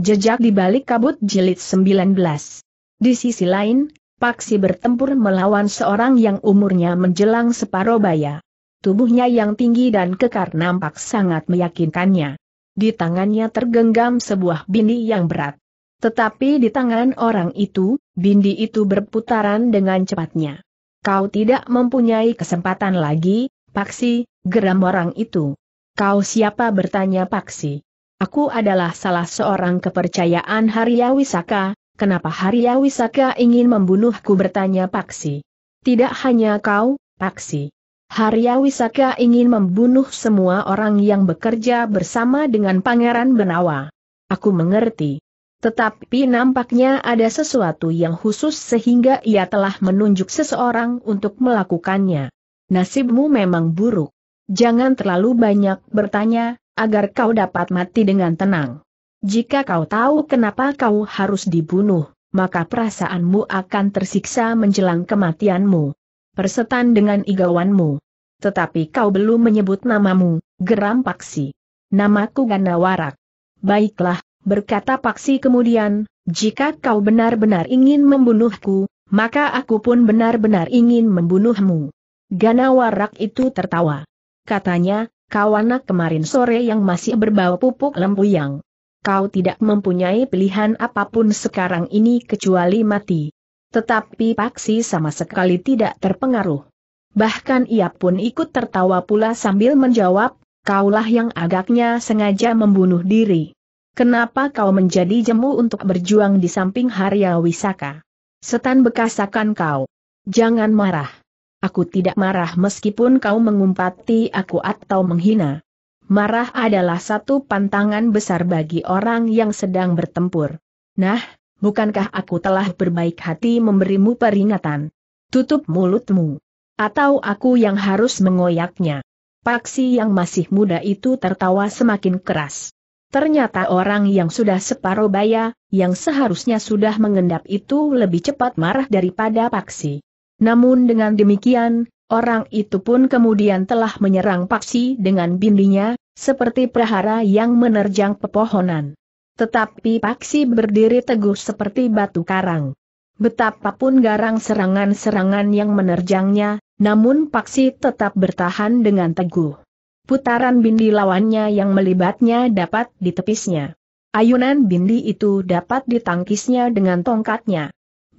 Jejak di balik kabut jilid 19. Di sisi lain, Paksi bertempur melawan seorang yang umurnya menjelang separuh baya. Tubuhnya yang tinggi dan kekar nampak sangat meyakinkannya. Di tangannya tergenggam sebuah bindi yang berat. Tetapi di tangan orang itu, bindi itu berputaran dengan cepatnya. Kau tidak mempunyai kesempatan lagi, Paksi, geram orang itu. Kau siapa bertanya Paksi. Aku adalah salah seorang kepercayaan Harya Wisaka, kenapa Harya Wisaka ingin membunuhku bertanya Paksi. Tidak hanya kau, Paksi. Harya Wisaka ingin membunuh semua orang yang bekerja bersama dengan Pangeran Benawa. Aku mengerti. Tetapi nampaknya ada sesuatu yang khusus sehingga ia telah menunjuk seseorang untuk melakukannya. Nasibmu memang buruk. Jangan terlalu banyak bertanya, agar kau dapat mati dengan tenang. Jika kau tahu kenapa kau harus dibunuh, maka perasaanmu akan tersiksa menjelang kematianmu. Persetan dengan igawanmu. Tetapi kau belum menyebut namamu, geram Paksi. Namaku Ganawarak. Baiklah, berkata Paksi kemudian, jika kau benar-benar ingin membunuhku, maka aku pun benar-benar ingin membunuhmu. Ganawarak itu tertawa katanya, kau anak kemarin sore yang masih berbau pupuk lempuyang. Kau tidak mempunyai pilihan apapun sekarang ini kecuali mati. Tetapi Paksi sama sekali tidak terpengaruh. Bahkan ia pun ikut tertawa pula sambil menjawab, kaulah yang agaknya sengaja membunuh diri. Kenapa kau menjadi jemu untuk berjuang di samping Harya Wisaka? Setan bekasakan kau. Jangan marah. Aku tidak marah meskipun kau mengumpati aku atau menghina. Marah adalah satu pantangan besar bagi orang yang sedang bertempur. Nah, bukankah aku telah berbaik hati memberimu peringatan? Tutup mulutmu. Atau aku yang harus mengoyaknya. Paksi yang masih muda itu tertawa semakin keras. Ternyata orang yang sudah separuh baya, yang seharusnya sudah mengendap itu lebih cepat marah daripada Paksi. Namun dengan demikian, orang itu pun kemudian telah menyerang Paksi dengan bindinya, seperti prahara yang menerjang pepohonan. Tetapi Paksi berdiri teguh seperti batu karang. Betapapun garang serangan-serangan yang menerjangnya, namun Paksi tetap bertahan dengan teguh. Putaran bindi lawannya yang melibatnya dapat ditepisnya. Ayunan bindi itu dapat ditangkisnya dengan tongkatnya.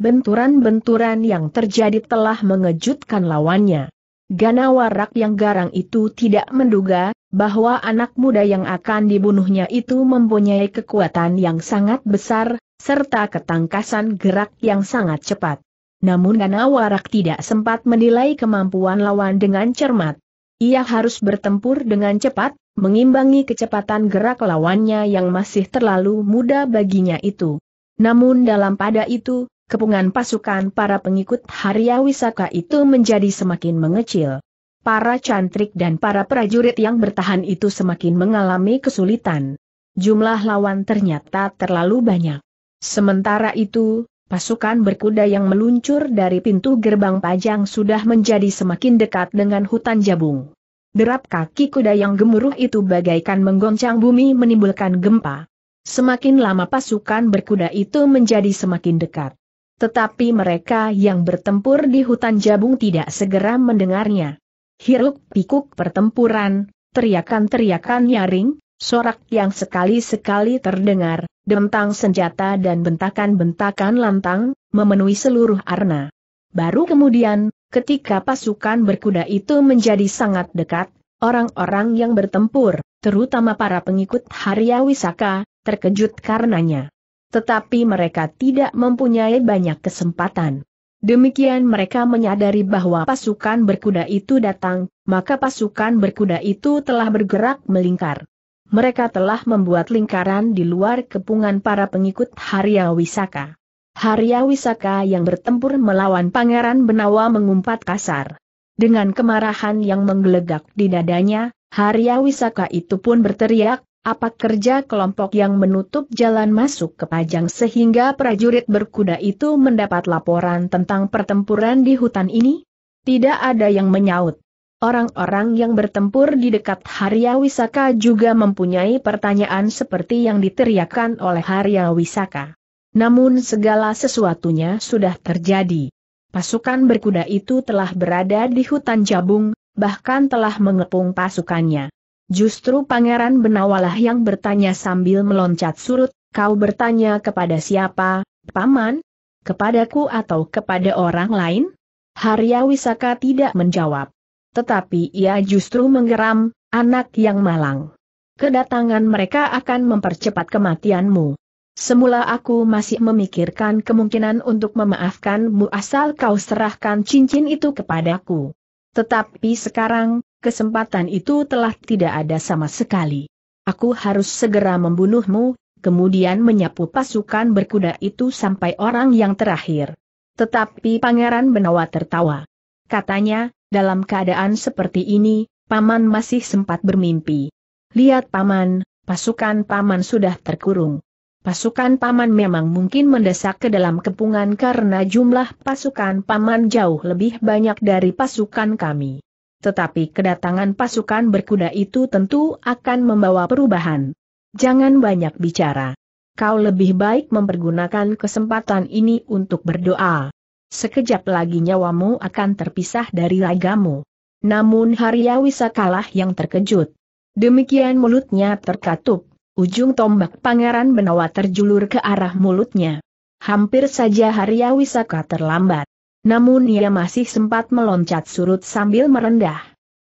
Benturan-benturan yang terjadi telah mengejutkan lawannya. Ganawarak yang garang itu tidak menduga bahwa anak muda yang akan dibunuhnya itu mempunyai kekuatan yang sangat besar, serta ketangkasan gerak yang sangat cepat. Namun Ganawarak tidak sempat menilai kemampuan lawan dengan cermat. Ia harus bertempur dengan cepat, mengimbangi kecepatan gerak lawannya yang masih terlalu muda baginya itu. Namun dalam pada itu, kepungan pasukan para pengikut Harya Wisaka itu menjadi semakin mengecil. Para cantrik dan para prajurit yang bertahan itu semakin mengalami kesulitan. Jumlah lawan ternyata terlalu banyak. Sementara itu, pasukan berkuda yang meluncur dari pintu gerbang pajang sudah menjadi semakin dekat dengan hutan jabung. Derap kaki kuda yang gemuruh itu bagaikan menggoncang bumi menimbulkan gempa. Semakin lama pasukan berkuda itu menjadi semakin dekat. Tetapi mereka yang bertempur di hutan jabung tidak segera mendengarnya. Hiruk pikuk pertempuran, teriakan-teriakan nyaring, sorak yang sekali-sekali terdengar, dentang senjata dan bentakan-bentakan lantang, memenuhi seluruh arna. Baru kemudian, ketika pasukan berkuda itu menjadi sangat dekat, orang-orang yang bertempur, terutama para pengikut Haryawisaka, terkejut karenanya tetapi mereka tidak mempunyai banyak kesempatan. Demikian mereka menyadari bahwa pasukan berkuda itu datang, maka pasukan berkuda itu telah bergerak melingkar. Mereka telah membuat lingkaran di luar kepungan para pengikut Harya Wisaka. Harya Wisaka yang bertempur melawan Pangeran Benawa mengumpat kasar. Dengan kemarahan yang menggelegak di dadanya, Harya Wisaka itu pun berteriak, apa kerja kelompok yang menutup jalan masuk ke Pajang sehingga prajurit berkuda itu mendapat laporan tentang pertempuran di hutan ini? Tidak ada yang menyaut. Orang-orang yang bertempur di dekat Harya Wisaka juga mempunyai pertanyaan seperti yang diteriakkan oleh Harya Wisaka. Namun segala sesuatunya sudah terjadi. Pasukan berkuda itu telah berada di hutan jabung, bahkan telah mengepung pasukannya. Justru Pangeran Benawalah yang bertanya sambil meloncat surut, kau bertanya kepada siapa, Paman? Kepadaku atau kepada orang lain? Harya Wisaka tidak menjawab. Tetapi ia justru menggeram, anak yang malang. Kedatangan mereka akan mempercepat kematianmu. Semula aku masih memikirkan kemungkinan untuk memaafkanmu asal kau serahkan cincin itu kepadaku. Tetapi sekarang, kesempatan itu telah tidak ada sama sekali. Aku harus segera membunuhmu, kemudian menyapu pasukan berkuda itu sampai orang yang terakhir. Tetapi Pangeran Benawa tertawa. Katanya, dalam keadaan seperti ini, Paman masih sempat bermimpi. Lihat Paman, pasukan Paman sudah terkurung. Pasukan Paman memang mungkin mendesak ke dalam kepungan karena jumlah pasukan Paman jauh lebih banyak dari pasukan kami tetapi kedatangan pasukan berkuda itu tentu akan membawa perubahan. Jangan banyak bicara. Kau lebih baik mempergunakan kesempatan ini untuk berdoa. Sekejap lagi nyawamu akan terpisah dari ragamu. Namun Harya Wisakalah yang terkejut. Demikian mulutnya terkatup, ujung tombak Pangeran Benawa terjulur ke arah mulutnya. Hampir saja Harya Wisaka terlambat. Namun ia masih sempat meloncat surut sambil merendah.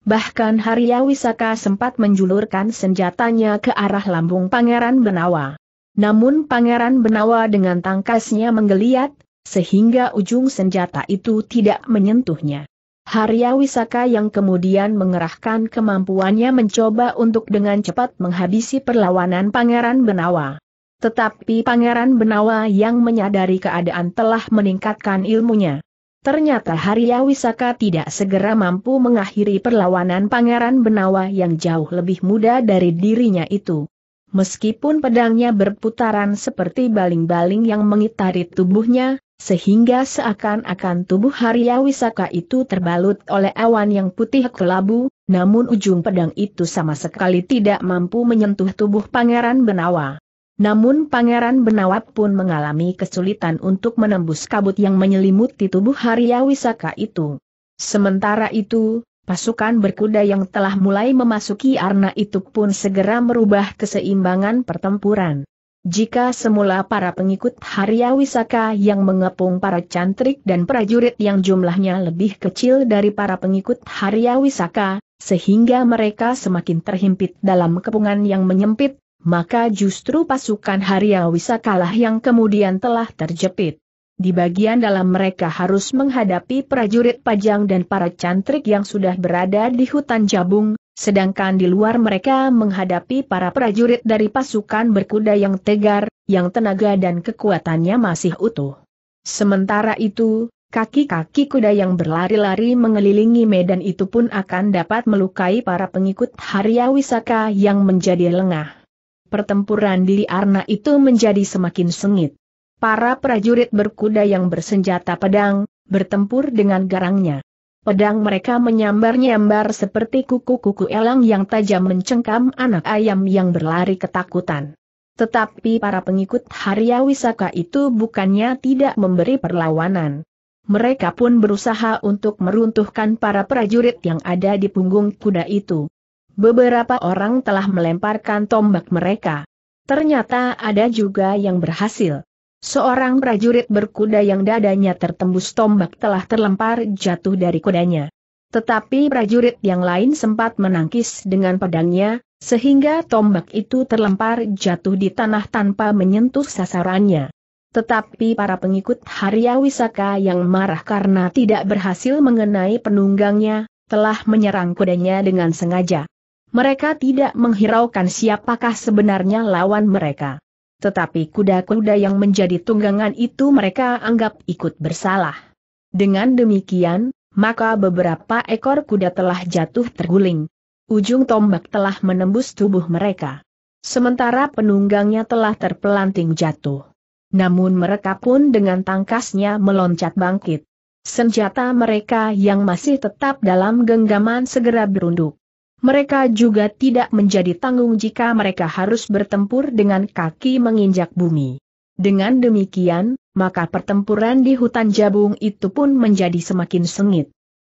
Bahkan Harya Wisaka sempat menjulurkan senjatanya ke arah lambung Pangeran Benawa. Namun Pangeran Benawa dengan tangkasnya menggeliat, sehingga ujung senjata itu tidak menyentuhnya. Harya Wisaka yang kemudian mengerahkan kemampuannya mencoba untuk dengan cepat menghabisi perlawanan Pangeran Benawa. Tetapi Pangeran Benawa yang menyadari keadaan telah meningkatkan ilmunya. Ternyata Harya Wisaka tidak segera mampu mengakhiri perlawanan Pangeran Benawa yang jauh lebih muda dari dirinya itu. Meskipun pedangnya berputaran seperti baling-baling yang mengitari tubuhnya, sehingga seakan-akan tubuh Harya Wisaka itu terbalut oleh awan yang putih kelabu, namun ujung pedang itu sama sekali tidak mampu menyentuh tubuh Pangeran Benawa. Namun Pangeran Benawat pun mengalami kesulitan untuk menembus kabut yang menyelimuti tubuh Haria Wisaka itu. Sementara itu, pasukan berkuda yang telah mulai memasuki arna itu pun segera merubah keseimbangan pertempuran. Jika semula para pengikut Harya Wisaka yang mengepung para cantrik dan prajurit yang jumlahnya lebih kecil dari para pengikut Harya Wisaka, sehingga mereka semakin terhimpit dalam kepungan yang menyempit, maka justru pasukan Harya Wisakalah yang kemudian telah terjepit. Di bagian dalam mereka harus menghadapi prajurit pajang dan para cantrik yang sudah berada di hutan jabung, sedangkan di luar mereka menghadapi para prajurit dari pasukan berkuda yang tegar, yang tenaga dan kekuatannya masih utuh. Sementara itu, kaki-kaki kuda yang berlari-lari mengelilingi medan itu pun akan dapat melukai para pengikut Harya Wisaka yang menjadi lengah pertempuran di Arna itu menjadi semakin sengit. Para prajurit berkuda yang bersenjata pedang, bertempur dengan garangnya. Pedang mereka menyambar-nyambar seperti kuku-kuku elang yang tajam mencengkam anak ayam yang berlari ketakutan. Tetapi para pengikut Harya Wisaka itu bukannya tidak memberi perlawanan. Mereka pun berusaha untuk meruntuhkan para prajurit yang ada di punggung kuda itu. Beberapa orang telah melemparkan tombak mereka. Ternyata ada juga yang berhasil. Seorang prajurit berkuda yang dadanya tertembus tombak telah terlempar jatuh dari kudanya. Tetapi prajurit yang lain sempat menangkis dengan pedangnya, sehingga tombak itu terlempar jatuh di tanah tanpa menyentuh sasarannya. Tetapi para pengikut Harya Wisaka yang marah karena tidak berhasil mengenai penunggangnya, telah menyerang kudanya dengan sengaja mereka tidak menghiraukan siapakah sebenarnya lawan mereka. Tetapi kuda-kuda yang menjadi tunggangan itu mereka anggap ikut bersalah. Dengan demikian, maka beberapa ekor kuda telah jatuh terguling. Ujung tombak telah menembus tubuh mereka. Sementara penunggangnya telah terpelanting jatuh. Namun mereka pun dengan tangkasnya meloncat bangkit. Senjata mereka yang masih tetap dalam genggaman segera berunduk. Mereka juga tidak menjadi tanggung jika mereka harus bertempur dengan kaki menginjak bumi. Dengan demikian, maka pertempuran di hutan jabung itu pun menjadi semakin sengit.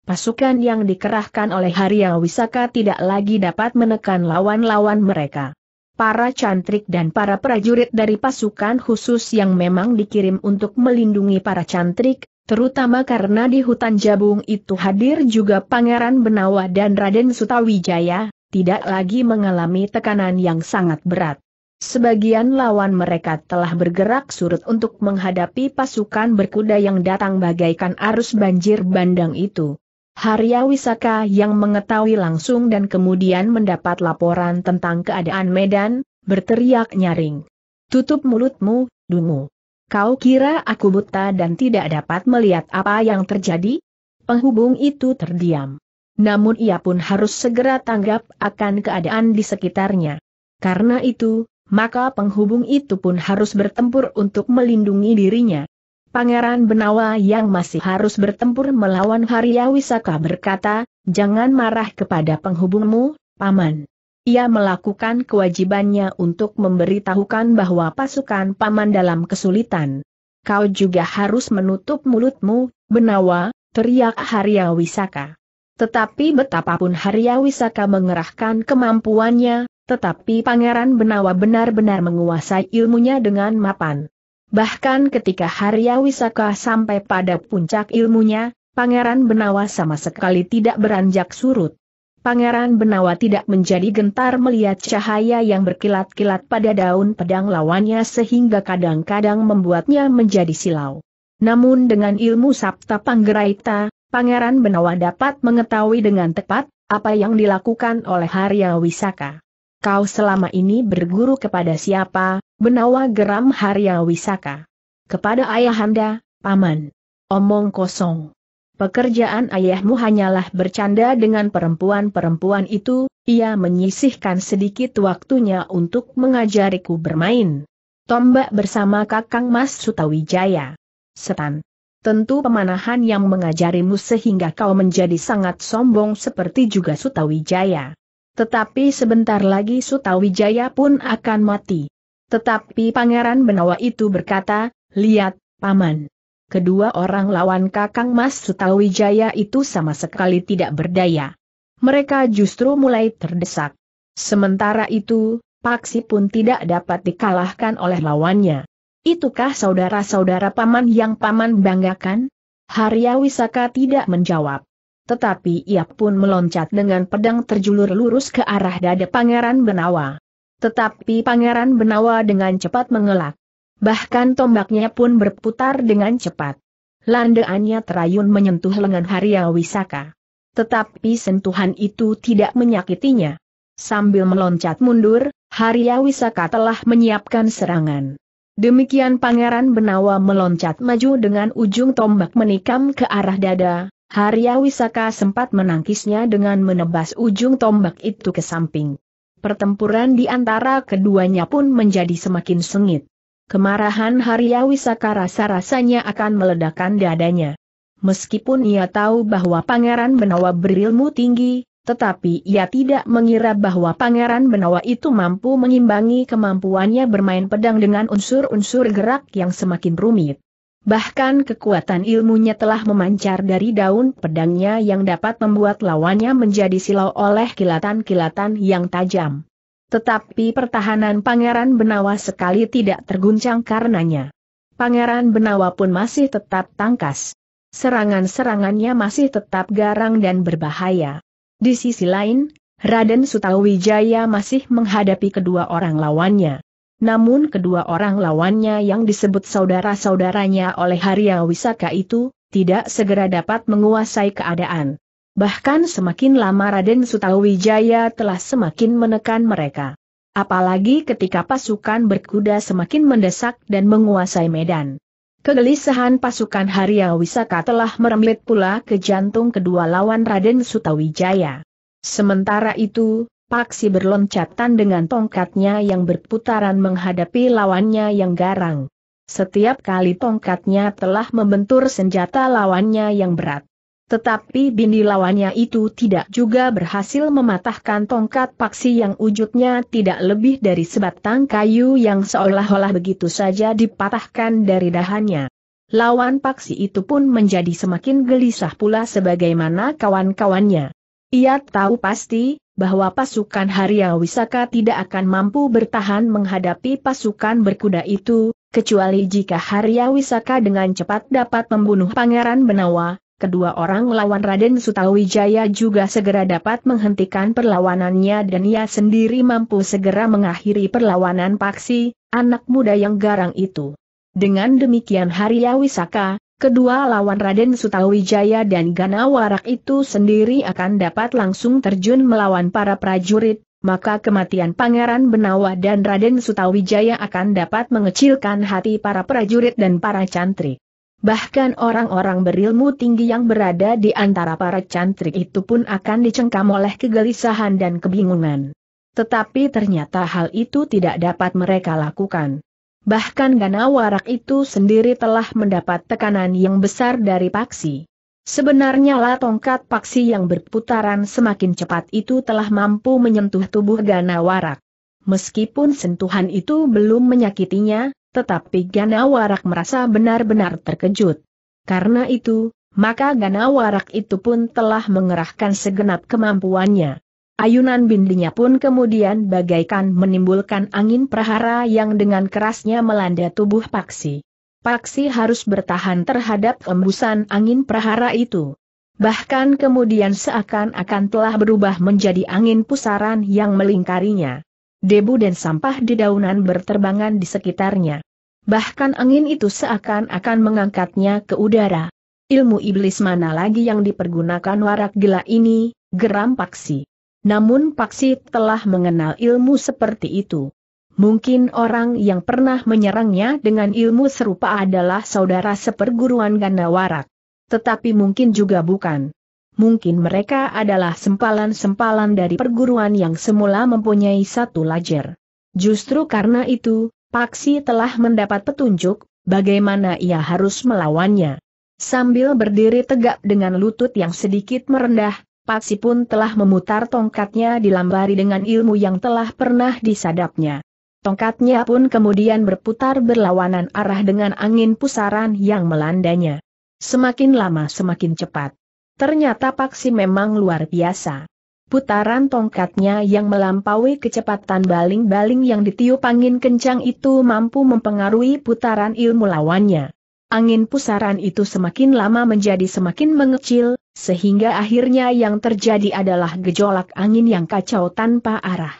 Pasukan yang dikerahkan oleh Haria Wisaka tidak lagi dapat menekan lawan-lawan mereka. Para cantrik dan para prajurit dari pasukan khusus yang memang dikirim untuk melindungi para cantrik, Terutama karena di hutan Jabung itu hadir juga Pangeran Benawa dan Raden Sutawijaya, tidak lagi mengalami tekanan yang sangat berat. Sebagian lawan mereka telah bergerak surut untuk menghadapi pasukan berkuda yang datang bagaikan arus banjir bandang itu. Harya Wisaka yang mengetahui langsung dan kemudian mendapat laporan tentang keadaan Medan, berteriak nyaring. Tutup mulutmu, dungu. Kau kira aku buta dan tidak dapat melihat apa yang terjadi? Penghubung itu terdiam. Namun ia pun harus segera tanggap akan keadaan di sekitarnya. Karena itu, maka penghubung itu pun harus bertempur untuk melindungi dirinya. Pangeran Benawa yang masih harus bertempur melawan Haryawisaka berkata, Jangan marah kepada penghubungmu, Paman ia melakukan kewajibannya untuk memberitahukan bahwa pasukan paman dalam kesulitan. Kau juga harus menutup mulutmu, Benawa, teriak Harya Wisaka. Tetapi betapapun Harya Wisaka mengerahkan kemampuannya, tetapi Pangeran Benawa benar-benar menguasai ilmunya dengan mapan. Bahkan ketika Harya Wisaka sampai pada puncak ilmunya, Pangeran Benawa sama sekali tidak beranjak surut. Pangeran Benawa tidak menjadi gentar melihat cahaya yang berkilat-kilat pada daun pedang lawannya sehingga kadang-kadang membuatnya menjadi silau. Namun dengan ilmu Sabta Panggeraita, Pangeran Benawa dapat mengetahui dengan tepat apa yang dilakukan oleh Harya Wisaka. Kau selama ini berguru kepada siapa, Benawa geram Harya Wisaka. Kepada ayahanda, paman. Omong kosong. Pekerjaan ayahmu hanyalah bercanda dengan perempuan-perempuan itu, ia menyisihkan sedikit waktunya untuk mengajariku bermain. Tombak bersama kakang Mas Sutawijaya. Setan. Tentu pemanahan yang mengajarimu sehingga kau menjadi sangat sombong seperti juga Sutawijaya. Tetapi sebentar lagi Sutawijaya pun akan mati. Tetapi Pangeran Benawa itu berkata, lihat, Paman kedua orang lawan Kakang Mas Sutawijaya itu sama sekali tidak berdaya. Mereka justru mulai terdesak. Sementara itu, Paksi pun tidak dapat dikalahkan oleh lawannya. Itukah saudara-saudara paman yang paman banggakan? Harya Wisaka tidak menjawab. Tetapi ia pun meloncat dengan pedang terjulur lurus ke arah dada Pangeran Benawa. Tetapi Pangeran Benawa dengan cepat mengelak. Bahkan tombaknya pun berputar dengan cepat. Landaannya terayun menyentuh lengan Harya Wisaka. Tetapi sentuhan itu tidak menyakitinya. Sambil meloncat mundur, Harya Wisaka telah menyiapkan serangan. Demikian Pangeran Benawa meloncat maju dengan ujung tombak menikam ke arah dada, Harya Wisaka sempat menangkisnya dengan menebas ujung tombak itu ke samping. Pertempuran di antara keduanya pun menjadi semakin sengit. Kemarahan Harya Wisaka rasa-rasanya akan meledakkan dadanya. Meskipun ia tahu bahwa Pangeran Benawa berilmu tinggi, tetapi ia tidak mengira bahwa Pangeran Benawa itu mampu mengimbangi kemampuannya bermain pedang dengan unsur-unsur gerak yang semakin rumit. Bahkan kekuatan ilmunya telah memancar dari daun pedangnya yang dapat membuat lawannya menjadi silau oleh kilatan-kilatan yang tajam. Tetapi pertahanan Pangeran Benawa sekali tidak terguncang karenanya. Pangeran Benawa pun masih tetap tangkas. Serangan-serangannya masih tetap garang dan berbahaya. Di sisi lain, Raden Sutawijaya masih menghadapi kedua orang lawannya. Namun kedua orang lawannya yang disebut saudara-saudaranya oleh Harya Wisaka itu, tidak segera dapat menguasai keadaan. Bahkan semakin lama Raden Sutawijaya telah semakin menekan mereka. Apalagi ketika pasukan berkuda semakin mendesak dan menguasai medan. Kegelisahan pasukan Harya Wisaka telah merembet pula ke jantung kedua lawan Raden Sutawijaya. Sementara itu, Paksi berloncatan dengan tongkatnya yang berputaran menghadapi lawannya yang garang. Setiap kali tongkatnya telah membentur senjata lawannya yang berat. Tetapi bini lawannya itu tidak juga berhasil mematahkan tongkat paksi yang wujudnya tidak lebih dari sebatang kayu yang seolah-olah begitu saja dipatahkan dari dahannya. Lawan paksi itu pun menjadi semakin gelisah pula sebagaimana kawan-kawannya. Ia tahu pasti, bahwa pasukan Harya Wisaka tidak akan mampu bertahan menghadapi pasukan berkuda itu, kecuali jika Harya Wisaka dengan cepat dapat membunuh Pangeran Benawa, kedua orang lawan Raden Sutawijaya juga segera dapat menghentikan perlawanannya dan ia sendiri mampu segera mengakhiri perlawanan Paksi, anak muda yang garang itu. Dengan demikian Harya Wisaka, kedua lawan Raden Sutawijaya dan Ganawarak itu sendiri akan dapat langsung terjun melawan para prajurit, maka kematian Pangeran Benawa dan Raden Sutawijaya akan dapat mengecilkan hati para prajurit dan para cantrik. Bahkan orang-orang berilmu tinggi yang berada di antara para cantrik itu pun akan dicengkam oleh kegelisahan dan kebingungan. Tetapi ternyata hal itu tidak dapat mereka lakukan. Bahkan Ganawarak itu sendiri telah mendapat tekanan yang besar dari Paksi. Sebenarnya lah tongkat Paksi yang berputaran semakin cepat itu telah mampu menyentuh tubuh Ganawarak. Meskipun sentuhan itu belum menyakitinya, tetapi Ganawarak merasa benar-benar terkejut. Karena itu, maka Ganawarak itu pun telah mengerahkan segenap kemampuannya. Ayunan bindinya pun kemudian bagaikan menimbulkan angin prahara yang dengan kerasnya melanda tubuh Paksi. Paksi harus bertahan terhadap embusan angin prahara itu. Bahkan kemudian seakan-akan telah berubah menjadi angin pusaran yang melingkarinya. Debu dan sampah di daunan berterbangan di sekitarnya. Bahkan angin itu seakan-akan mengangkatnya ke udara. Ilmu iblis mana lagi yang dipergunakan warak gila ini, geram Paksi. Namun Paksi telah mengenal ilmu seperti itu. Mungkin orang yang pernah menyerangnya dengan ilmu serupa adalah saudara seperguruan ganda warak. Tetapi mungkin juga bukan mungkin mereka adalah sempalan-sempalan dari perguruan yang semula mempunyai satu lajer. Justru karena itu, Paksi telah mendapat petunjuk, bagaimana ia harus melawannya. Sambil berdiri tegak dengan lutut yang sedikit merendah, Paksi pun telah memutar tongkatnya dilambari dengan ilmu yang telah pernah disadapnya. Tongkatnya pun kemudian berputar berlawanan arah dengan angin pusaran yang melandanya. Semakin lama semakin cepat. Ternyata Paksi memang luar biasa. Putaran tongkatnya yang melampaui kecepatan baling-baling yang ditiup angin kencang itu mampu mempengaruhi putaran ilmu lawannya. Angin pusaran itu semakin lama menjadi semakin mengecil, sehingga akhirnya yang terjadi adalah gejolak angin yang kacau tanpa arah.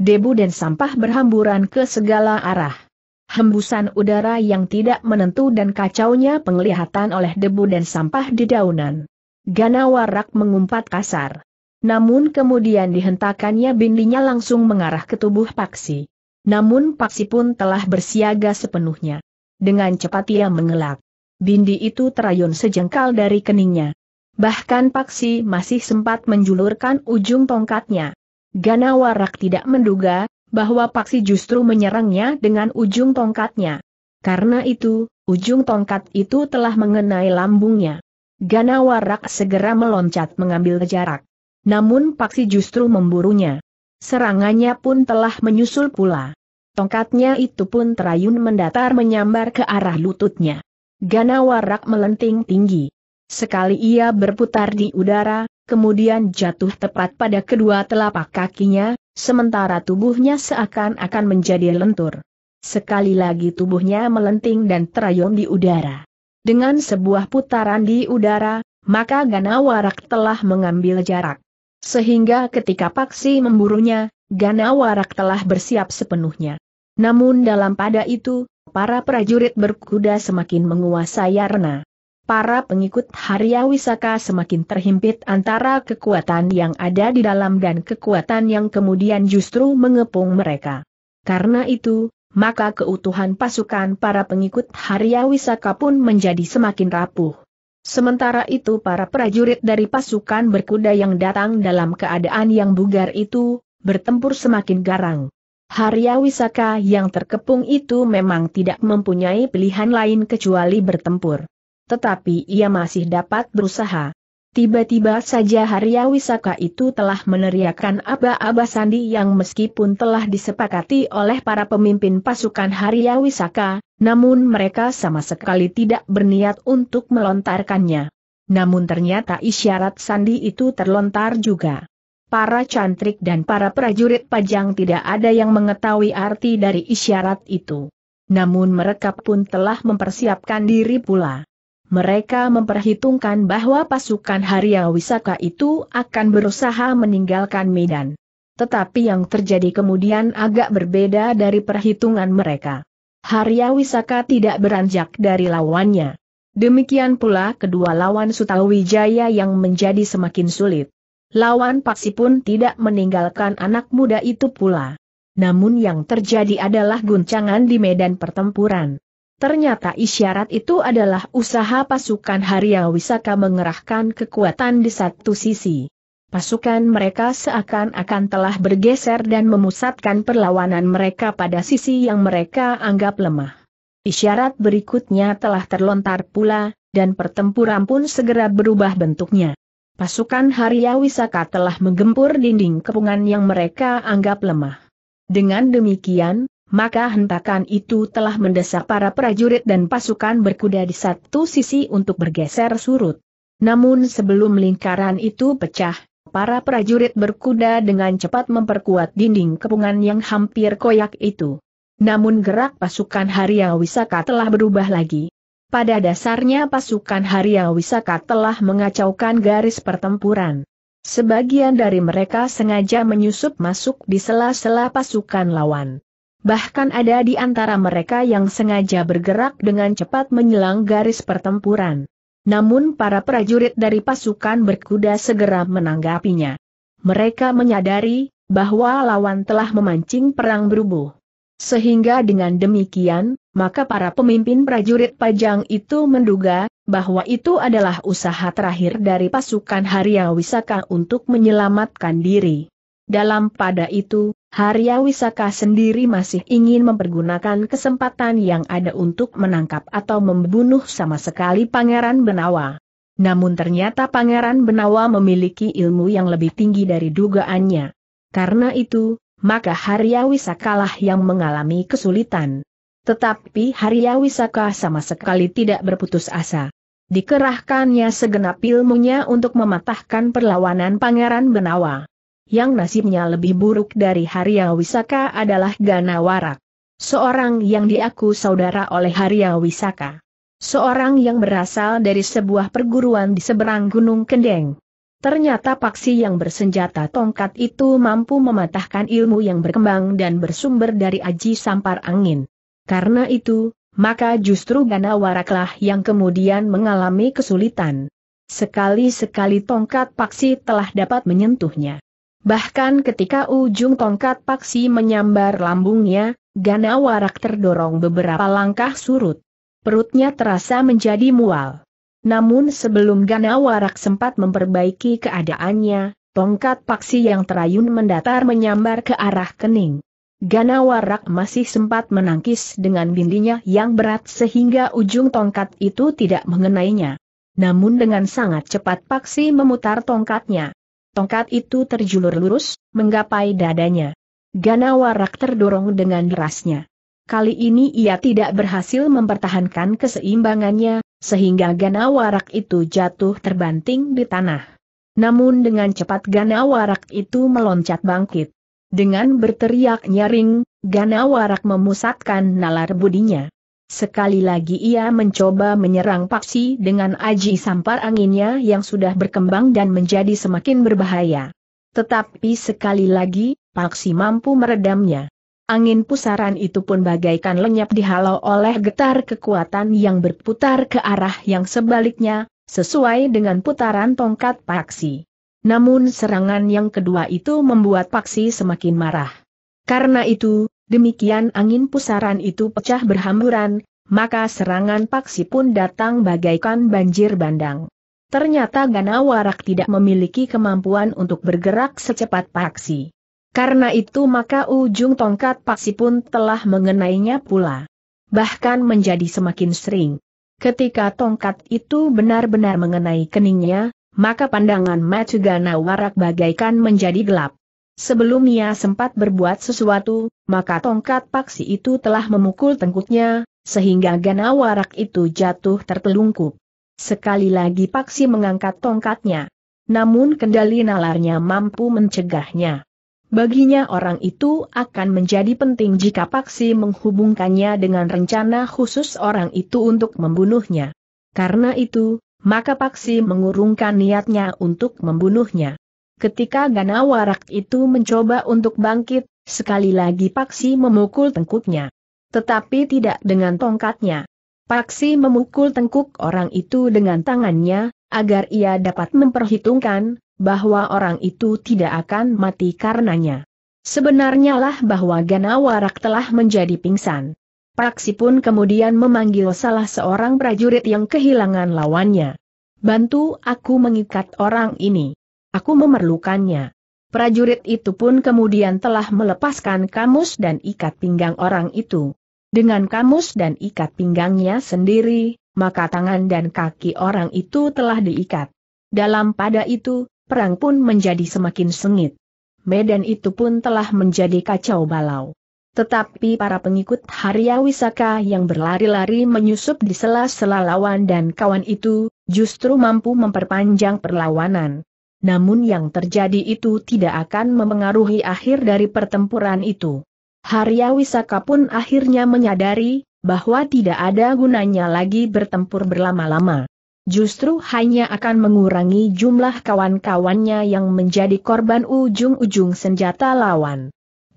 Debu dan sampah berhamburan ke segala arah. Hembusan udara yang tidak menentu dan kacaunya penglihatan oleh debu dan sampah di daunan. Ganawarak mengumpat kasar. Namun kemudian dihentakannya bindinya langsung mengarah ke tubuh Paksi. Namun Paksi pun telah bersiaga sepenuhnya. Dengan cepat ia mengelak. Bindi itu terayun sejengkal dari keningnya. Bahkan Paksi masih sempat menjulurkan ujung tongkatnya. Ganawarak tidak menduga, bahwa Paksi justru menyerangnya dengan ujung tongkatnya. Karena itu, ujung tongkat itu telah mengenai lambungnya. Ganawarak segera meloncat mengambil jarak. Namun Paksi justru memburunya. Serangannya pun telah menyusul pula. Tongkatnya itu pun terayun mendatar menyambar ke arah lututnya. Ganawarak melenting tinggi. Sekali ia berputar di udara, kemudian jatuh tepat pada kedua telapak kakinya, sementara tubuhnya seakan-akan menjadi lentur. Sekali lagi tubuhnya melenting dan terayun di udara. Dengan sebuah putaran di udara, maka Ganawarak telah mengambil jarak. Sehingga ketika Paksi memburunya, Ganawarak telah bersiap sepenuhnya. Namun dalam pada itu, para prajurit berkuda semakin menguasai arena. Para pengikut Harya Wisaka semakin terhimpit antara kekuatan yang ada di dalam dan kekuatan yang kemudian justru mengepung mereka. Karena itu, maka keutuhan pasukan para pengikut Harya Wisaka pun menjadi semakin rapuh. Sementara itu para prajurit dari pasukan berkuda yang datang dalam keadaan yang bugar itu, bertempur semakin garang. Harya Wisaka yang terkepung itu memang tidak mempunyai pilihan lain kecuali bertempur. Tetapi ia masih dapat berusaha. Tiba-tiba saja Harya Wisaka itu telah meneriakkan aba-aba sandi yang meskipun telah disepakati oleh para pemimpin pasukan Harya Wisaka, namun mereka sama sekali tidak berniat untuk melontarkannya. Namun ternyata isyarat sandi itu terlontar juga. Para cantrik dan para prajurit pajang tidak ada yang mengetahui arti dari isyarat itu. Namun mereka pun telah mempersiapkan diri pula. Mereka memperhitungkan bahwa pasukan Harya Wisaka itu akan berusaha meninggalkan Medan. Tetapi yang terjadi kemudian agak berbeda dari perhitungan mereka. Harya Wisaka tidak beranjak dari lawannya. Demikian pula kedua lawan Sutawijaya yang menjadi semakin sulit. Lawan Paksi pun tidak meninggalkan anak muda itu pula. Namun yang terjadi adalah guncangan di medan pertempuran. Ternyata isyarat itu adalah usaha pasukan Harya Wisaka mengerahkan kekuatan di satu sisi. Pasukan mereka seakan-akan telah bergeser dan memusatkan perlawanan mereka pada sisi yang mereka anggap lemah. Isyarat berikutnya telah terlontar pula, dan pertempuran pun segera berubah bentuknya. Pasukan Harya Wisaka telah menggempur dinding kepungan yang mereka anggap lemah. Dengan demikian, maka hentakan itu telah mendesak para prajurit dan pasukan berkuda di satu sisi untuk bergeser surut. Namun sebelum lingkaran itu pecah, para prajurit berkuda dengan cepat memperkuat dinding kepungan yang hampir koyak itu. Namun gerak pasukan Harya Wisaka telah berubah lagi. Pada dasarnya pasukan Harya Wisaka telah mengacaukan garis pertempuran. Sebagian dari mereka sengaja menyusup masuk di sela-sela pasukan lawan. Bahkan ada di antara mereka yang sengaja bergerak dengan cepat menyelang garis pertempuran. Namun para prajurit dari pasukan berkuda segera menanggapinya. Mereka menyadari bahwa lawan telah memancing perang berubuh. Sehingga dengan demikian, maka para pemimpin prajurit pajang itu menduga, bahwa itu adalah usaha terakhir dari pasukan Harya Wisaka untuk menyelamatkan diri. Dalam pada itu, Harya Wisaka sendiri masih ingin mempergunakan kesempatan yang ada untuk menangkap atau membunuh sama sekali Pangeran Benawa. Namun ternyata Pangeran Benawa memiliki ilmu yang lebih tinggi dari dugaannya. Karena itu, maka Harya Wisakalah yang mengalami kesulitan. Tetapi Harya Wisaka sama sekali tidak berputus asa. Dikerahkannya segenap ilmunya untuk mematahkan perlawanan Pangeran Benawa yang nasibnya lebih buruk dari Haria Wisaka adalah Gana Warak. Seorang yang diaku saudara oleh Haria Wisaka. Seorang yang berasal dari sebuah perguruan di seberang Gunung Kendeng. Ternyata paksi yang bersenjata tongkat itu mampu mematahkan ilmu yang berkembang dan bersumber dari aji sampar angin. Karena itu, maka justru Gana Waraklah yang kemudian mengalami kesulitan. Sekali-sekali tongkat paksi telah dapat menyentuhnya. Bahkan ketika ujung tongkat paksi menyambar lambungnya, Gana Warak terdorong beberapa langkah surut. Perutnya terasa menjadi mual. Namun sebelum Gana Warak sempat memperbaiki keadaannya, tongkat paksi yang terayun mendatar menyambar ke arah kening. Gana Warak masih sempat menangkis dengan bindinya yang berat sehingga ujung tongkat itu tidak mengenainya. Namun dengan sangat cepat Paksi memutar tongkatnya. Tongkat itu terjulur lurus, menggapai dadanya. Ganawarak terdorong dengan derasnya. Kali ini ia tidak berhasil mempertahankan keseimbangannya, sehingga Ganawarak itu jatuh terbanting di tanah. Namun dengan cepat Ganawarak itu meloncat bangkit. Dengan berteriak nyaring, Ganawarak memusatkan nalar budinya. Sekali lagi ia mencoba menyerang Paksi dengan aji sampar anginnya yang sudah berkembang dan menjadi semakin berbahaya. Tetapi sekali lagi, Paksi mampu meredamnya. Angin pusaran itu pun bagaikan lenyap dihalau oleh getar kekuatan yang berputar ke arah yang sebaliknya, sesuai dengan putaran tongkat Paksi. Namun serangan yang kedua itu membuat Paksi semakin marah. Karena itu, Demikian angin pusaran itu pecah berhamburan, maka serangan paksi pun datang bagaikan banjir bandang. Ternyata Ganawarak tidak memiliki kemampuan untuk bergerak secepat paksi. Karena itu maka ujung tongkat paksi pun telah mengenainya pula. Bahkan menjadi semakin sering. Ketika tongkat itu benar-benar mengenai keningnya, maka pandangan Matsu Warak bagaikan menjadi gelap. Sebelum ia sempat berbuat sesuatu, maka tongkat paksi itu telah memukul tengkuknya, sehingga ganawarak itu jatuh tertelungkup. Sekali lagi paksi mengangkat tongkatnya. Namun kendali nalarnya mampu mencegahnya. Baginya orang itu akan menjadi penting jika paksi menghubungkannya dengan rencana khusus orang itu untuk membunuhnya. Karena itu, maka paksi mengurungkan niatnya untuk membunuhnya. Ketika Ganawarak itu mencoba untuk bangkit, sekali lagi Paksi memukul tengkuknya. Tetapi tidak dengan tongkatnya. Paksi memukul tengkuk orang itu dengan tangannya, agar ia dapat memperhitungkan, bahwa orang itu tidak akan mati karenanya. Sebenarnya lah bahwa Ganawarak telah menjadi pingsan. Paksi pun kemudian memanggil salah seorang prajurit yang kehilangan lawannya. Bantu aku mengikat orang ini. Aku memerlukannya. Prajurit itu pun kemudian telah melepaskan kamus dan ikat pinggang orang itu. Dengan kamus dan ikat pinggangnya sendiri, maka tangan dan kaki orang itu telah diikat. Dalam pada itu, perang pun menjadi semakin sengit. Medan itu pun telah menjadi kacau balau. Tetapi para pengikut Harya Wisaka yang berlari-lari menyusup di sela-sela lawan dan kawan itu, justru mampu memperpanjang perlawanan namun yang terjadi itu tidak akan memengaruhi akhir dari pertempuran itu. Harya Wisaka pun akhirnya menyadari bahwa tidak ada gunanya lagi bertempur berlama-lama. Justru hanya akan mengurangi jumlah kawan-kawannya yang menjadi korban ujung-ujung senjata lawan.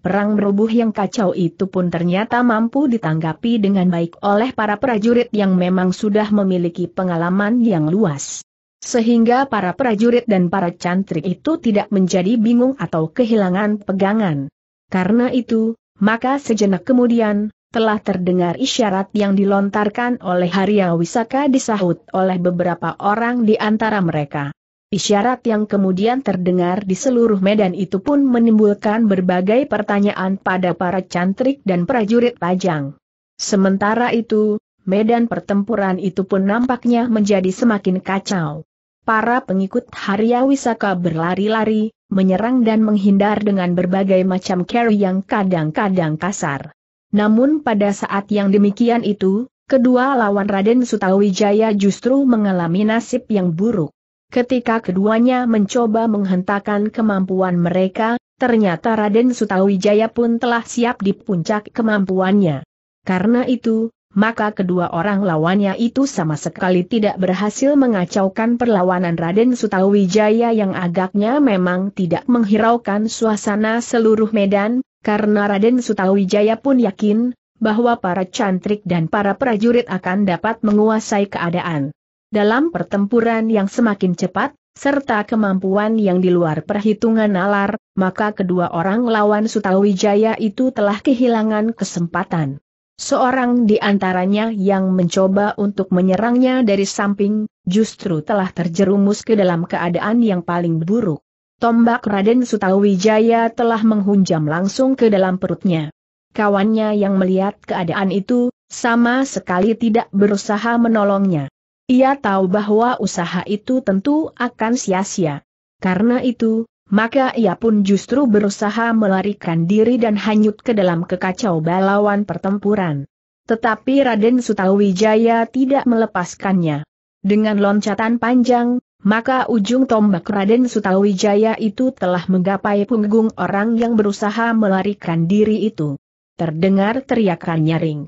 Perang berubuh yang kacau itu pun ternyata mampu ditanggapi dengan baik oleh para prajurit yang memang sudah memiliki pengalaman yang luas. Sehingga para prajurit dan para cantrik itu tidak menjadi bingung atau kehilangan pegangan. Karena itu, maka sejenak kemudian, telah terdengar isyarat yang dilontarkan oleh Harya Wisaka disahut oleh beberapa orang di antara mereka. Isyarat yang kemudian terdengar di seluruh medan itu pun menimbulkan berbagai pertanyaan pada para cantrik dan prajurit pajang. Sementara itu, medan pertempuran itu pun nampaknya menjadi semakin kacau para pengikut Harya Wisaka berlari-lari, menyerang dan menghindar dengan berbagai macam carry yang kadang-kadang kasar. Namun pada saat yang demikian itu, kedua lawan Raden Sutawijaya justru mengalami nasib yang buruk. Ketika keduanya mencoba menghentakkan kemampuan mereka, ternyata Raden Sutawijaya pun telah siap di puncak kemampuannya. Karena itu, maka kedua orang lawannya itu sama sekali tidak berhasil mengacaukan perlawanan Raden Sutawijaya yang agaknya memang tidak menghiraukan suasana seluruh Medan, karena Raden Sutawijaya pun yakin bahwa para cantrik dan para prajurit akan dapat menguasai keadaan. Dalam pertempuran yang semakin cepat, serta kemampuan yang di luar perhitungan nalar, maka kedua orang lawan Sutawijaya itu telah kehilangan kesempatan. Seorang di antaranya yang mencoba untuk menyerangnya dari samping, justru telah terjerumus ke dalam keadaan yang paling buruk. Tombak Raden Sutawijaya telah menghunjam langsung ke dalam perutnya. Kawannya yang melihat keadaan itu, sama sekali tidak berusaha menolongnya. Ia tahu bahwa usaha itu tentu akan sia-sia. Karena itu, maka ia pun justru berusaha melarikan diri dan hanyut ke dalam kekacau balauan pertempuran. Tetapi Raden Sutawijaya tidak melepaskannya. Dengan loncatan panjang, maka ujung tombak Raden Sutawijaya itu telah menggapai punggung orang yang berusaha melarikan diri itu. Terdengar teriakan nyaring.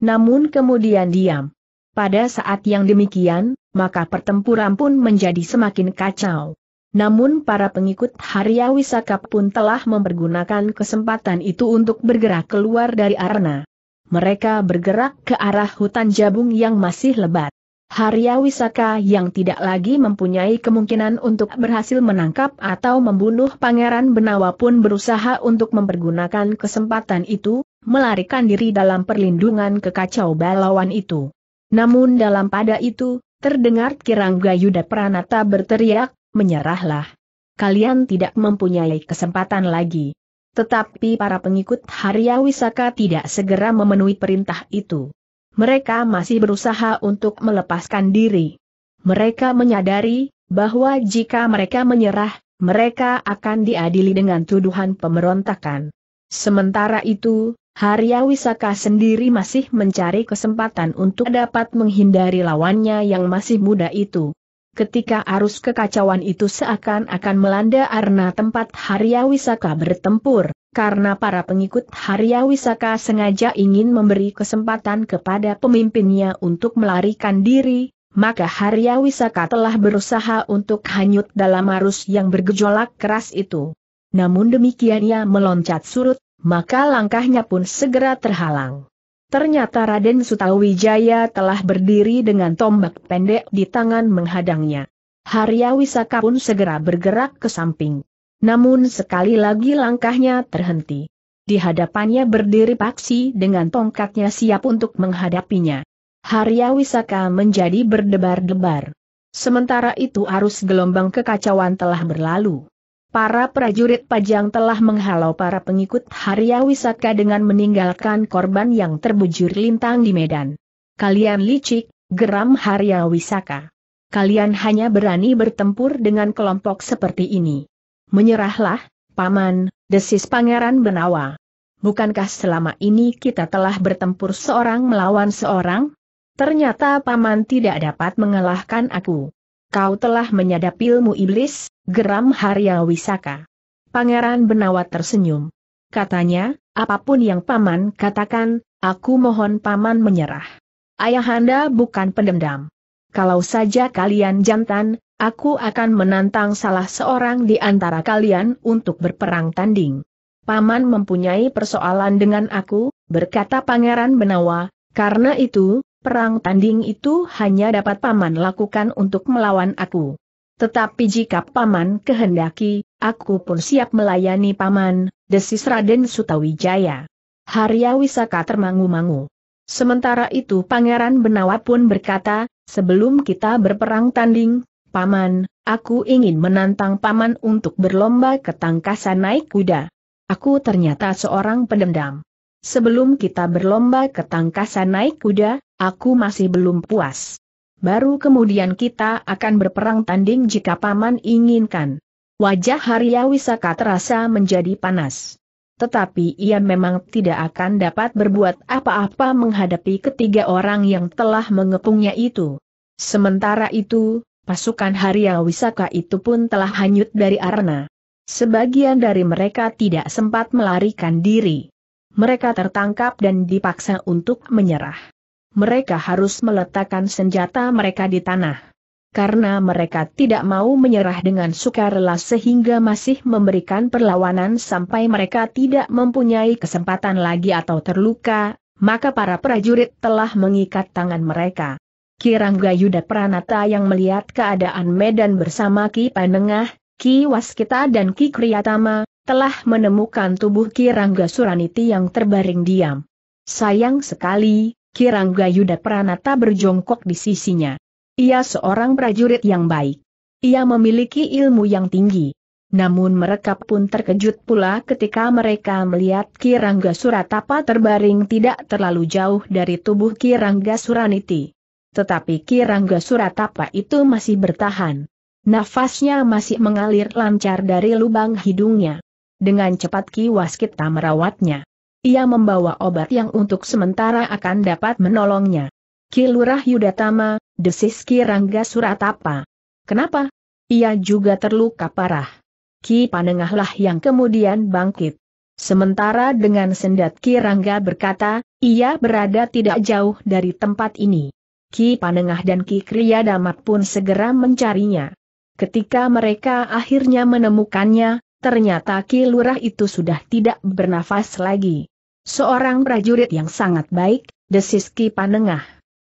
Namun kemudian diam. Pada saat yang demikian, maka pertempuran pun menjadi semakin kacau. Namun para pengikut Harya Wisaka pun telah mempergunakan kesempatan itu untuk bergerak keluar dari arena. Mereka bergerak ke arah hutan jabung yang masih lebat. Harya Wisaka yang tidak lagi mempunyai kemungkinan untuk berhasil menangkap atau membunuh Pangeran Benawa pun berusaha untuk mempergunakan kesempatan itu, melarikan diri dalam perlindungan kekacau balauan itu. Namun dalam pada itu, terdengar Kirangga Yuda Pranata berteriak, menyerahlah. Kalian tidak mempunyai kesempatan lagi. Tetapi para pengikut Harya Wisaka tidak segera memenuhi perintah itu. Mereka masih berusaha untuk melepaskan diri. Mereka menyadari bahwa jika mereka menyerah, mereka akan diadili dengan tuduhan pemberontakan. Sementara itu, Harya Wisaka sendiri masih mencari kesempatan untuk dapat menghindari lawannya yang masih muda itu. Ketika arus kekacauan itu seakan-akan melanda karena tempat Harya bertempur, karena para pengikut Harya sengaja ingin memberi kesempatan kepada pemimpinnya untuk melarikan diri, maka Harya telah berusaha untuk hanyut dalam arus yang bergejolak keras itu. Namun demikian ia meloncat surut, maka langkahnya pun segera terhalang. Ternyata Raden Sutawijaya telah berdiri dengan tombak pendek di tangan menghadangnya. Harya Wisaka pun segera bergerak ke samping. Namun sekali lagi langkahnya terhenti. Di hadapannya berdiri Paksi dengan tongkatnya siap untuk menghadapinya. Harya Wisaka menjadi berdebar-debar. Sementara itu arus gelombang kekacauan telah berlalu para prajurit pajang telah menghalau para pengikut Harya Wisaka dengan meninggalkan korban yang terbujur lintang di medan. Kalian licik, geram Harya Wisaka. Kalian hanya berani bertempur dengan kelompok seperti ini. Menyerahlah, Paman, desis Pangeran Benawa. Bukankah selama ini kita telah bertempur seorang melawan seorang? Ternyata Paman tidak dapat mengalahkan aku kau telah menyadap ilmu iblis, geram Harya Wisaka. Pangeran Benawa tersenyum. Katanya, apapun yang paman katakan, aku mohon paman menyerah. Ayahanda bukan pendendam. Kalau saja kalian jantan, aku akan menantang salah seorang di antara kalian untuk berperang tanding. Paman mempunyai persoalan dengan aku, berkata Pangeran Benawa, karena itu, Perang tanding itu hanya dapat paman lakukan untuk melawan aku. Tetapi jika paman kehendaki, aku pun siap melayani paman, desis Raden Sutawijaya. Harya Wisaka termangu-mangu. Sementara itu Pangeran Benawa pun berkata, sebelum kita berperang tanding, paman, aku ingin menantang paman untuk berlomba ketangkasan naik kuda. Aku ternyata seorang pendendam sebelum kita berlomba ke tangkasan naik kuda, aku masih belum puas. Baru kemudian kita akan berperang tanding jika paman inginkan. Wajah Harya Wisaka terasa menjadi panas. Tetapi ia memang tidak akan dapat berbuat apa-apa menghadapi ketiga orang yang telah mengepungnya itu. Sementara itu, pasukan Harya Wisaka itu pun telah hanyut dari arena. Sebagian dari mereka tidak sempat melarikan diri mereka tertangkap dan dipaksa untuk menyerah. Mereka harus meletakkan senjata mereka di tanah. Karena mereka tidak mau menyerah dengan sukarela sehingga masih memberikan perlawanan sampai mereka tidak mempunyai kesempatan lagi atau terluka, maka para prajurit telah mengikat tangan mereka. Kirangga Yuda Pranata yang melihat keadaan Medan bersama Ki Panengah, Ki Waskita dan Ki Kriyatama, telah menemukan tubuh Kirangga Suraniti yang terbaring diam. Sayang sekali, Kirangga Yuda Pranata berjongkok di sisinya. Ia seorang prajurit yang baik. Ia memiliki ilmu yang tinggi. Namun mereka pun terkejut pula ketika mereka melihat Kirangga Suratapa terbaring tidak terlalu jauh dari tubuh Kirangga Suraniti. Tetapi Kirangga Suratapa itu masih bertahan. Nafasnya masih mengalir lancar dari lubang hidungnya. Dengan cepat Ki Waskita merawatnya. Ia membawa obat yang untuk sementara akan dapat menolongnya. Ki Lurah Yudatama, desis Ki Rangga Suratapa. Kenapa? Ia juga terluka parah. Ki Panengahlah yang kemudian bangkit. Sementara dengan sendat Ki Rangga berkata, ia berada tidak jauh dari tempat ini. Ki Panengah dan Ki Kriya Damat pun segera mencarinya. Ketika mereka akhirnya menemukannya, Ternyata Ki Lurah itu sudah tidak bernafas lagi. Seorang prajurit yang sangat baik, desis Ki Panengah.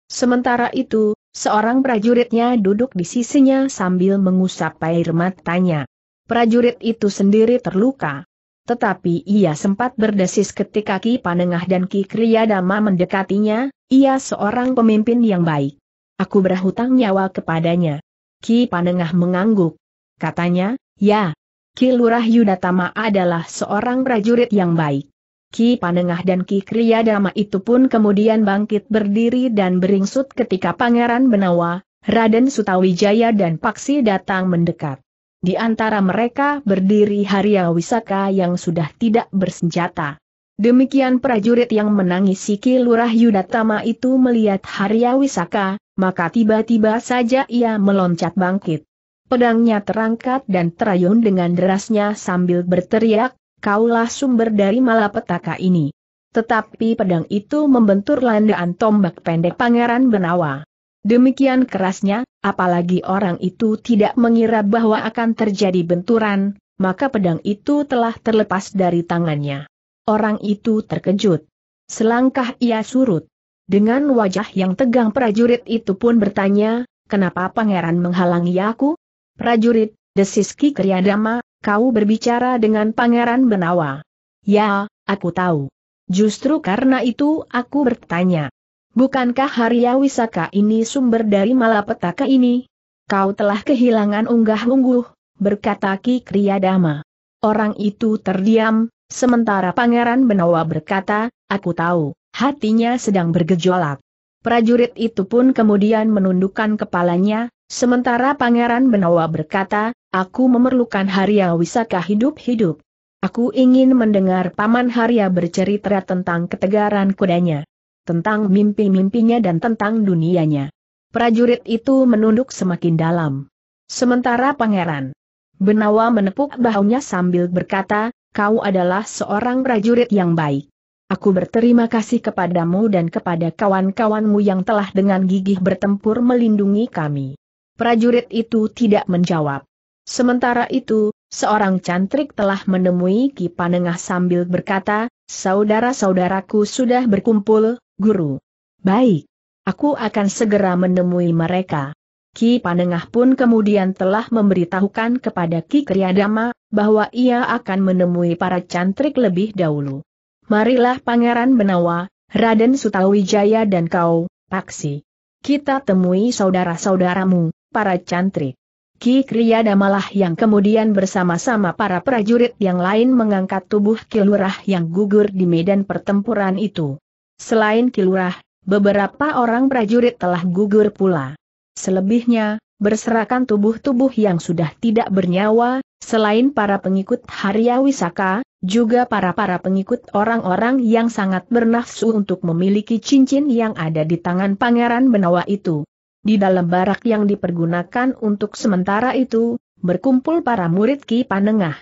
Sementara itu, seorang prajuritnya duduk di sisinya sambil mengusap air matanya. Prajurit itu sendiri terluka. Tetapi ia sempat berdesis ketika Ki Panengah dan Ki Kriyadama mendekatinya, ia seorang pemimpin yang baik. Aku berhutang nyawa kepadanya. Ki Panengah mengangguk. Katanya, ya, Ki Lurah Yudatama adalah seorang prajurit yang baik. Ki Panengah dan Ki Kriyadama itu pun kemudian bangkit berdiri dan beringsut ketika Pangeran Benawa, Raden Sutawijaya dan Paksi datang mendekat. Di antara mereka berdiri Harya Wisaka yang sudah tidak bersenjata. Demikian prajurit yang menangisi Ki Lurah Yudatama itu melihat Harya Wisaka, maka tiba-tiba saja ia meloncat bangkit. Pedangnya terangkat dan terayun dengan derasnya sambil berteriak, kaulah sumber dari malapetaka ini. Tetapi pedang itu membentur landaan tombak pendek Pangeran Benawa. Demikian kerasnya, apalagi orang itu tidak mengira bahwa akan terjadi benturan, maka pedang itu telah terlepas dari tangannya. Orang itu terkejut. Selangkah ia surut. Dengan wajah yang tegang prajurit itu pun bertanya, kenapa pangeran menghalangi aku? Prajurit, desis Ki Kriadama, kau berbicara dengan Pangeran Benawa. Ya, aku tahu. Justru karena itu aku bertanya. Bukankah Harya Wisaka ini sumber dari malapetaka ini? Kau telah kehilangan unggah-ungguh, berkata Ki Kriadama. Orang itu terdiam, sementara Pangeran Benawa berkata, aku tahu, hatinya sedang bergejolak. Prajurit itu pun kemudian menundukkan kepalanya, Sementara Pangeran Benawa berkata, aku memerlukan Harya Wisaka hidup-hidup. Aku ingin mendengar Paman Harya bercerita tentang ketegaran kudanya, tentang mimpi-mimpinya dan tentang dunianya. Prajurit itu menunduk semakin dalam. Sementara Pangeran Benawa menepuk bahunya sambil berkata, kau adalah seorang prajurit yang baik. Aku berterima kasih kepadamu dan kepada kawan-kawanmu yang telah dengan gigih bertempur melindungi kami prajurit itu tidak menjawab. Sementara itu, seorang cantrik telah menemui Ki Panengah sambil berkata, Saudara-saudaraku sudah berkumpul, guru. Baik. Aku akan segera menemui mereka. Ki Panengah pun kemudian telah memberitahukan kepada Ki Kriadama, bahwa ia akan menemui para cantrik lebih dahulu. Marilah Pangeran Benawa, Raden Sutawijaya dan kau, Paksi. Kita temui saudara-saudaramu para cantrik. Ki Kriyada malah yang kemudian bersama-sama para prajurit yang lain mengangkat tubuh Kilurah yang gugur di medan pertempuran itu. Selain Kilurah, beberapa orang prajurit telah gugur pula. Selebihnya, berserakan tubuh-tubuh yang sudah tidak bernyawa, selain para pengikut Harya Wisaka, juga para-para pengikut orang-orang yang sangat bernafsu untuk memiliki cincin yang ada di tangan Pangeran Benawa itu. Di dalam barak yang dipergunakan untuk sementara itu, berkumpul para murid Ki Panengah.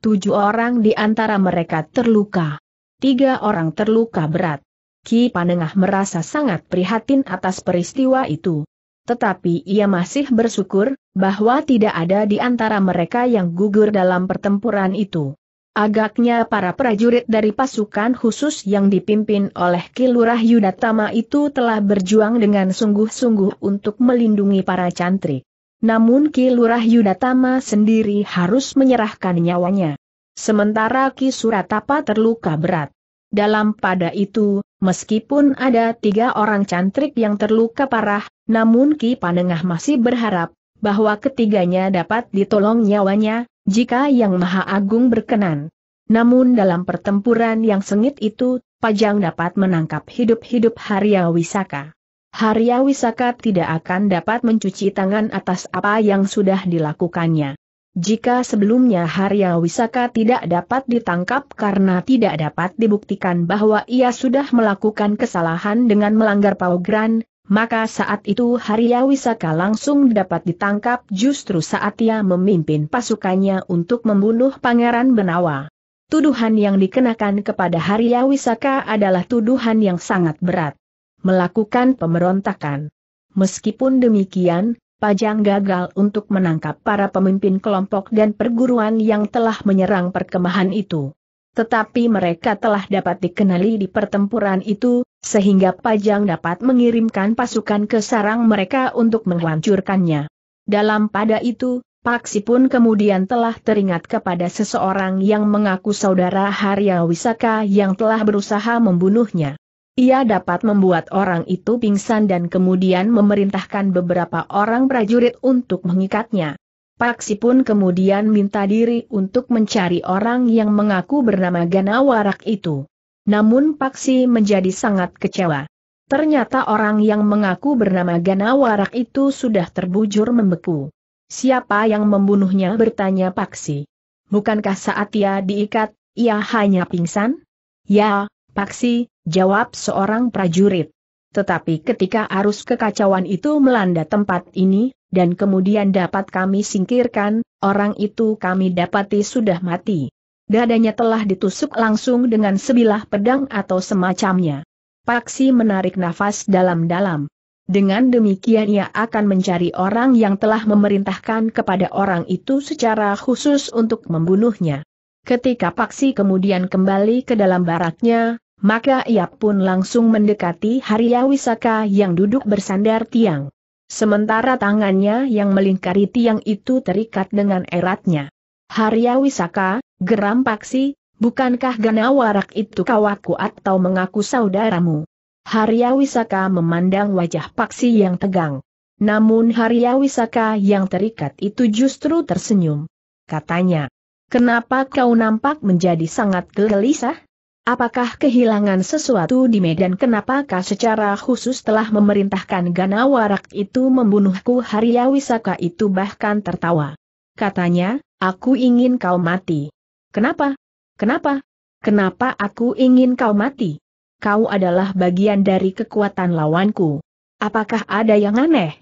Tujuh orang di antara mereka terluka. Tiga orang terluka berat. Ki Panengah merasa sangat prihatin atas peristiwa itu. Tetapi ia masih bersyukur, bahwa tidak ada di antara mereka yang gugur dalam pertempuran itu. Agaknya para prajurit dari pasukan khusus yang dipimpin oleh Kilurah Yudatama itu telah berjuang dengan sungguh-sungguh untuk melindungi para cantri. Namun Kilurah Yudatama sendiri harus menyerahkan nyawanya. Sementara Ki Suratapa terluka berat. Dalam pada itu, meskipun ada tiga orang cantrik yang terluka parah, namun Ki Panengah masih berharap bahwa ketiganya dapat ditolong nyawanya, jika Yang Maha Agung berkenan. Namun dalam pertempuran yang sengit itu, Pajang dapat menangkap hidup-hidup Harya Wisaka. Harya Wisaka tidak akan dapat mencuci tangan atas apa yang sudah dilakukannya. Jika sebelumnya Harya Wisaka tidak dapat ditangkap karena tidak dapat dibuktikan bahwa ia sudah melakukan kesalahan dengan melanggar paugran, maka saat itu Haria Wisaka langsung dapat ditangkap justru saat ia memimpin pasukannya untuk membunuh Pangeran Benawa. Tuduhan yang dikenakan kepada Haria Wisaka adalah tuduhan yang sangat berat. Melakukan pemberontakan. Meskipun demikian, Pajang gagal untuk menangkap para pemimpin kelompok dan perguruan yang telah menyerang perkemahan itu. Tetapi mereka telah dapat dikenali di pertempuran itu, sehingga Pajang dapat mengirimkan pasukan ke sarang mereka untuk menghancurkannya. Dalam pada itu, Paksi pun kemudian telah teringat kepada seseorang yang mengaku saudara Harya Wisaka yang telah berusaha membunuhnya. Ia dapat membuat orang itu pingsan dan kemudian memerintahkan beberapa orang prajurit untuk mengikatnya. Paksi pun kemudian minta diri untuk mencari orang yang mengaku bernama Ganawarak itu. Namun Paksi menjadi sangat kecewa. Ternyata orang yang mengaku bernama Ganawarak itu sudah terbujur membeku. Siapa yang membunuhnya bertanya Paksi. Bukankah saat ia diikat, ia hanya pingsan? Ya, Paksi, jawab seorang prajurit. Tetapi ketika arus kekacauan itu melanda tempat ini, dan kemudian dapat kami singkirkan, orang itu kami dapati sudah mati dadanya telah ditusuk langsung dengan sebilah pedang atau semacamnya. Paksi menarik nafas dalam-dalam. Dengan demikian ia akan mencari orang yang telah memerintahkan kepada orang itu secara khusus untuk membunuhnya. Ketika Paksi kemudian kembali ke dalam baraknya, maka ia pun langsung mendekati Harya Wisaka yang duduk bersandar tiang. Sementara tangannya yang melingkari tiang itu terikat dengan eratnya. Harya Wisaka, Geram Paksi, bukankah Ganawarak itu kawaku atau mengaku saudaramu? Harya Wisaka memandang wajah Paksi yang tegang. Namun Harya Wisaka yang terikat itu justru tersenyum. Katanya, kenapa kau nampak menjadi sangat gelisah? Apakah kehilangan sesuatu di Medan kenapakah secara khusus telah memerintahkan Ganawarak itu membunuhku Harya Wisaka itu bahkan tertawa. Katanya, aku ingin kau mati. Kenapa? Kenapa? Kenapa aku ingin kau mati? Kau adalah bagian dari kekuatan lawanku. Apakah ada yang aneh?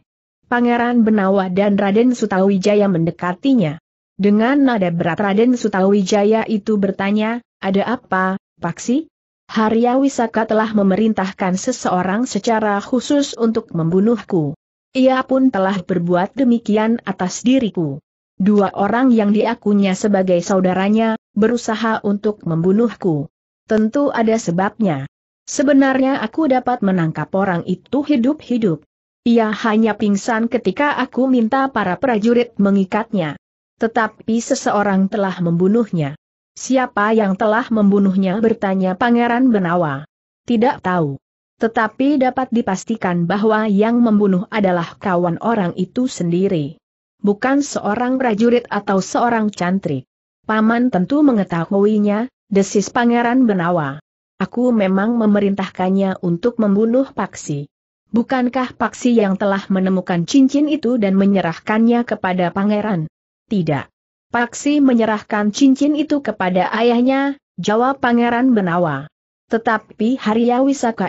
Pangeran Benawa dan Raden Sutawijaya mendekatinya. Dengan nada berat Raden Sutawijaya itu bertanya, ada apa, Paksi? Harya Wisaka telah memerintahkan seseorang secara khusus untuk membunuhku. Ia pun telah berbuat demikian atas diriku. Dua orang yang diakunya sebagai saudaranya, berusaha untuk membunuhku. Tentu ada sebabnya. Sebenarnya aku dapat menangkap orang itu hidup-hidup. Ia hanya pingsan ketika aku minta para prajurit mengikatnya. Tetapi seseorang telah membunuhnya. Siapa yang telah membunuhnya bertanya Pangeran Benawa. Tidak tahu. Tetapi dapat dipastikan bahwa yang membunuh adalah kawan orang itu sendiri bukan seorang prajurit atau seorang cantrik. Paman tentu mengetahuinya, desis Pangeran Benawa. Aku memang memerintahkannya untuk membunuh Paksi. Bukankah Paksi yang telah menemukan cincin itu dan menyerahkannya kepada Pangeran? Tidak. Paksi menyerahkan cincin itu kepada ayahnya, jawab Pangeran Benawa. Tetapi Haria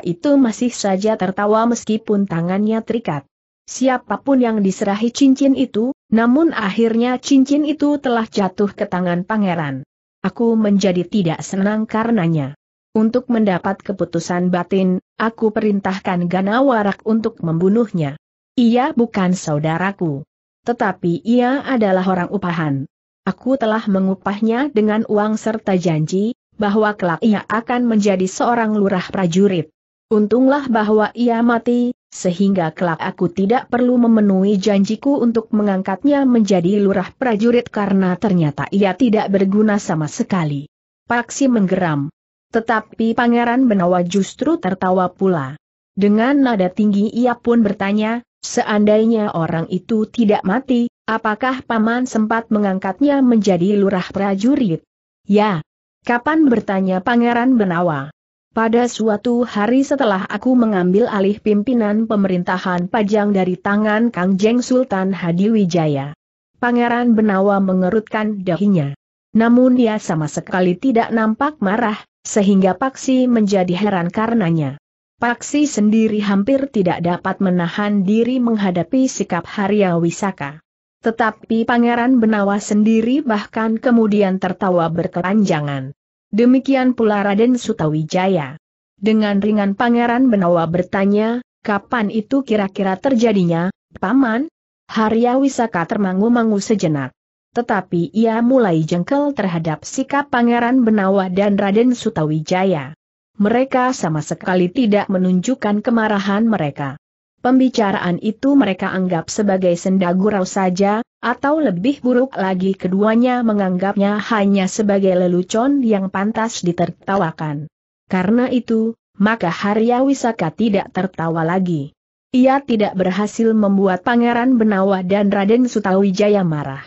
itu masih saja tertawa meskipun tangannya terikat. Siapapun yang diserahi cincin itu, namun akhirnya cincin itu telah jatuh ke tangan pangeran. Aku menjadi tidak senang karenanya. Untuk mendapat keputusan batin, aku perintahkan Ganawarak untuk membunuhnya. Ia bukan saudaraku. Tetapi ia adalah orang upahan. Aku telah mengupahnya dengan uang serta janji, bahwa kelak ia akan menjadi seorang lurah prajurit. Untunglah bahwa ia mati, sehingga kelak aku tidak perlu memenuhi janjiku untuk mengangkatnya menjadi lurah prajurit karena ternyata ia tidak berguna sama sekali. Paksi menggeram. Tetapi Pangeran Benawa justru tertawa pula. Dengan nada tinggi ia pun bertanya, seandainya orang itu tidak mati, apakah Paman sempat mengangkatnya menjadi lurah prajurit? Ya. Kapan bertanya Pangeran Benawa? Pada suatu hari setelah aku mengambil alih pimpinan pemerintahan Pajang dari tangan Kang Jeng Sultan Hadiwijaya. Pangeran Benawa mengerutkan dahinya. Namun dia sama sekali tidak nampak marah, sehingga Paksi menjadi heran karenanya. Paksi sendiri hampir tidak dapat menahan diri menghadapi sikap Harya Wisaka. Tetapi Pangeran Benawa sendiri bahkan kemudian tertawa berkeranjangan. Demikian pula Raden Sutawijaya. Dengan ringan Pangeran Benawa bertanya, kapan itu kira-kira terjadinya, Paman? Harya Wisaka termangu-mangu sejenak. Tetapi ia mulai jengkel terhadap sikap Pangeran Benawa dan Raden Sutawijaya. Mereka sama sekali tidak menunjukkan kemarahan mereka. Pembicaraan itu mereka anggap sebagai senda saja, atau lebih buruk lagi keduanya menganggapnya hanya sebagai lelucon yang pantas ditertawakan. Karena itu, maka Harya Wisaka tidak tertawa lagi. Ia tidak berhasil membuat Pangeran Benawa dan Raden Sutawijaya marah.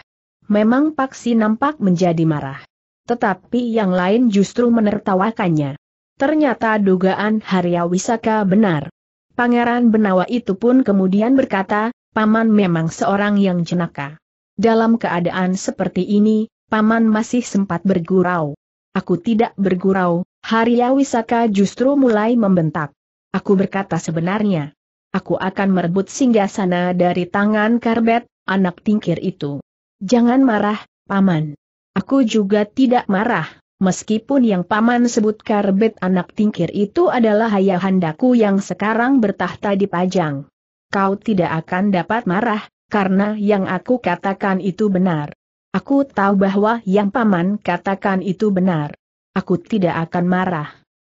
Memang Paksi nampak menjadi marah. Tetapi yang lain justru menertawakannya. Ternyata dugaan Harya Wisaka benar. Pangeran Benawa itu pun kemudian berkata, Paman memang seorang yang jenaka. Dalam keadaan seperti ini, Paman masih sempat bergurau. Aku tidak bergurau, Harya Wisaka justru mulai membentak. Aku berkata sebenarnya. Aku akan merebut singgasana dari tangan Karbet, anak tingkir itu. Jangan marah, Paman. Aku juga tidak marah, meskipun yang Paman sebut Karbet anak tingkir itu adalah ayahandaku yang sekarang bertahta di Pajang. Kau tidak akan dapat marah, karena yang aku katakan itu benar. Aku tahu bahwa yang paman katakan itu benar. Aku tidak akan marah.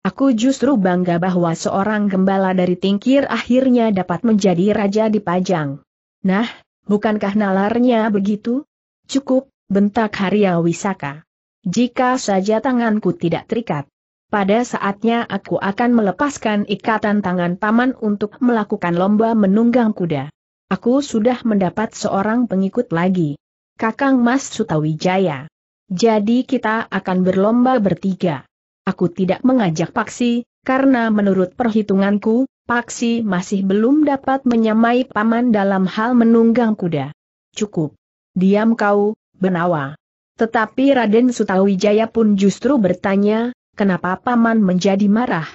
Aku justru bangga bahwa seorang gembala dari tingkir akhirnya dapat menjadi raja di Pajang. Nah, bukankah nalarnya begitu? Cukup, bentak Harya Wisaka. Jika saja tanganku tidak terikat. Pada saatnya aku akan melepaskan ikatan tangan paman untuk melakukan lomba menunggang kuda. Aku sudah mendapat seorang pengikut lagi. Kakang Mas Sutawijaya. Jadi kita akan berlomba bertiga. Aku tidak mengajak Paksi, karena menurut perhitunganku, Paksi masih belum dapat menyamai paman dalam hal menunggang kuda. Cukup. Diam kau, Benawa. Tetapi Raden Sutawijaya pun justru bertanya, kenapa paman menjadi marah?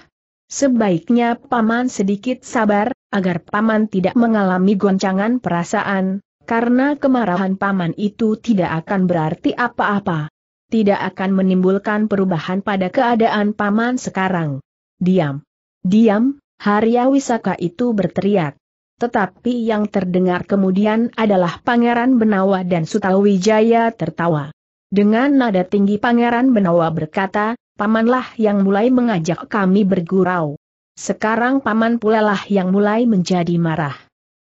Sebaiknya paman sedikit sabar, agar paman tidak mengalami goncangan perasaan, karena kemarahan paman itu tidak akan berarti apa-apa. Tidak akan menimbulkan perubahan pada keadaan paman sekarang. Diam. Diam, Harya Wisaka itu berteriak. Tetapi yang terdengar kemudian adalah Pangeran Benawa dan Sutawijaya tertawa. Dengan nada tinggi Pangeran Benawa berkata, Pamanlah yang mulai mengajak kami bergurau. Sekarang paman pulalah yang mulai menjadi marah.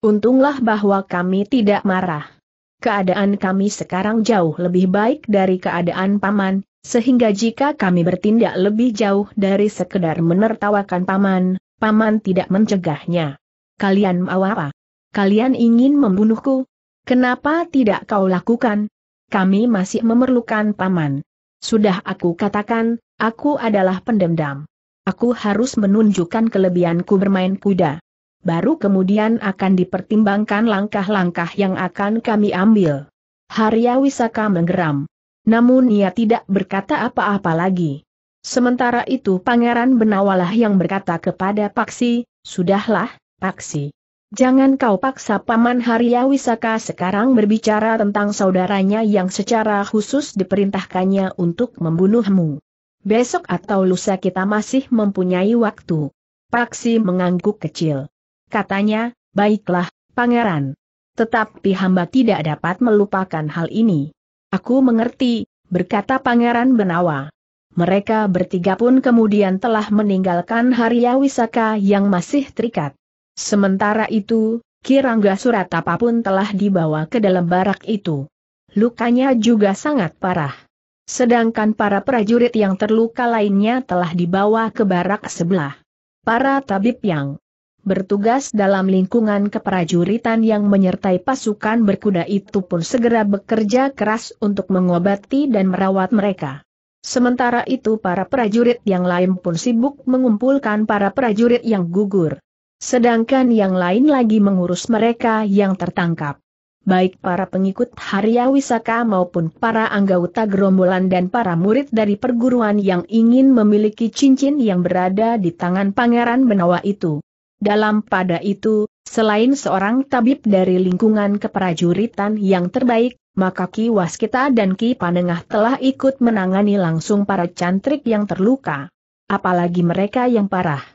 Untunglah bahwa kami tidak marah. Keadaan kami sekarang jauh lebih baik dari keadaan paman, sehingga jika kami bertindak lebih jauh dari sekedar menertawakan paman, paman tidak mencegahnya. Kalian mau apa? Kalian ingin membunuhku? Kenapa tidak kau lakukan? Kami masih memerlukan paman. Sudah aku katakan, aku adalah pendendam. Aku harus menunjukkan kelebihanku bermain kuda. Baru kemudian akan dipertimbangkan langkah-langkah yang akan kami ambil. Harya Wisaka menggeram. Namun ia tidak berkata apa-apa lagi. Sementara itu Pangeran Benawalah yang berkata kepada Paksi, Sudahlah, Paksi. Jangan kau paksa Paman Harya Wisaka sekarang berbicara tentang saudaranya yang secara khusus diperintahkannya untuk membunuhmu. Besok atau lusa kita masih mempunyai waktu. Paksi mengangguk kecil. Katanya, baiklah, pangeran. Tetapi hamba tidak dapat melupakan hal ini. Aku mengerti, berkata pangeran Benawa. Mereka bertiga pun kemudian telah meninggalkan Harya Wisaka yang masih terikat. Sementara itu, Kirangga surat apapun telah dibawa ke dalam barak itu. Lukanya juga sangat parah. Sedangkan para prajurit yang terluka lainnya telah dibawa ke barak sebelah. Para tabib yang bertugas dalam lingkungan keprajuritan yang menyertai pasukan berkuda itu pun segera bekerja keras untuk mengobati dan merawat mereka. Sementara itu para prajurit yang lain pun sibuk mengumpulkan para prajurit yang gugur. Sedangkan yang lain lagi mengurus mereka yang tertangkap baik para pengikut Harya Wisaka maupun para anggota gerombolan dan para murid dari perguruan yang ingin memiliki cincin yang berada di tangan Pangeran Benawa itu. Dalam pada itu, selain seorang tabib dari lingkungan keprajuritan yang terbaik, maka Ki Waskita dan Ki Panengah telah ikut menangani langsung para cantrik yang terluka. Apalagi mereka yang parah.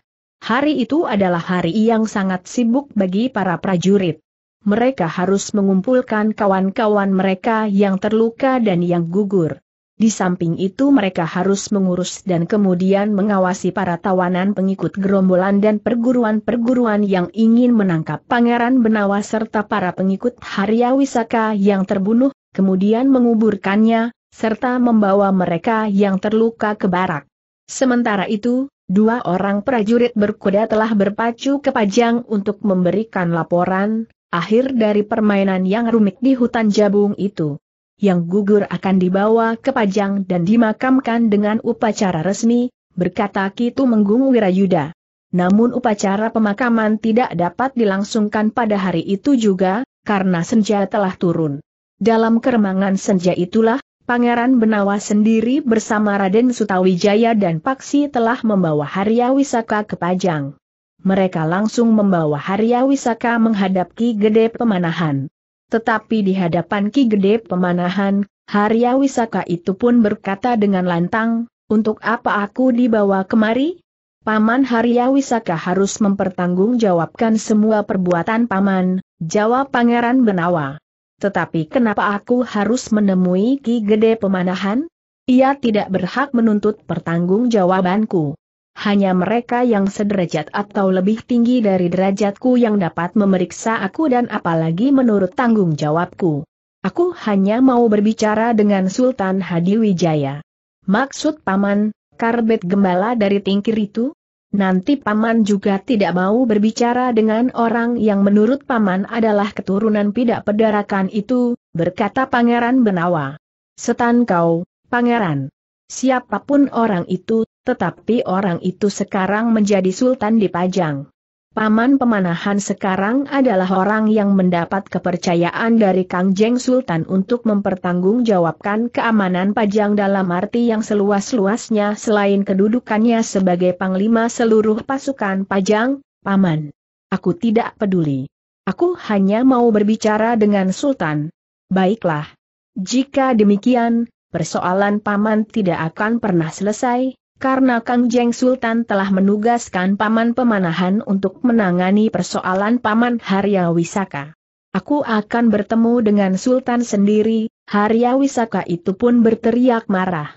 Hari itu adalah hari yang sangat sibuk bagi para prajurit mereka harus mengumpulkan kawan-kawan mereka yang terluka dan yang gugur. Di samping itu mereka harus mengurus dan kemudian mengawasi para tawanan pengikut gerombolan dan perguruan-perguruan yang ingin menangkap Pangeran Benawa serta para pengikut Harya Wisaka yang terbunuh, kemudian menguburkannya, serta membawa mereka yang terluka ke barak. Sementara itu, dua orang prajurit berkuda telah berpacu ke Pajang untuk memberikan laporan, akhir dari permainan yang rumit di hutan jabung itu. Yang gugur akan dibawa ke Pajang dan dimakamkan dengan upacara resmi, berkata Kitu Menggung Wirayuda. Namun upacara pemakaman tidak dapat dilangsungkan pada hari itu juga, karena senja telah turun. Dalam keremangan senja itulah, Pangeran Benawa sendiri bersama Raden Sutawijaya dan Paksi telah membawa Harya Wisaka ke Pajang mereka langsung membawa Harya Wisaka menghadap Ki Gede Pemanahan. Tetapi di hadapan Ki Gede Pemanahan, Harya Wisaka itu pun berkata dengan lantang, untuk apa aku dibawa kemari? Paman Harya Wisaka harus mempertanggungjawabkan semua perbuatan Paman, jawab Pangeran Benawa. Tetapi kenapa aku harus menemui Ki Gede Pemanahan? Ia tidak berhak menuntut pertanggungjawabanku hanya mereka yang sederajat atau lebih tinggi dari derajatku yang dapat memeriksa aku dan apalagi menurut tanggung jawabku. Aku hanya mau berbicara dengan Sultan Hadiwijaya. Maksud Paman, karbet gembala dari tingkir itu? Nanti Paman juga tidak mau berbicara dengan orang yang menurut Paman adalah keturunan pidak pedarakan itu, berkata Pangeran Benawa. Setan kau, Pangeran siapapun orang itu, tetapi orang itu sekarang menjadi sultan di Pajang. Paman Pemanahan sekarang adalah orang yang mendapat kepercayaan dari Kang Jeng Sultan untuk mempertanggungjawabkan keamanan Pajang dalam arti yang seluas-luasnya selain kedudukannya sebagai panglima seluruh pasukan Pajang, Paman. Aku tidak peduli. Aku hanya mau berbicara dengan Sultan. Baiklah. Jika demikian, persoalan paman tidak akan pernah selesai, karena Kang Jeng Sultan telah menugaskan paman pemanahan untuk menangani persoalan paman Harya Wisaka. Aku akan bertemu dengan Sultan sendiri, Harya Wisaka itu pun berteriak marah.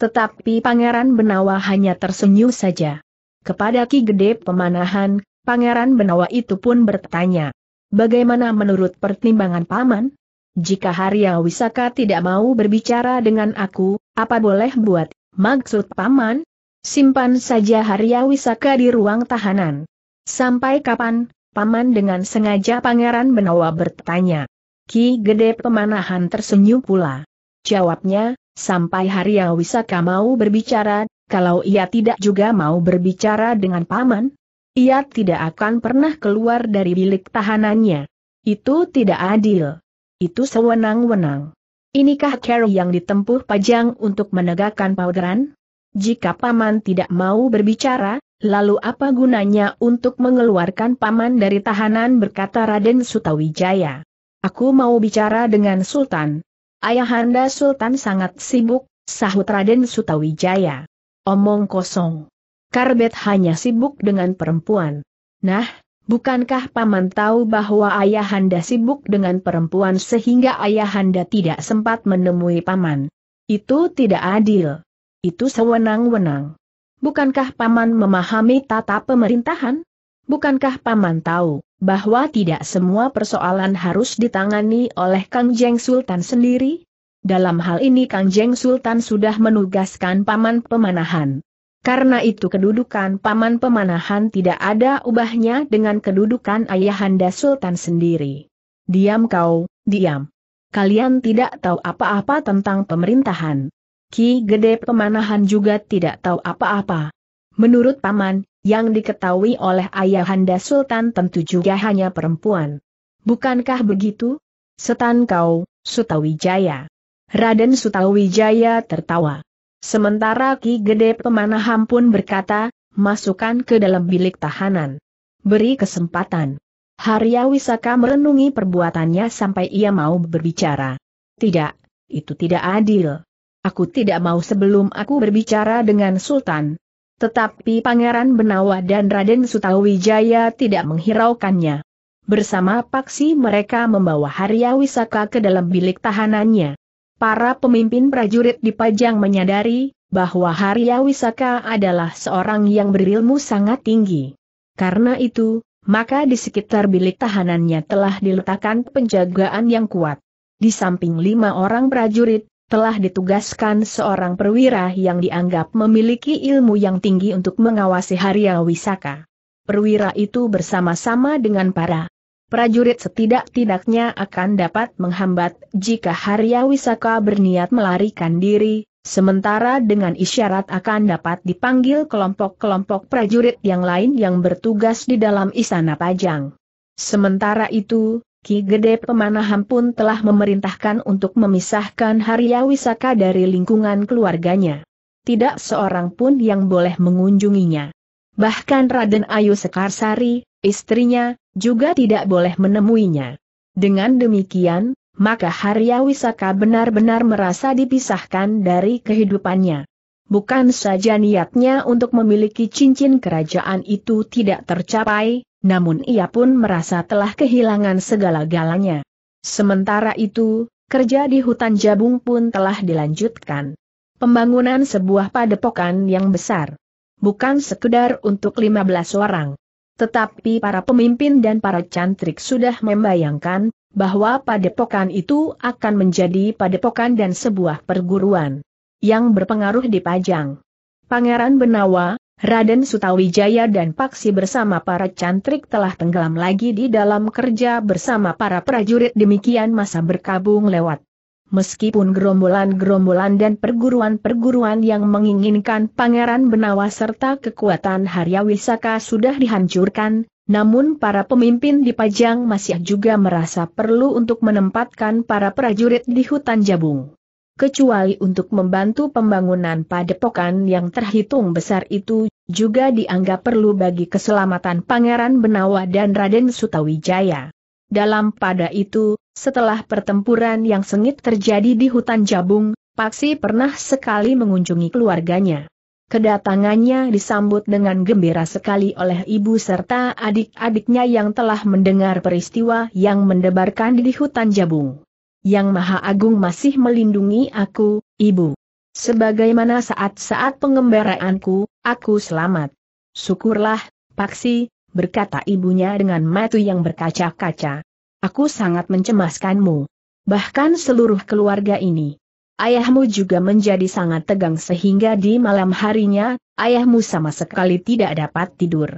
Tetapi Pangeran Benawa hanya tersenyum saja. Kepada Ki Gede Pemanahan, Pangeran Benawa itu pun bertanya, Bagaimana menurut pertimbangan Paman? Jika Harya Wisaka tidak mau berbicara dengan aku, apa boleh buat, maksud paman? Simpan saja Harya Wisaka di ruang tahanan. Sampai kapan, paman dengan sengaja pangeran Benawa bertanya. Ki Gede Pemanahan tersenyum pula. Jawabnya, sampai Harya Wisaka mau berbicara, kalau ia tidak juga mau berbicara dengan paman, ia tidak akan pernah keluar dari bilik tahanannya. Itu tidak adil itu sewenang-wenang. Inikah cara yang ditempuh Pajang untuk menegakkan powderan? Jika Paman tidak mau berbicara, lalu apa gunanya untuk mengeluarkan Paman dari tahanan berkata Raden Sutawijaya. Aku mau bicara dengan Sultan. Ayahanda Sultan sangat sibuk, sahut Raden Sutawijaya. Omong kosong. Karbet hanya sibuk dengan perempuan. Nah, Bukankah Paman tahu bahwa Ayahanda sibuk dengan perempuan sehingga Ayahanda tidak sempat menemui Paman? Itu tidak adil. Itu sewenang-wenang. Bukankah Paman memahami tata pemerintahan? Bukankah Paman tahu bahwa tidak semua persoalan harus ditangani oleh Kang Jeng Sultan sendiri? Dalam hal ini Kang Jeng Sultan sudah menugaskan Paman pemanahan. Karena itu kedudukan paman pemanahan tidak ada ubahnya dengan kedudukan ayahanda sultan sendiri. Diam kau, diam. Kalian tidak tahu apa-apa tentang pemerintahan. Ki Gede pemanahan juga tidak tahu apa-apa. Menurut paman, yang diketahui oleh ayahanda sultan tentu juga hanya perempuan. Bukankah begitu? Setan kau, Sutawijaya. Raden Sutawijaya tertawa. Sementara Ki Gede Pemanahan pun berkata, masukkan ke dalam bilik tahanan. Beri kesempatan. Harya Wisaka merenungi perbuatannya sampai ia mau berbicara. Tidak, itu tidak adil. Aku tidak mau sebelum aku berbicara dengan Sultan. Tetapi Pangeran Benawa dan Raden Sutawijaya tidak menghiraukannya. Bersama Paksi mereka membawa Harya Wisaka ke dalam bilik tahanannya. Para pemimpin prajurit di pajang menyadari bahwa Harya Wisaka adalah seorang yang berilmu sangat tinggi. Karena itu, maka di sekitar bilik tahanannya telah diletakkan penjagaan yang kuat. Di samping lima orang prajurit, telah ditugaskan seorang perwira yang dianggap memiliki ilmu yang tinggi untuk mengawasi Harya Wisaka. Perwira itu bersama-sama dengan para prajurit setidak-tidaknya akan dapat menghambat jika Harya Wisaka berniat melarikan diri, sementara dengan isyarat akan dapat dipanggil kelompok-kelompok prajurit yang lain yang bertugas di dalam istana Pajang. Sementara itu, Ki Gede Pemanahan pun telah memerintahkan untuk memisahkan Harya Wisaka dari lingkungan keluarganya. Tidak seorang pun yang boleh mengunjunginya. Bahkan Raden Ayu Sekarsari, istrinya, juga tidak boleh menemuinya. Dengan demikian, maka Harya Wisaka benar-benar merasa dipisahkan dari kehidupannya. Bukan saja niatnya untuk memiliki cincin kerajaan itu tidak tercapai, namun ia pun merasa telah kehilangan segala-galanya. Sementara itu, kerja di hutan jabung pun telah dilanjutkan. Pembangunan sebuah padepokan yang besar. Bukan sekedar untuk 15 orang. Tetapi para pemimpin dan para cantrik sudah membayangkan, bahwa padepokan itu akan menjadi padepokan dan sebuah perguruan yang berpengaruh di Pajang. Pangeran Benawa, Raden Sutawijaya dan Paksi bersama para cantrik telah tenggelam lagi di dalam kerja bersama para prajurit demikian masa berkabung lewat meskipun gerombolan-gerombolan dan perguruan-perguruan yang menginginkan Pangeran Benawa serta kekuatan Harya Wisaka sudah dihancurkan, namun para pemimpin di Pajang masih juga merasa perlu untuk menempatkan para prajurit di hutan jabung. Kecuali untuk membantu pembangunan padepokan yang terhitung besar itu, juga dianggap perlu bagi keselamatan Pangeran Benawa dan Raden Sutawijaya. Dalam pada itu, setelah pertempuran yang sengit terjadi di hutan Jabung, Paksi pernah sekali mengunjungi keluarganya. Kedatangannya disambut dengan gembira sekali oleh ibu serta adik-adiknya yang telah mendengar peristiwa yang mendebarkan di hutan Jabung. Yang Maha Agung masih melindungi aku, ibu. Sebagaimana saat-saat pengembaraanku, aku selamat. Syukurlah, Paksi, berkata ibunya dengan mata yang berkaca-kaca. Aku sangat mencemaskanmu. Bahkan seluruh keluarga ini. Ayahmu juga menjadi sangat tegang sehingga di malam harinya, ayahmu sama sekali tidak dapat tidur.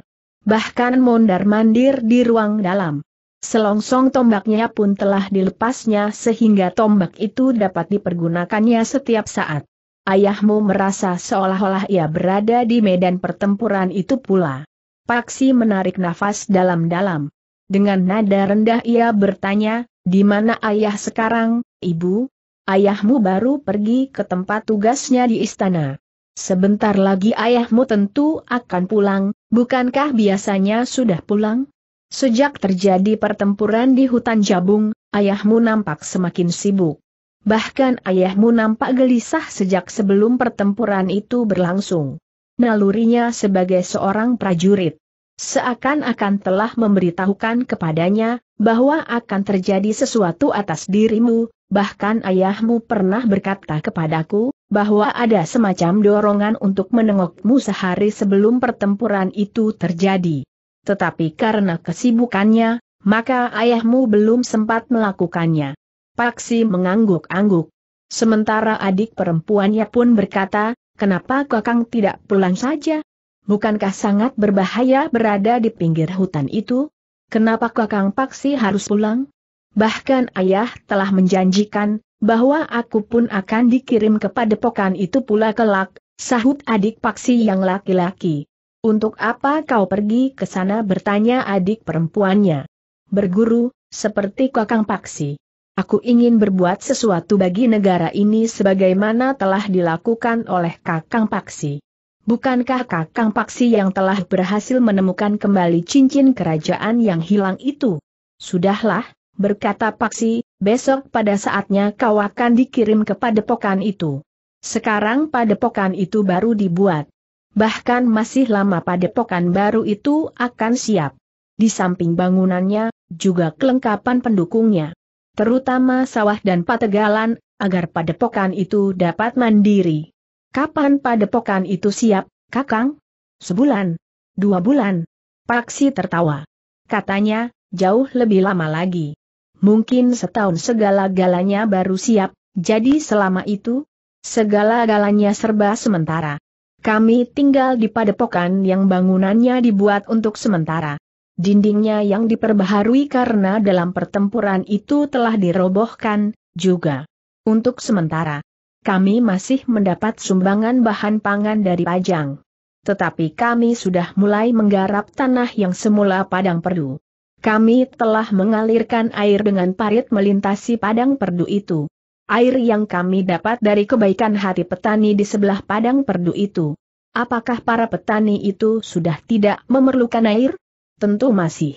Bahkan mondar-mandir di ruang dalam. Selongsong tombaknya pun telah dilepasnya sehingga tombak itu dapat dipergunakannya setiap saat. Ayahmu merasa seolah-olah ia berada di medan pertempuran itu pula. Paksi menarik nafas dalam-dalam. Dengan nada rendah ia bertanya, di mana ayah sekarang, ibu? Ayahmu baru pergi ke tempat tugasnya di istana. Sebentar lagi ayahmu tentu akan pulang, bukankah biasanya sudah pulang? Sejak terjadi pertempuran di hutan jabung, ayahmu nampak semakin sibuk. Bahkan ayahmu nampak gelisah sejak sebelum pertempuran itu berlangsung nalurinya sebagai seorang prajurit. Seakan-akan telah memberitahukan kepadanya, bahwa akan terjadi sesuatu atas dirimu, bahkan ayahmu pernah berkata kepadaku, bahwa ada semacam dorongan untuk menengokmu sehari sebelum pertempuran itu terjadi. Tetapi karena kesibukannya, maka ayahmu belum sempat melakukannya. Paksi mengangguk-angguk. Sementara adik perempuannya pun berkata, Kenapa Kakang tidak pulang saja? Bukankah sangat berbahaya berada di pinggir hutan itu? Kenapa Kakang Paksi harus pulang? Bahkan ayah telah menjanjikan bahwa aku pun akan dikirim kepada pokan itu pula kelak, sahut adik Paksi yang laki-laki. Untuk apa kau pergi ke sana bertanya adik perempuannya. Berguru, seperti Kakang Paksi. Aku ingin berbuat sesuatu bagi negara ini sebagaimana telah dilakukan oleh Kakang Paksi. Bukankah Kakang Paksi yang telah berhasil menemukan kembali cincin kerajaan yang hilang itu? Sudahlah, berkata Paksi, besok pada saatnya kau akan dikirim ke padepokan itu. Sekarang padepokan itu baru dibuat. Bahkan masih lama padepokan baru itu akan siap. Di samping bangunannya, juga kelengkapan pendukungnya terutama sawah dan pategalan, agar padepokan itu dapat mandiri. Kapan padepokan itu siap, Kakang? Sebulan? Dua bulan? Paksi tertawa. Katanya, jauh lebih lama lagi. Mungkin setahun segala-galanya baru siap, jadi selama itu, segala-galanya serba sementara. Kami tinggal di padepokan yang bangunannya dibuat untuk sementara. Dindingnya yang diperbaharui karena dalam pertempuran itu telah dirobohkan, juga. Untuk sementara, kami masih mendapat sumbangan bahan pangan dari Pajang. Tetapi kami sudah mulai menggarap tanah yang semula padang perdu. Kami telah mengalirkan air dengan parit melintasi padang perdu itu. Air yang kami dapat dari kebaikan hati petani di sebelah padang perdu itu. Apakah para petani itu sudah tidak memerlukan air? Tentu masih.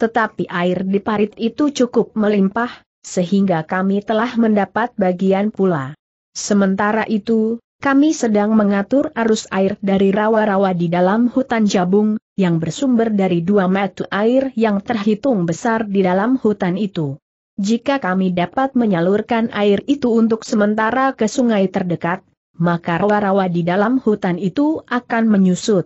Tetapi air di parit itu cukup melimpah, sehingga kami telah mendapat bagian pula. Sementara itu, kami sedang mengatur arus air dari rawa-rawa di dalam hutan jabung, yang bersumber dari dua metu air yang terhitung besar di dalam hutan itu. Jika kami dapat menyalurkan air itu untuk sementara ke sungai terdekat, maka rawa-rawa di dalam hutan itu akan menyusut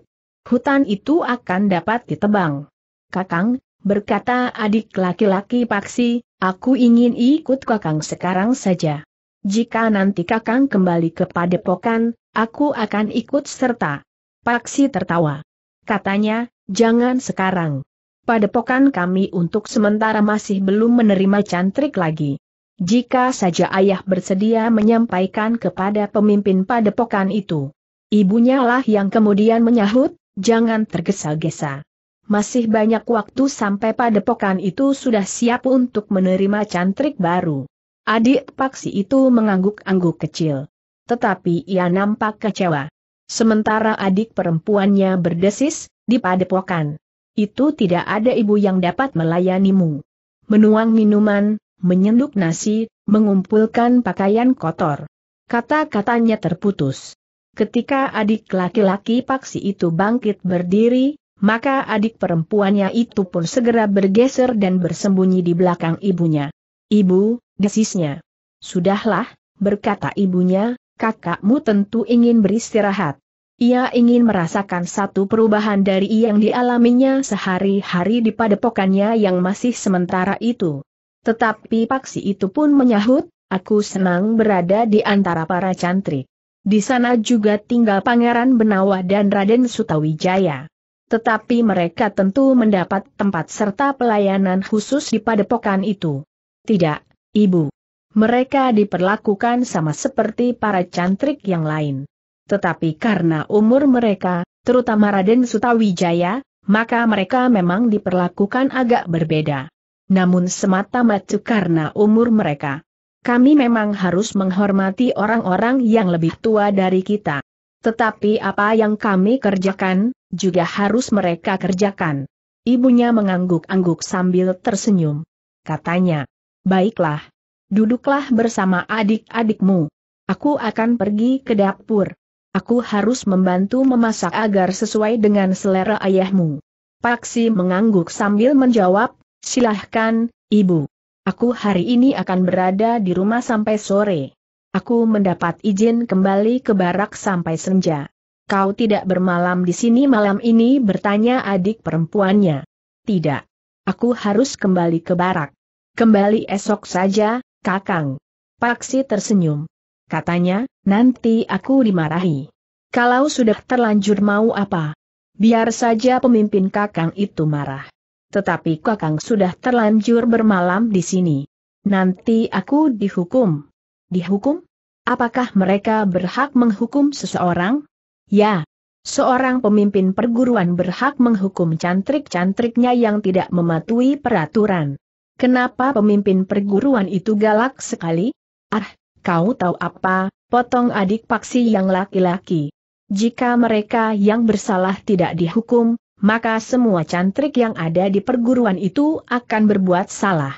hutan itu akan dapat ditebang. Kakang, berkata adik laki-laki Paksi, aku ingin ikut kakang sekarang saja. Jika nanti kakang kembali ke padepokan, aku akan ikut serta. Paksi tertawa. Katanya, jangan sekarang. Padepokan kami untuk sementara masih belum menerima cantrik lagi. Jika saja ayah bersedia menyampaikan kepada pemimpin padepokan itu. Ibunya lah yang kemudian menyahut, jangan tergesa-gesa. Masih banyak waktu sampai padepokan itu sudah siap untuk menerima cantrik baru. Adik paksi itu mengangguk-angguk kecil. Tetapi ia nampak kecewa. Sementara adik perempuannya berdesis, di padepokan. Itu tidak ada ibu yang dapat melayanimu. Menuang minuman, menyenduk nasi, mengumpulkan pakaian kotor. Kata-katanya terputus. Ketika adik laki-laki Paksi itu bangkit berdiri, maka adik perempuannya itu pun segera bergeser dan bersembunyi di belakang ibunya. Ibu, desisnya. Sudahlah, berkata ibunya, kakakmu tentu ingin beristirahat. Ia ingin merasakan satu perubahan dari yang dialaminya sehari-hari di padepokannya yang masih sementara itu. Tetapi paksi itu pun menyahut, aku senang berada di antara para cantrik. Di sana juga tinggal Pangeran Benawa dan Raden Sutawijaya. Tetapi mereka tentu mendapat tempat serta pelayanan khusus di padepokan itu. Tidak, Ibu. Mereka diperlakukan sama seperti para cantrik yang lain. Tetapi karena umur mereka, terutama Raden Sutawijaya, maka mereka memang diperlakukan agak berbeda. Namun semata-mata karena umur mereka. Kami memang harus menghormati orang-orang yang lebih tua dari kita. Tetapi apa yang kami kerjakan, juga harus mereka kerjakan. Ibunya mengangguk-angguk sambil tersenyum. Katanya, baiklah, duduklah bersama adik-adikmu. Aku akan pergi ke dapur. Aku harus membantu memasak agar sesuai dengan selera ayahmu. Paksi mengangguk sambil menjawab, silahkan, ibu. Aku hari ini akan berada di rumah sampai sore. Aku mendapat izin kembali ke barak sampai senja. Kau tidak bermalam di sini malam ini bertanya adik perempuannya. Tidak. Aku harus kembali ke barak. Kembali esok saja, kakang. Paksi tersenyum. Katanya, nanti aku dimarahi. Kalau sudah terlanjur mau apa? Biar saja pemimpin kakang itu marah. Tetapi Kakang sudah terlanjur bermalam di sini. Nanti aku dihukum. Dihukum? Apakah mereka berhak menghukum seseorang? Ya. Seorang pemimpin perguruan berhak menghukum cantrik-cantriknya yang tidak mematuhi peraturan. Kenapa pemimpin perguruan itu galak sekali? Ah, kau tahu apa, potong adik paksi yang laki-laki. Jika mereka yang bersalah tidak dihukum, maka semua cantrik yang ada di perguruan itu akan berbuat salah.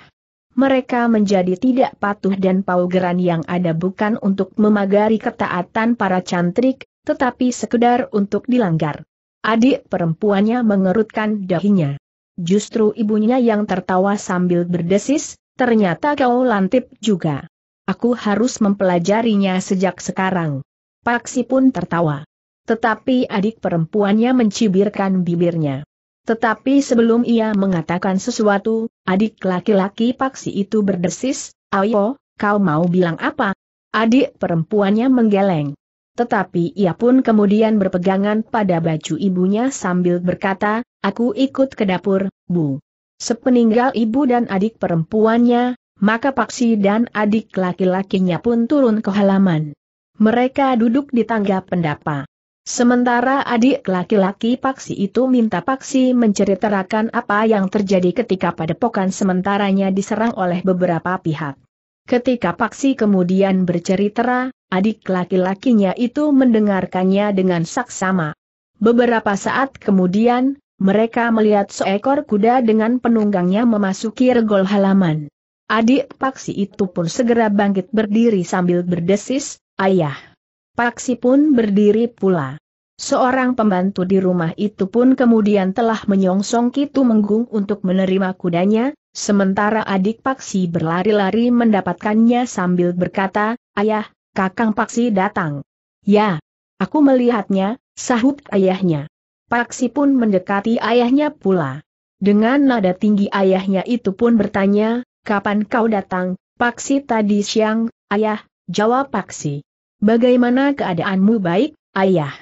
Mereka menjadi tidak patuh dan paugeran yang ada bukan untuk memagari ketaatan para cantrik, tetapi sekedar untuk dilanggar. Adik perempuannya mengerutkan dahinya. Justru ibunya yang tertawa sambil berdesis, ternyata kau lantip juga. Aku harus mempelajarinya sejak sekarang. Paksi pun tertawa. Tetapi adik perempuannya mencibirkan bibirnya. Tetapi sebelum ia mengatakan sesuatu, adik laki-laki paksi itu berdesis, Ayo, kau mau bilang apa? Adik perempuannya menggeleng. Tetapi ia pun kemudian berpegangan pada baju ibunya sambil berkata, aku ikut ke dapur, bu. Sepeninggal ibu dan adik perempuannya, maka paksi dan adik laki-lakinya pun turun ke halaman. Mereka duduk di tangga pendapa. Sementara adik laki-laki Paksi itu minta Paksi menceritakan apa yang terjadi ketika padepokan sementaranya diserang oleh beberapa pihak. Ketika Paksi kemudian bercerita, adik laki-lakinya itu mendengarkannya dengan saksama. Beberapa saat kemudian, mereka melihat seekor kuda dengan penunggangnya memasuki regol halaman. Adik Paksi itu pun segera bangkit berdiri sambil berdesis, Ayah, Paksi pun berdiri pula. Seorang pembantu di rumah itu pun kemudian telah menyongsong Kitu Menggung untuk menerima kudanya, sementara adik Paksi berlari-lari mendapatkannya sambil berkata, Ayah, Kakang Paksi datang. Ya, aku melihatnya, sahut ayahnya. Paksi pun mendekati ayahnya pula. Dengan nada tinggi ayahnya itu pun bertanya, kapan kau datang, Paksi tadi siang, ayah, jawab Paksi. Bagaimana keadaanmu baik, ayah?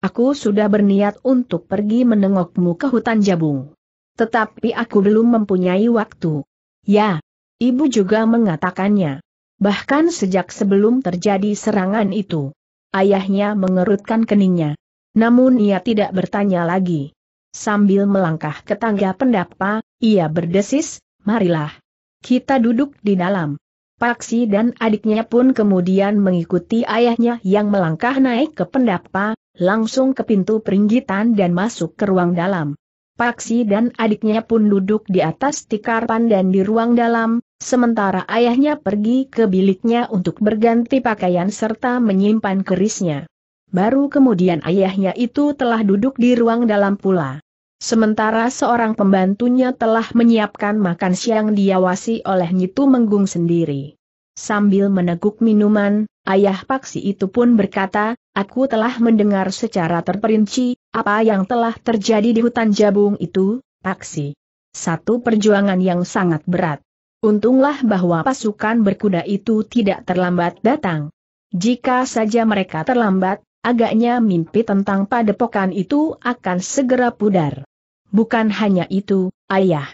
Aku sudah berniat untuk pergi menengokmu ke hutan jabung. Tetapi aku belum mempunyai waktu. Ya, ibu juga mengatakannya. Bahkan sejak sebelum terjadi serangan itu, ayahnya mengerutkan keningnya. Namun ia tidak bertanya lagi. Sambil melangkah ke tangga pendapa, ia berdesis, marilah. Kita duduk di dalam. Paksi dan adiknya pun kemudian mengikuti ayahnya yang melangkah naik ke pendapa, langsung ke pintu peringgitan dan masuk ke ruang dalam. Paksi dan adiknya pun duduk di atas tikar pandan di ruang dalam, sementara ayahnya pergi ke biliknya untuk berganti pakaian serta menyimpan kerisnya. Baru kemudian ayahnya itu telah duduk di ruang dalam pula. Sementara seorang pembantunya telah menyiapkan makan siang diawasi oleh Nyitu Menggung sendiri. Sambil meneguk minuman, ayah Paksi itu pun berkata, aku telah mendengar secara terperinci, apa yang telah terjadi di hutan jabung itu, Paksi. Satu perjuangan yang sangat berat. Untunglah bahwa pasukan berkuda itu tidak terlambat datang. Jika saja mereka terlambat, agaknya mimpi tentang padepokan itu akan segera pudar. Bukan hanya itu, ayah.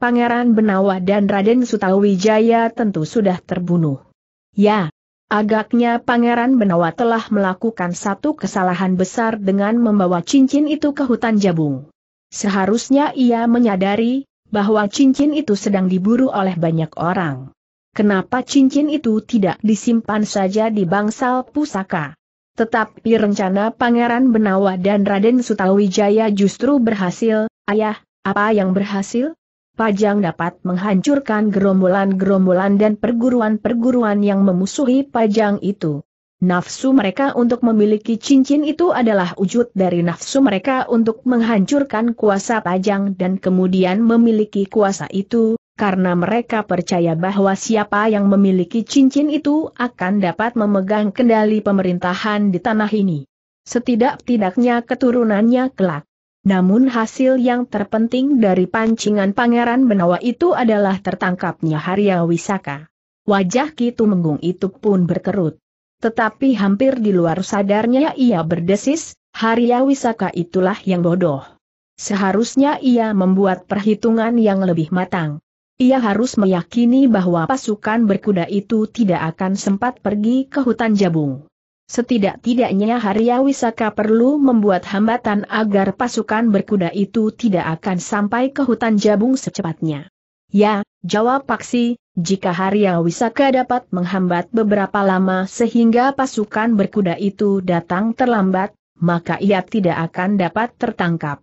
Pangeran Benawa dan Raden Sutawijaya tentu sudah terbunuh. Ya, agaknya Pangeran Benawa telah melakukan satu kesalahan besar dengan membawa cincin itu ke hutan jabung. Seharusnya ia menyadari bahwa cincin itu sedang diburu oleh banyak orang. Kenapa cincin itu tidak disimpan saja di bangsal pusaka? Tetapi rencana Pangeran Benawa dan Raden Sutawijaya justru berhasil, ayah, apa yang berhasil? Pajang dapat menghancurkan gerombolan-gerombolan dan perguruan-perguruan yang memusuhi Pajang itu. Nafsu mereka untuk memiliki cincin itu adalah wujud dari nafsu mereka untuk menghancurkan kuasa Pajang dan kemudian memiliki kuasa itu, karena mereka percaya bahwa siapa yang memiliki cincin itu akan dapat memegang kendali pemerintahan di tanah ini. Setidak-tidaknya keturunannya kelak. Namun hasil yang terpenting dari pancingan Pangeran Benawa itu adalah tertangkapnya Harya Wisaka. Wajah kitu menggung itu pun berkerut. Tetapi hampir di luar sadarnya ia berdesis, Harya Wisaka itulah yang bodoh. Seharusnya ia membuat perhitungan yang lebih matang. Ia harus meyakini bahwa pasukan berkuda itu tidak akan sempat pergi ke hutan jabung. Setidak-tidaknya Harya Wisaka perlu membuat hambatan agar pasukan berkuda itu tidak akan sampai ke hutan jabung secepatnya. Ya, jawab Paksi, jika Harya Wisaka dapat menghambat beberapa lama sehingga pasukan berkuda itu datang terlambat, maka ia tidak akan dapat tertangkap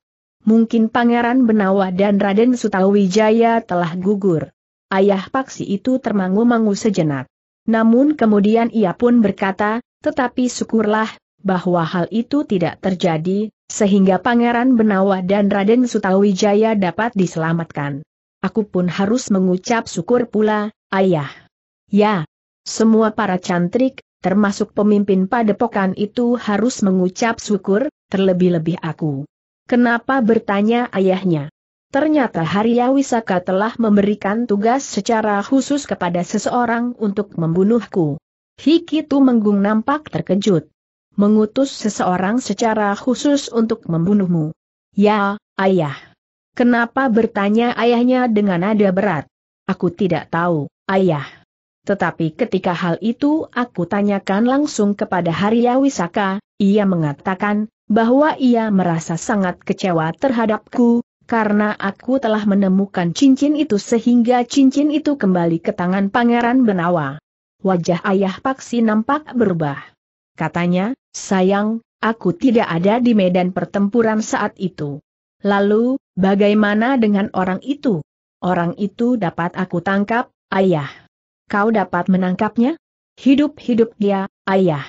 mungkin Pangeran Benawa dan Raden Sutawijaya telah gugur. Ayah Paksi itu termangu-mangu sejenak. Namun kemudian ia pun berkata, tetapi syukurlah, bahwa hal itu tidak terjadi, sehingga Pangeran Benawa dan Raden Sutawijaya dapat diselamatkan. Aku pun harus mengucap syukur pula, ayah. Ya, semua para cantrik, termasuk pemimpin padepokan itu harus mengucap syukur, terlebih-lebih aku. Kenapa bertanya ayahnya? Ternyata Harya Wisaka telah memberikan tugas secara khusus kepada seseorang untuk membunuhku. Hikitu Menggung nampak terkejut. Mengutus seseorang secara khusus untuk membunuhmu. Ya, ayah. Kenapa bertanya ayahnya dengan nada berat? Aku tidak tahu, ayah. Tetapi ketika hal itu aku tanyakan langsung kepada Harya Wisaka, ia mengatakan, bahwa ia merasa sangat kecewa terhadapku, karena aku telah menemukan cincin itu sehingga cincin itu kembali ke tangan Pangeran Benawa. Wajah ayah Paksi nampak berubah. Katanya, sayang, aku tidak ada di medan pertempuran saat itu. Lalu, bagaimana dengan orang itu? Orang itu dapat aku tangkap, ayah. Kau dapat menangkapnya? Hidup-hidup dia, ayah.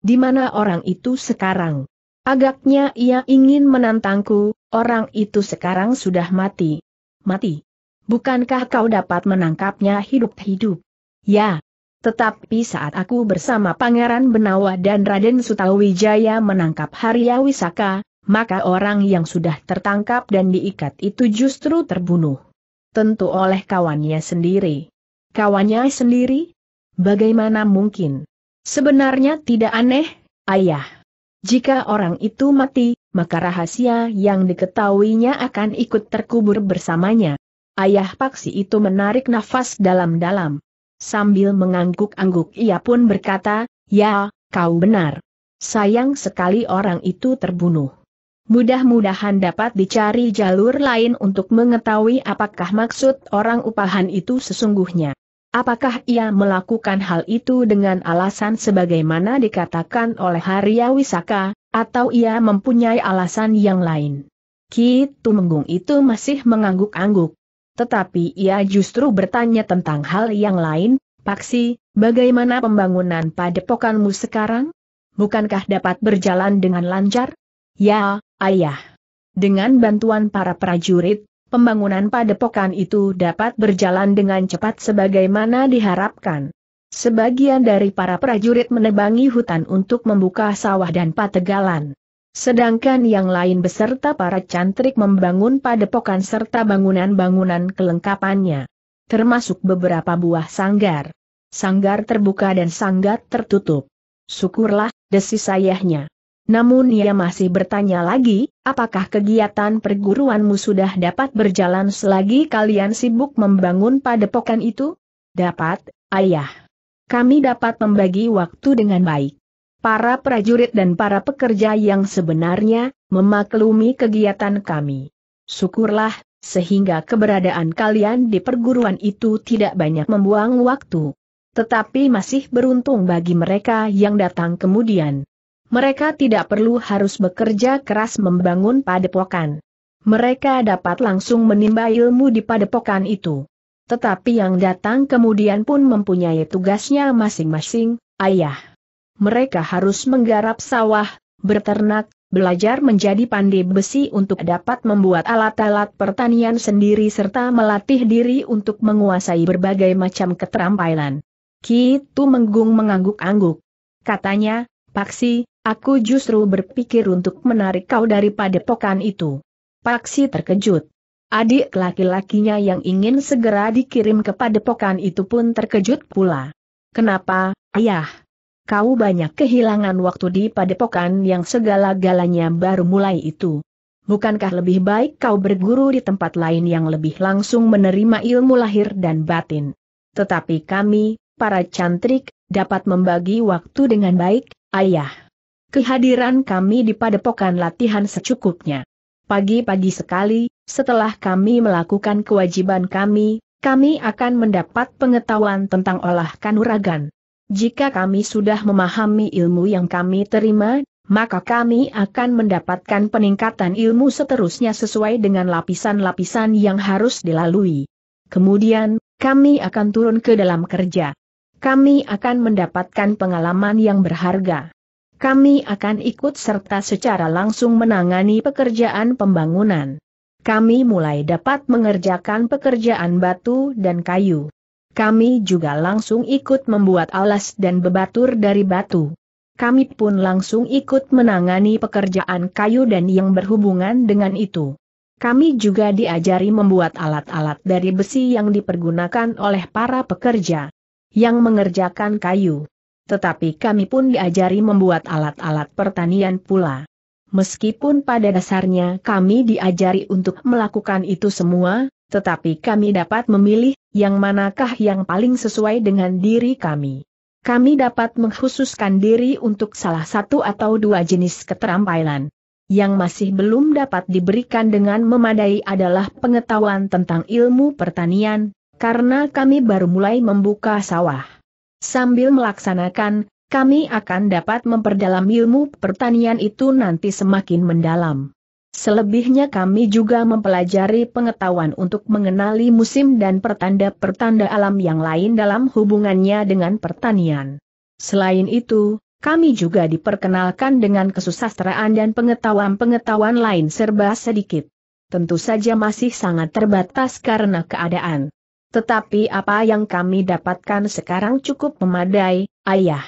Di mana orang itu sekarang? Agaknya ia ingin menantangku, orang itu sekarang sudah mati. Mati. Bukankah kau dapat menangkapnya hidup-hidup? Ya. Tetapi saat aku bersama Pangeran Benawa dan Raden Sutawijaya menangkap Harya Wisaka, maka orang yang sudah tertangkap dan diikat itu justru terbunuh. Tentu oleh kawannya sendiri. Kawannya sendiri? Bagaimana mungkin? Sebenarnya tidak aneh, ayah. Jika orang itu mati, maka rahasia yang diketahuinya akan ikut terkubur bersamanya. Ayah Paksi itu menarik nafas dalam-dalam. Sambil mengangguk-angguk ia pun berkata, Ya, kau benar. Sayang sekali orang itu terbunuh. Mudah-mudahan dapat dicari jalur lain untuk mengetahui apakah maksud orang upahan itu sesungguhnya. Apakah ia melakukan hal itu dengan alasan sebagaimana dikatakan oleh Harya Wisaka, atau ia mempunyai alasan yang lain? Ki Tumenggung itu masih mengangguk-angguk. Tetapi ia justru bertanya tentang hal yang lain, Paksi, bagaimana pembangunan padepokanmu sekarang? Bukankah dapat berjalan dengan lancar? Ya, ayah. Dengan bantuan para prajurit, pembangunan padepokan itu dapat berjalan dengan cepat sebagaimana diharapkan. Sebagian dari para prajurit menebangi hutan untuk membuka sawah dan pategalan. Sedangkan yang lain beserta para cantrik membangun padepokan serta bangunan-bangunan kelengkapannya. Termasuk beberapa buah sanggar. Sanggar terbuka dan sanggar tertutup. Syukurlah, desis ayahnya. Namun ia masih bertanya lagi, apakah kegiatan perguruanmu sudah dapat berjalan selagi kalian sibuk membangun padepokan itu? Dapat, ayah. Kami dapat membagi waktu dengan baik. Para prajurit dan para pekerja yang sebenarnya, memaklumi kegiatan kami. Syukurlah, sehingga keberadaan kalian di perguruan itu tidak banyak membuang waktu. Tetapi masih beruntung bagi mereka yang datang kemudian. Mereka tidak perlu harus bekerja keras membangun padepokan. Mereka dapat langsung menimba ilmu di padepokan itu. Tetapi yang datang kemudian pun mempunyai tugasnya masing-masing, ayah. Mereka harus menggarap sawah, berternak, belajar menjadi pandai besi untuk dapat membuat alat-alat pertanian sendiri serta melatih diri untuk menguasai berbagai macam keterampilan. Kitu menggung mengangguk-angguk. Katanya, Paksi, Aku justru berpikir untuk menarik kau dari padepokan itu. Paksi terkejut. Adik laki-lakinya yang ingin segera dikirim ke padepokan itu pun terkejut pula. Kenapa, ayah? Kau banyak kehilangan waktu di padepokan yang segala-galanya baru mulai itu. Bukankah lebih baik kau berguru di tempat lain yang lebih langsung menerima ilmu lahir dan batin? Tetapi kami, para cantrik, dapat membagi waktu dengan baik, ayah kehadiran kami di padepokan latihan secukupnya. Pagi-pagi sekali, setelah kami melakukan kewajiban kami, kami akan mendapat pengetahuan tentang olah kanuragan. Jika kami sudah memahami ilmu yang kami terima, maka kami akan mendapatkan peningkatan ilmu seterusnya sesuai dengan lapisan-lapisan yang harus dilalui. Kemudian, kami akan turun ke dalam kerja. Kami akan mendapatkan pengalaman yang berharga. Kami akan ikut serta secara langsung menangani pekerjaan pembangunan. Kami mulai dapat mengerjakan pekerjaan batu dan kayu. Kami juga langsung ikut membuat alas dan bebatur dari batu. Kami pun langsung ikut menangani pekerjaan kayu dan yang berhubungan dengan itu. Kami juga diajari membuat alat-alat dari besi yang dipergunakan oleh para pekerja yang mengerjakan kayu tetapi kami pun diajari membuat alat-alat pertanian pula. Meskipun pada dasarnya kami diajari untuk melakukan itu semua, tetapi kami dapat memilih yang manakah yang paling sesuai dengan diri kami. Kami dapat mengkhususkan diri untuk salah satu atau dua jenis keterampilan. Yang masih belum dapat diberikan dengan memadai adalah pengetahuan tentang ilmu pertanian, karena kami baru mulai membuka sawah. Sambil melaksanakan, kami akan dapat memperdalam ilmu pertanian itu nanti semakin mendalam. Selebihnya kami juga mempelajari pengetahuan untuk mengenali musim dan pertanda-pertanda alam yang lain dalam hubungannya dengan pertanian. Selain itu, kami juga diperkenalkan dengan kesusastraan dan pengetahuan-pengetahuan lain serba sedikit. Tentu saja masih sangat terbatas karena keadaan. Tetapi apa yang kami dapatkan sekarang cukup memadai, ayah.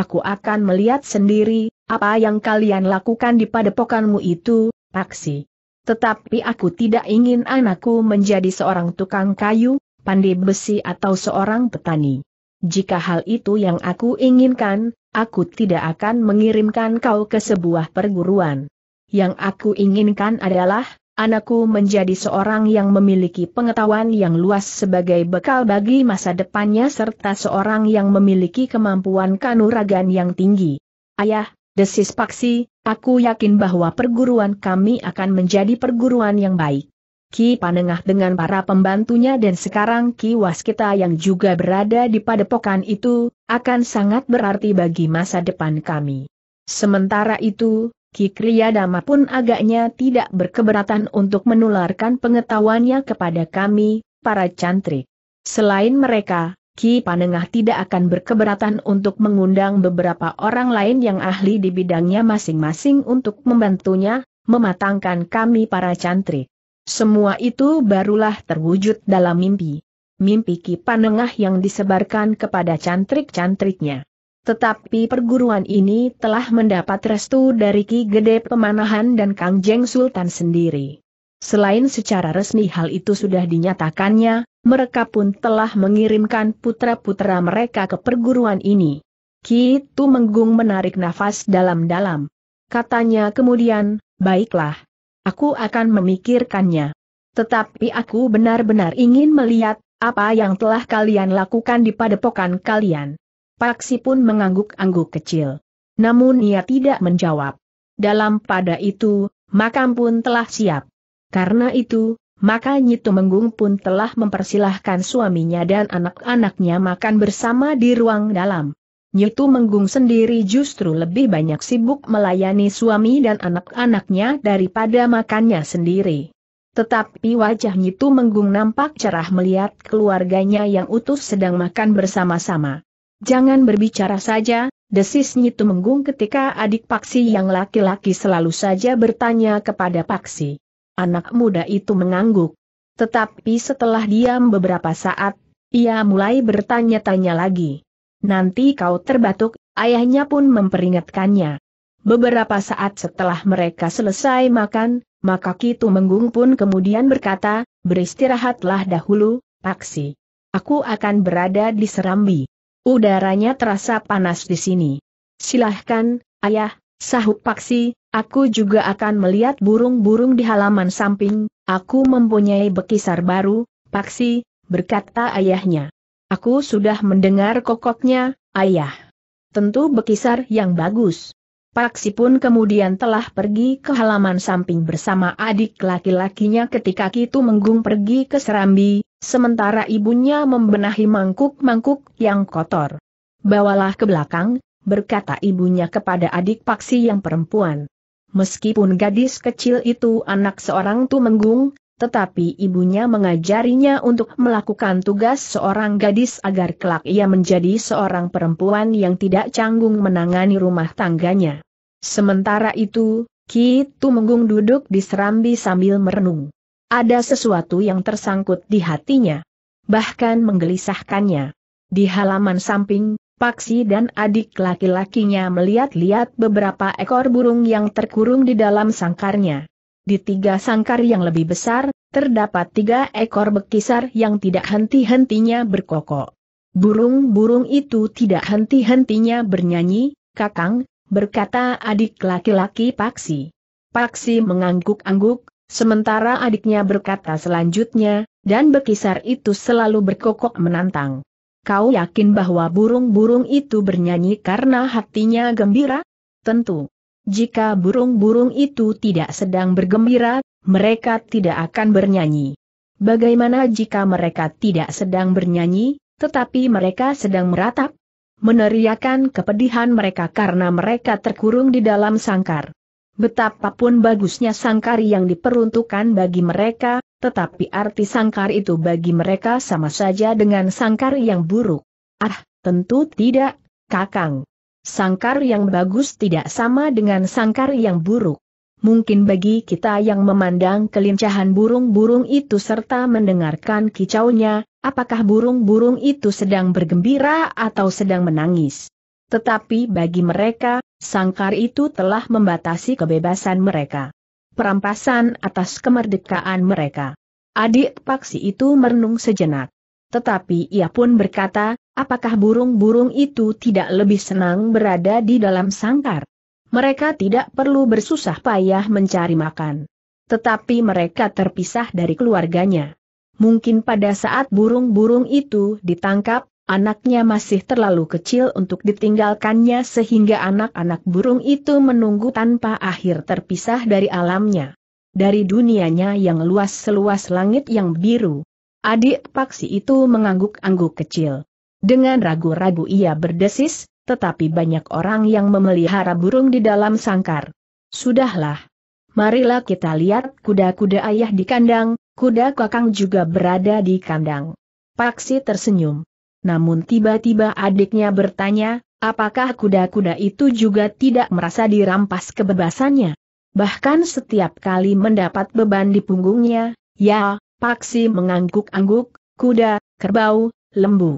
Aku akan melihat sendiri, apa yang kalian lakukan di padepokanmu itu, Paksi. Tetapi aku tidak ingin anakku menjadi seorang tukang kayu, pandai besi atau seorang petani. Jika hal itu yang aku inginkan, aku tidak akan mengirimkan kau ke sebuah perguruan. Yang aku inginkan adalah, Anakku menjadi seorang yang memiliki pengetahuan yang luas sebagai bekal bagi masa depannya serta seorang yang memiliki kemampuan kanuragan yang tinggi. Ayah, desis Paksi, aku yakin bahwa perguruan kami akan menjadi perguruan yang baik. Ki Panengah dengan para pembantunya dan sekarang Ki Waskita yang juga berada di padepokan itu, akan sangat berarti bagi masa depan kami. Sementara itu, Kikriyadama pun agaknya tidak berkeberatan untuk menularkan pengetahuannya kepada kami, para cantrik. Selain mereka, Ki Panengah tidak akan berkeberatan untuk mengundang beberapa orang lain yang ahli di bidangnya masing-masing untuk membantunya, mematangkan kami para cantrik. Semua itu barulah terwujud dalam mimpi. Mimpi Ki Panengah yang disebarkan kepada cantrik-cantriknya. Tetapi perguruan ini telah mendapat restu dari Ki Gede Pemanahan dan Kang Jeng Sultan sendiri. Selain secara resmi hal itu sudah dinyatakannya, mereka pun telah mengirimkan putra-putra mereka ke perguruan ini. Ki Tu Menggung menarik nafas dalam-dalam. Katanya kemudian, baiklah. Aku akan memikirkannya. Tetapi aku benar-benar ingin melihat, apa yang telah kalian lakukan di padepokan kalian. Paksi pun mengangguk-angguk kecil. Namun ia tidak menjawab. Dalam pada itu, makam pun telah siap. Karena itu, maka Nyitu Menggung pun telah mempersilahkan suaminya dan anak-anaknya makan bersama di ruang dalam. Nyitu Menggung sendiri justru lebih banyak sibuk melayani suami dan anak-anaknya daripada makannya sendiri. Tetapi wajah Nyitu Menggung nampak cerah melihat keluarganya yang utuh sedang makan bersama-sama. Jangan berbicara saja, desis Nyitu Menggung ketika adik Paksi yang laki-laki selalu saja bertanya kepada Paksi. Anak muda itu mengangguk. Tetapi setelah diam beberapa saat, ia mulai bertanya-tanya lagi. Nanti kau terbatuk, ayahnya pun memperingatkannya. Beberapa saat setelah mereka selesai makan, maka Ki Tumenggung pun kemudian berkata, beristirahatlah dahulu, Paksi. Aku akan berada di Serambi. Udaranya terasa panas di sini. Silahkan, ayah, sahut paksi, aku juga akan melihat burung-burung di halaman samping, aku mempunyai bekisar baru, paksi, berkata ayahnya. Aku sudah mendengar kokoknya, ayah. Tentu bekisar yang bagus. Paksi pun kemudian telah pergi ke halaman samping bersama adik laki-lakinya ketika itu Menggung pergi ke Serambi, sementara ibunya membenahi mangkuk-mangkuk yang kotor. Bawalah ke belakang, berkata ibunya kepada adik Paksi yang perempuan. Meskipun gadis kecil itu anak seorang tu menggung, tetapi ibunya mengajarinya untuk melakukan tugas seorang gadis agar kelak ia menjadi seorang perempuan yang tidak canggung menangani rumah tangganya. Sementara itu, Ki Tumenggung duduk di serambi sambil merenung. Ada sesuatu yang tersangkut di hatinya. Bahkan menggelisahkannya. Di halaman samping, Paksi dan adik laki-lakinya melihat-lihat beberapa ekor burung yang terkurung di dalam sangkarnya. Di tiga sangkar yang lebih besar, terdapat tiga ekor bekisar yang tidak henti-hentinya berkokok. Burung-burung itu tidak henti-hentinya bernyanyi, kakang, berkata adik laki-laki Paksi. Paksi mengangguk-angguk, sementara adiknya berkata selanjutnya, dan Bekisar itu selalu berkokok menantang. Kau yakin bahwa burung-burung itu bernyanyi karena hatinya gembira? Tentu. Jika burung-burung itu tidak sedang bergembira, mereka tidak akan bernyanyi. Bagaimana jika mereka tidak sedang bernyanyi, tetapi mereka sedang meratap? meneriakan kepedihan mereka karena mereka terkurung di dalam sangkar. Betapapun bagusnya sangkar yang diperuntukkan bagi mereka, tetapi arti sangkar itu bagi mereka sama saja dengan sangkar yang buruk. Ah, tentu tidak, Kakang. Sangkar yang bagus tidak sama dengan sangkar yang buruk. Mungkin bagi kita yang memandang kelincahan burung-burung itu serta mendengarkan kicaunya, Apakah burung-burung itu sedang bergembira atau sedang menangis? Tetapi bagi mereka, sangkar itu telah membatasi kebebasan mereka. Perampasan atas kemerdekaan mereka. Adik Paksi itu merenung sejenak. Tetapi ia pun berkata, apakah burung-burung itu tidak lebih senang berada di dalam sangkar? Mereka tidak perlu bersusah payah mencari makan. Tetapi mereka terpisah dari keluarganya mungkin pada saat burung-burung itu ditangkap, anaknya masih terlalu kecil untuk ditinggalkannya sehingga anak-anak burung itu menunggu tanpa akhir terpisah dari alamnya. Dari dunianya yang luas seluas langit yang biru. Adik Paksi itu mengangguk-angguk kecil. Dengan ragu-ragu ia berdesis, tetapi banyak orang yang memelihara burung di dalam sangkar. Sudahlah. Marilah kita lihat kuda-kuda ayah di kandang, Kuda kakang juga berada di kandang. Paksi tersenyum. Namun tiba-tiba adiknya bertanya, apakah kuda-kuda itu juga tidak merasa dirampas kebebasannya? Bahkan setiap kali mendapat beban di punggungnya, ya, Paksi mengangguk-angguk, kuda, kerbau, lembu.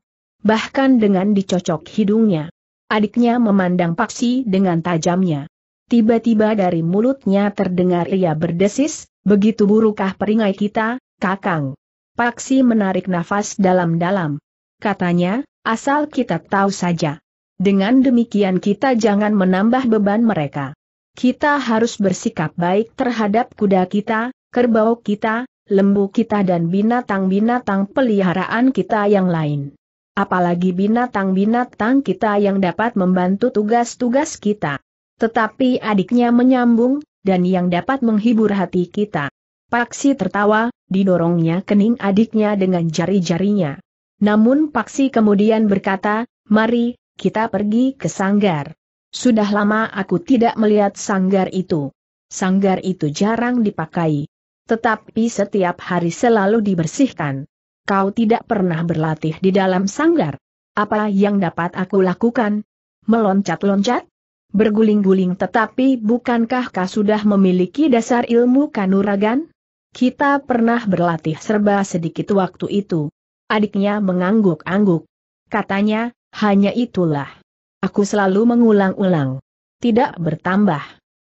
Bahkan dengan dicocok hidungnya. Adiknya memandang Paksi dengan tajamnya. Tiba-tiba dari mulutnya terdengar ia berdesis, Begitu burukah peringai kita, Kakang? Paksi menarik nafas dalam-dalam. Katanya, asal kita tahu saja. Dengan demikian kita jangan menambah beban mereka. Kita harus bersikap baik terhadap kuda kita, kerbau kita, lembu kita dan binatang-binatang peliharaan kita yang lain. Apalagi binatang-binatang kita yang dapat membantu tugas-tugas kita. Tetapi adiknya menyambung, dan yang dapat menghibur hati kita. Paksi tertawa, didorongnya kening adiknya dengan jari-jarinya. Namun Paksi kemudian berkata, mari, kita pergi ke sanggar. Sudah lama aku tidak melihat sanggar itu. Sanggar itu jarang dipakai. Tetapi setiap hari selalu dibersihkan. Kau tidak pernah berlatih di dalam sanggar. Apa yang dapat aku lakukan? Meloncat-loncat? berguling-guling tetapi bukankah kau sudah memiliki dasar ilmu kanuragan? Kita pernah berlatih serba sedikit waktu itu. Adiknya mengangguk-angguk. Katanya, hanya itulah. Aku selalu mengulang-ulang. Tidak bertambah.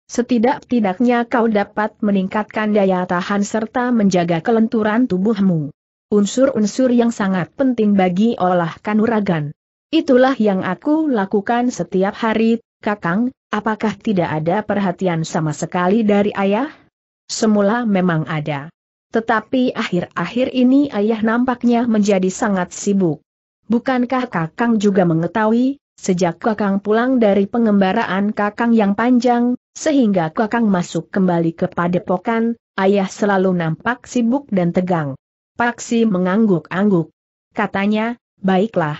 Setidak-tidaknya kau dapat meningkatkan daya tahan serta menjaga kelenturan tubuhmu. Unsur-unsur yang sangat penting bagi olah kanuragan. Itulah yang aku lakukan setiap hari, Kakang, apakah tidak ada perhatian sama sekali dari ayah? Semula memang ada. Tetapi akhir-akhir ini ayah nampaknya menjadi sangat sibuk. Bukankah Kakang juga mengetahui, sejak Kakang pulang dari pengembaraan Kakang yang panjang, sehingga Kakang masuk kembali ke padepokan, ayah selalu nampak sibuk dan tegang. Paksi mengangguk-angguk. Katanya, baiklah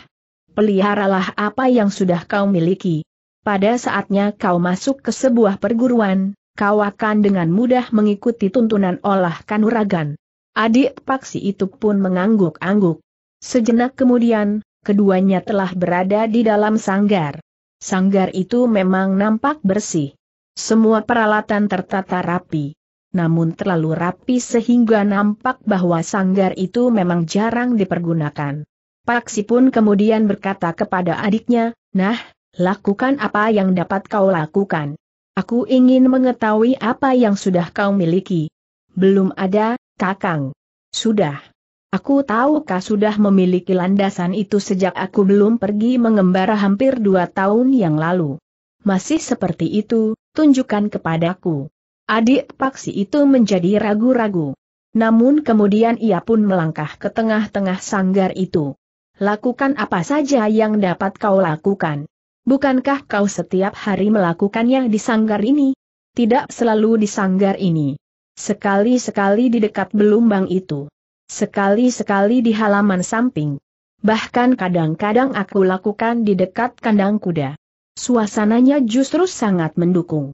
peliharalah apa yang sudah kau miliki pada saatnya kau masuk ke sebuah perguruan, kau akan dengan mudah mengikuti tuntunan olah kanuragan. Adik paksi itu pun mengangguk-angguk. Sejenak kemudian, keduanya telah berada di dalam sanggar. Sanggar itu memang nampak bersih. Semua peralatan tertata rapi. Namun terlalu rapi sehingga nampak bahwa sanggar itu memang jarang dipergunakan. Paksi pun kemudian berkata kepada adiknya, Nah, Lakukan apa yang dapat kau lakukan. Aku ingin mengetahui apa yang sudah kau miliki. Belum ada, Kakang. Sudah. Aku tahu kau sudah memiliki landasan itu sejak aku belum pergi mengembara hampir dua tahun yang lalu. Masih seperti itu, tunjukkan kepadaku. Adik Paksi itu menjadi ragu-ragu. Namun kemudian ia pun melangkah ke tengah-tengah sanggar itu. Lakukan apa saja yang dapat kau lakukan. Bukankah kau setiap hari melakukannya di sanggar ini? Tidak selalu di sanggar ini. Sekali-sekali di dekat belumbang itu. Sekali-sekali di halaman samping. Bahkan kadang-kadang aku lakukan di dekat kandang kuda. Suasananya justru sangat mendukung.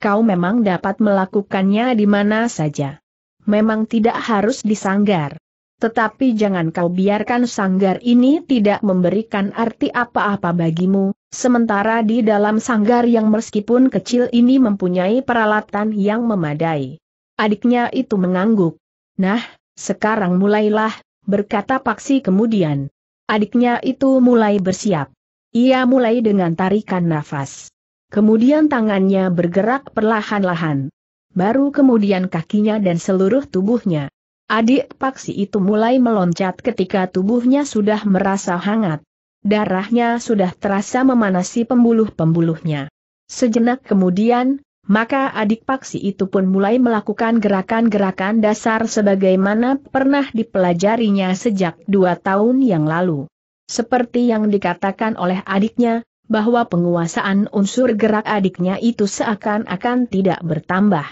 Kau memang dapat melakukannya di mana saja. Memang tidak harus di sanggar. Tetapi jangan kau biarkan sanggar ini tidak memberikan arti apa-apa bagimu, Sementara di dalam sanggar yang meskipun kecil ini mempunyai peralatan yang memadai. Adiknya itu mengangguk. Nah, sekarang mulailah, berkata Paksi kemudian. Adiknya itu mulai bersiap. Ia mulai dengan tarikan nafas. Kemudian tangannya bergerak perlahan-lahan. Baru kemudian kakinya dan seluruh tubuhnya. Adik Paksi itu mulai meloncat ketika tubuhnya sudah merasa hangat. Darahnya sudah terasa memanasi pembuluh-pembuluhnya. Sejenak kemudian, maka adik paksi itu pun mulai melakukan gerakan-gerakan dasar sebagaimana pernah dipelajarinya sejak dua tahun yang lalu. Seperti yang dikatakan oleh adiknya, bahwa penguasaan unsur gerak adiknya itu seakan-akan tidak bertambah.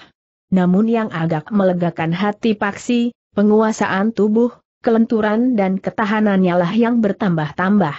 Namun yang agak melegakan hati paksi, penguasaan tubuh, kelenturan dan ketahanannya lah yang bertambah-tambah.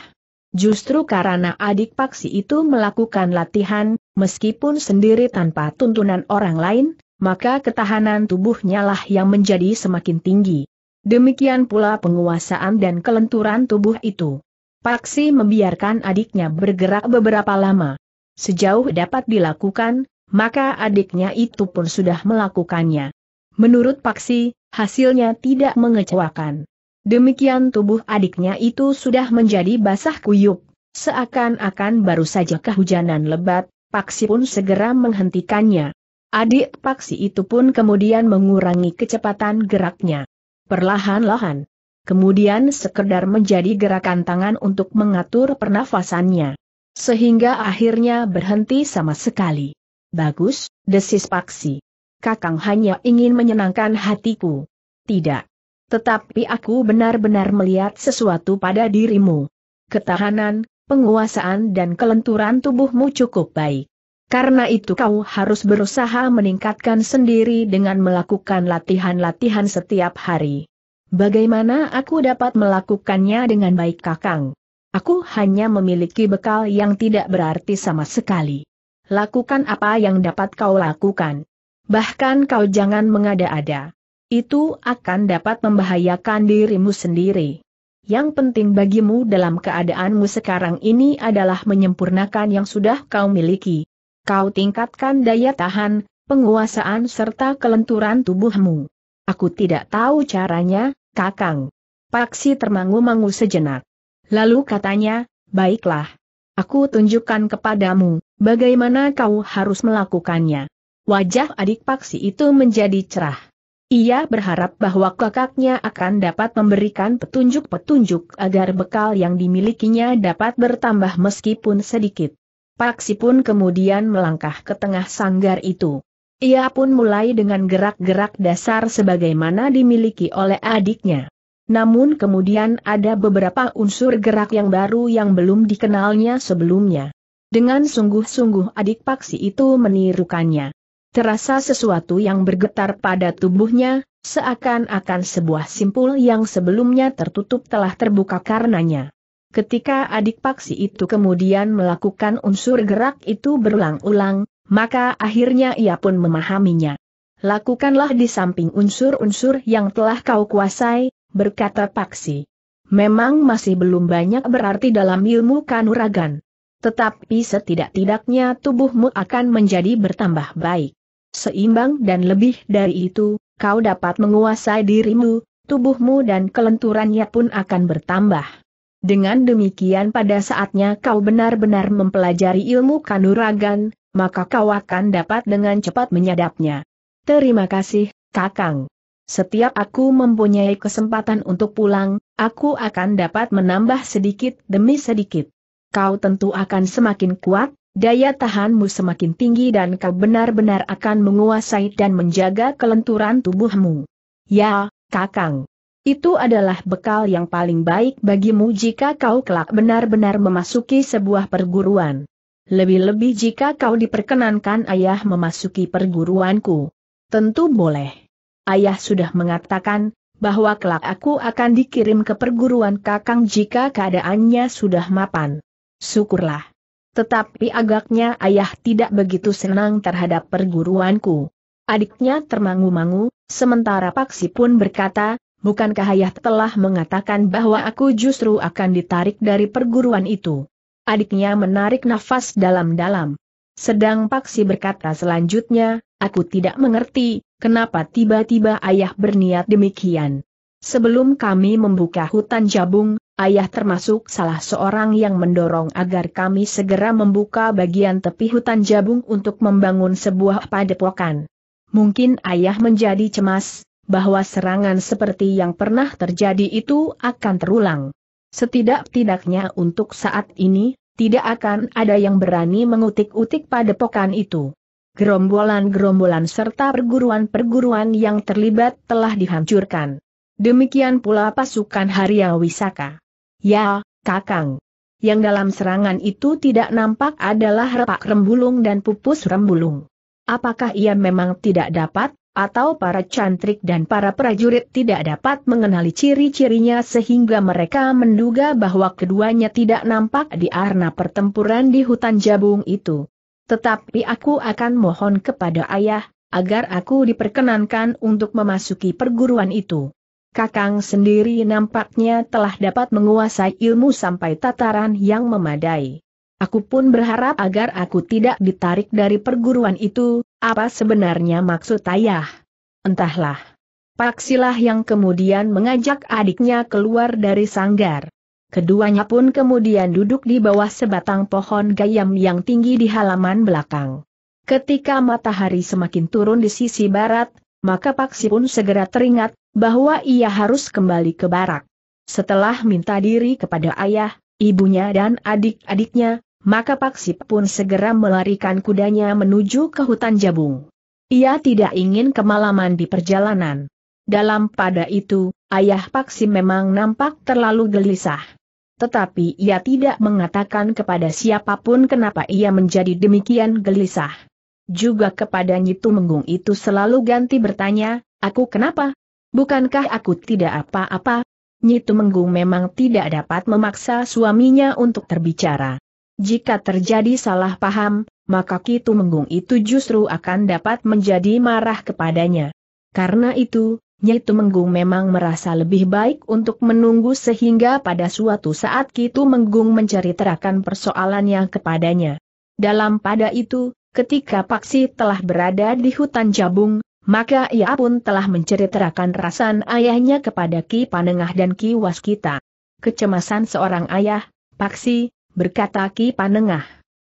Justru karena adik paksi itu melakukan latihan, meskipun sendiri tanpa tuntunan orang lain, maka ketahanan tubuhnya lah yang menjadi semakin tinggi. Demikian pula penguasaan dan kelenturan tubuh itu. Paksi membiarkan adiknya bergerak beberapa lama. Sejauh dapat dilakukan, maka adiknya itu pun sudah melakukannya. Menurut Paksi, hasilnya tidak mengecewakan. Demikian tubuh adiknya itu sudah menjadi basah kuyup. Seakan-akan baru saja kehujanan lebat, Paksi pun segera menghentikannya. Adik Paksi itu pun kemudian mengurangi kecepatan geraknya. Perlahan-lahan. Kemudian sekedar menjadi gerakan tangan untuk mengatur pernafasannya. Sehingga akhirnya berhenti sama sekali. Bagus, desis Paksi. Kakang hanya ingin menyenangkan hatiku. Tidak. Tetapi aku benar-benar melihat sesuatu pada dirimu. Ketahanan, penguasaan dan kelenturan tubuhmu cukup baik. Karena itu kau harus berusaha meningkatkan sendiri dengan melakukan latihan-latihan setiap hari. Bagaimana aku dapat melakukannya dengan baik kakang? Aku hanya memiliki bekal yang tidak berarti sama sekali. Lakukan apa yang dapat kau lakukan. Bahkan kau jangan mengada-ada itu akan dapat membahayakan dirimu sendiri. Yang penting bagimu dalam keadaanmu sekarang ini adalah menyempurnakan yang sudah kau miliki. Kau tingkatkan daya tahan, penguasaan serta kelenturan tubuhmu. Aku tidak tahu caranya, Kakang. Paksi termangu-mangu sejenak. Lalu katanya, baiklah. Aku tunjukkan kepadamu, bagaimana kau harus melakukannya. Wajah adik Paksi itu menjadi cerah. Ia berharap bahwa kakaknya akan dapat memberikan petunjuk-petunjuk agar bekal yang dimilikinya dapat bertambah meskipun sedikit. Paksi pun kemudian melangkah ke tengah sanggar itu. Ia pun mulai dengan gerak-gerak dasar sebagaimana dimiliki oleh adiknya. Namun kemudian ada beberapa unsur gerak yang baru yang belum dikenalnya sebelumnya. Dengan sungguh-sungguh adik Paksi itu menirukannya terasa sesuatu yang bergetar pada tubuhnya, seakan-akan sebuah simpul yang sebelumnya tertutup telah terbuka karenanya. Ketika adik paksi itu kemudian melakukan unsur gerak itu berulang-ulang, maka akhirnya ia pun memahaminya. Lakukanlah di samping unsur-unsur yang telah kau kuasai, berkata paksi. Memang masih belum banyak berarti dalam ilmu kanuragan. Tetapi setidak-tidaknya tubuhmu akan menjadi bertambah baik. Seimbang dan lebih dari itu, kau dapat menguasai dirimu, tubuhmu dan kelenturannya pun akan bertambah. Dengan demikian pada saatnya kau benar-benar mempelajari ilmu kanuragan, maka kau akan dapat dengan cepat menyadapnya. Terima kasih, Kakang. Setiap aku mempunyai kesempatan untuk pulang, aku akan dapat menambah sedikit demi sedikit. Kau tentu akan semakin kuat, daya tahanmu semakin tinggi dan kau benar-benar akan menguasai dan menjaga kelenturan tubuhmu. Ya, Kakang. Itu adalah bekal yang paling baik bagimu jika kau kelak benar-benar memasuki sebuah perguruan. Lebih-lebih jika kau diperkenankan ayah memasuki perguruanku. Tentu boleh. Ayah sudah mengatakan, bahwa kelak aku akan dikirim ke perguruan kakang jika keadaannya sudah mapan. Syukurlah. Tetapi agaknya ayah tidak begitu senang terhadap perguruanku. Adiknya termangu-mangu, sementara Paksi pun berkata, bukankah ayah telah mengatakan bahwa aku justru akan ditarik dari perguruan itu. Adiknya menarik nafas dalam-dalam. Sedang Paksi berkata selanjutnya, aku tidak mengerti, kenapa tiba-tiba ayah berniat demikian. Sebelum kami membuka hutan jabung, Ayah termasuk salah seorang yang mendorong agar kami segera membuka bagian tepi hutan jabung untuk membangun sebuah padepokan. Mungkin ayah menjadi cemas, bahwa serangan seperti yang pernah terjadi itu akan terulang. Setidak-tidaknya untuk saat ini, tidak akan ada yang berani mengutik-utik padepokan itu. Gerombolan-gerombolan serta perguruan-perguruan yang terlibat telah dihancurkan. Demikian pula pasukan Harya Wisaka. Ya, Kakang. Yang dalam serangan itu tidak nampak adalah repak rembulung dan pupus rembulung. Apakah ia memang tidak dapat, atau para cantrik dan para prajurit tidak dapat mengenali ciri-cirinya sehingga mereka menduga bahwa keduanya tidak nampak di arena pertempuran di hutan jabung itu. Tetapi aku akan mohon kepada ayah, agar aku diperkenankan untuk memasuki perguruan itu. Kakang sendiri nampaknya telah dapat menguasai ilmu sampai tataran yang memadai. Aku pun berharap agar aku tidak ditarik dari perguruan itu, apa sebenarnya maksud ayah? Entahlah. Paksilah yang kemudian mengajak adiknya keluar dari sanggar. Keduanya pun kemudian duduk di bawah sebatang pohon gayam yang tinggi di halaman belakang. Ketika matahari semakin turun di sisi barat, maka Paksi pun segera teringat bahwa ia harus kembali ke barak. Setelah minta diri kepada ayah, ibunya dan adik-adiknya, maka Paksip pun segera melarikan kudanya menuju ke hutan jabung. Ia tidak ingin kemalaman di perjalanan. Dalam pada itu, ayah Paksip memang nampak terlalu gelisah. Tetapi ia tidak mengatakan kepada siapapun kenapa ia menjadi demikian gelisah juga kepada Nyitu Menggung itu selalu ganti bertanya, aku kenapa, Bukankah aku tidak apa-apa? Nyitu Menggung memang tidak dapat memaksa suaminya untuk terbicara. Jika terjadi salah paham, maka Kitu Menggung itu justru akan dapat menjadi marah kepadanya. Karena itu, Nyitu Menggung memang merasa lebih baik untuk menunggu sehingga pada suatu saat Kitu Menggung menceritakan persoalannya kepadanya. Dalam pada itu, ketika Paksi telah berada di hutan jabung, maka ia pun telah menceritakan rasa ayahnya kepada Ki Panengah dan Ki Waskita. Kecemasan seorang ayah, Paksi, berkata Ki Panengah.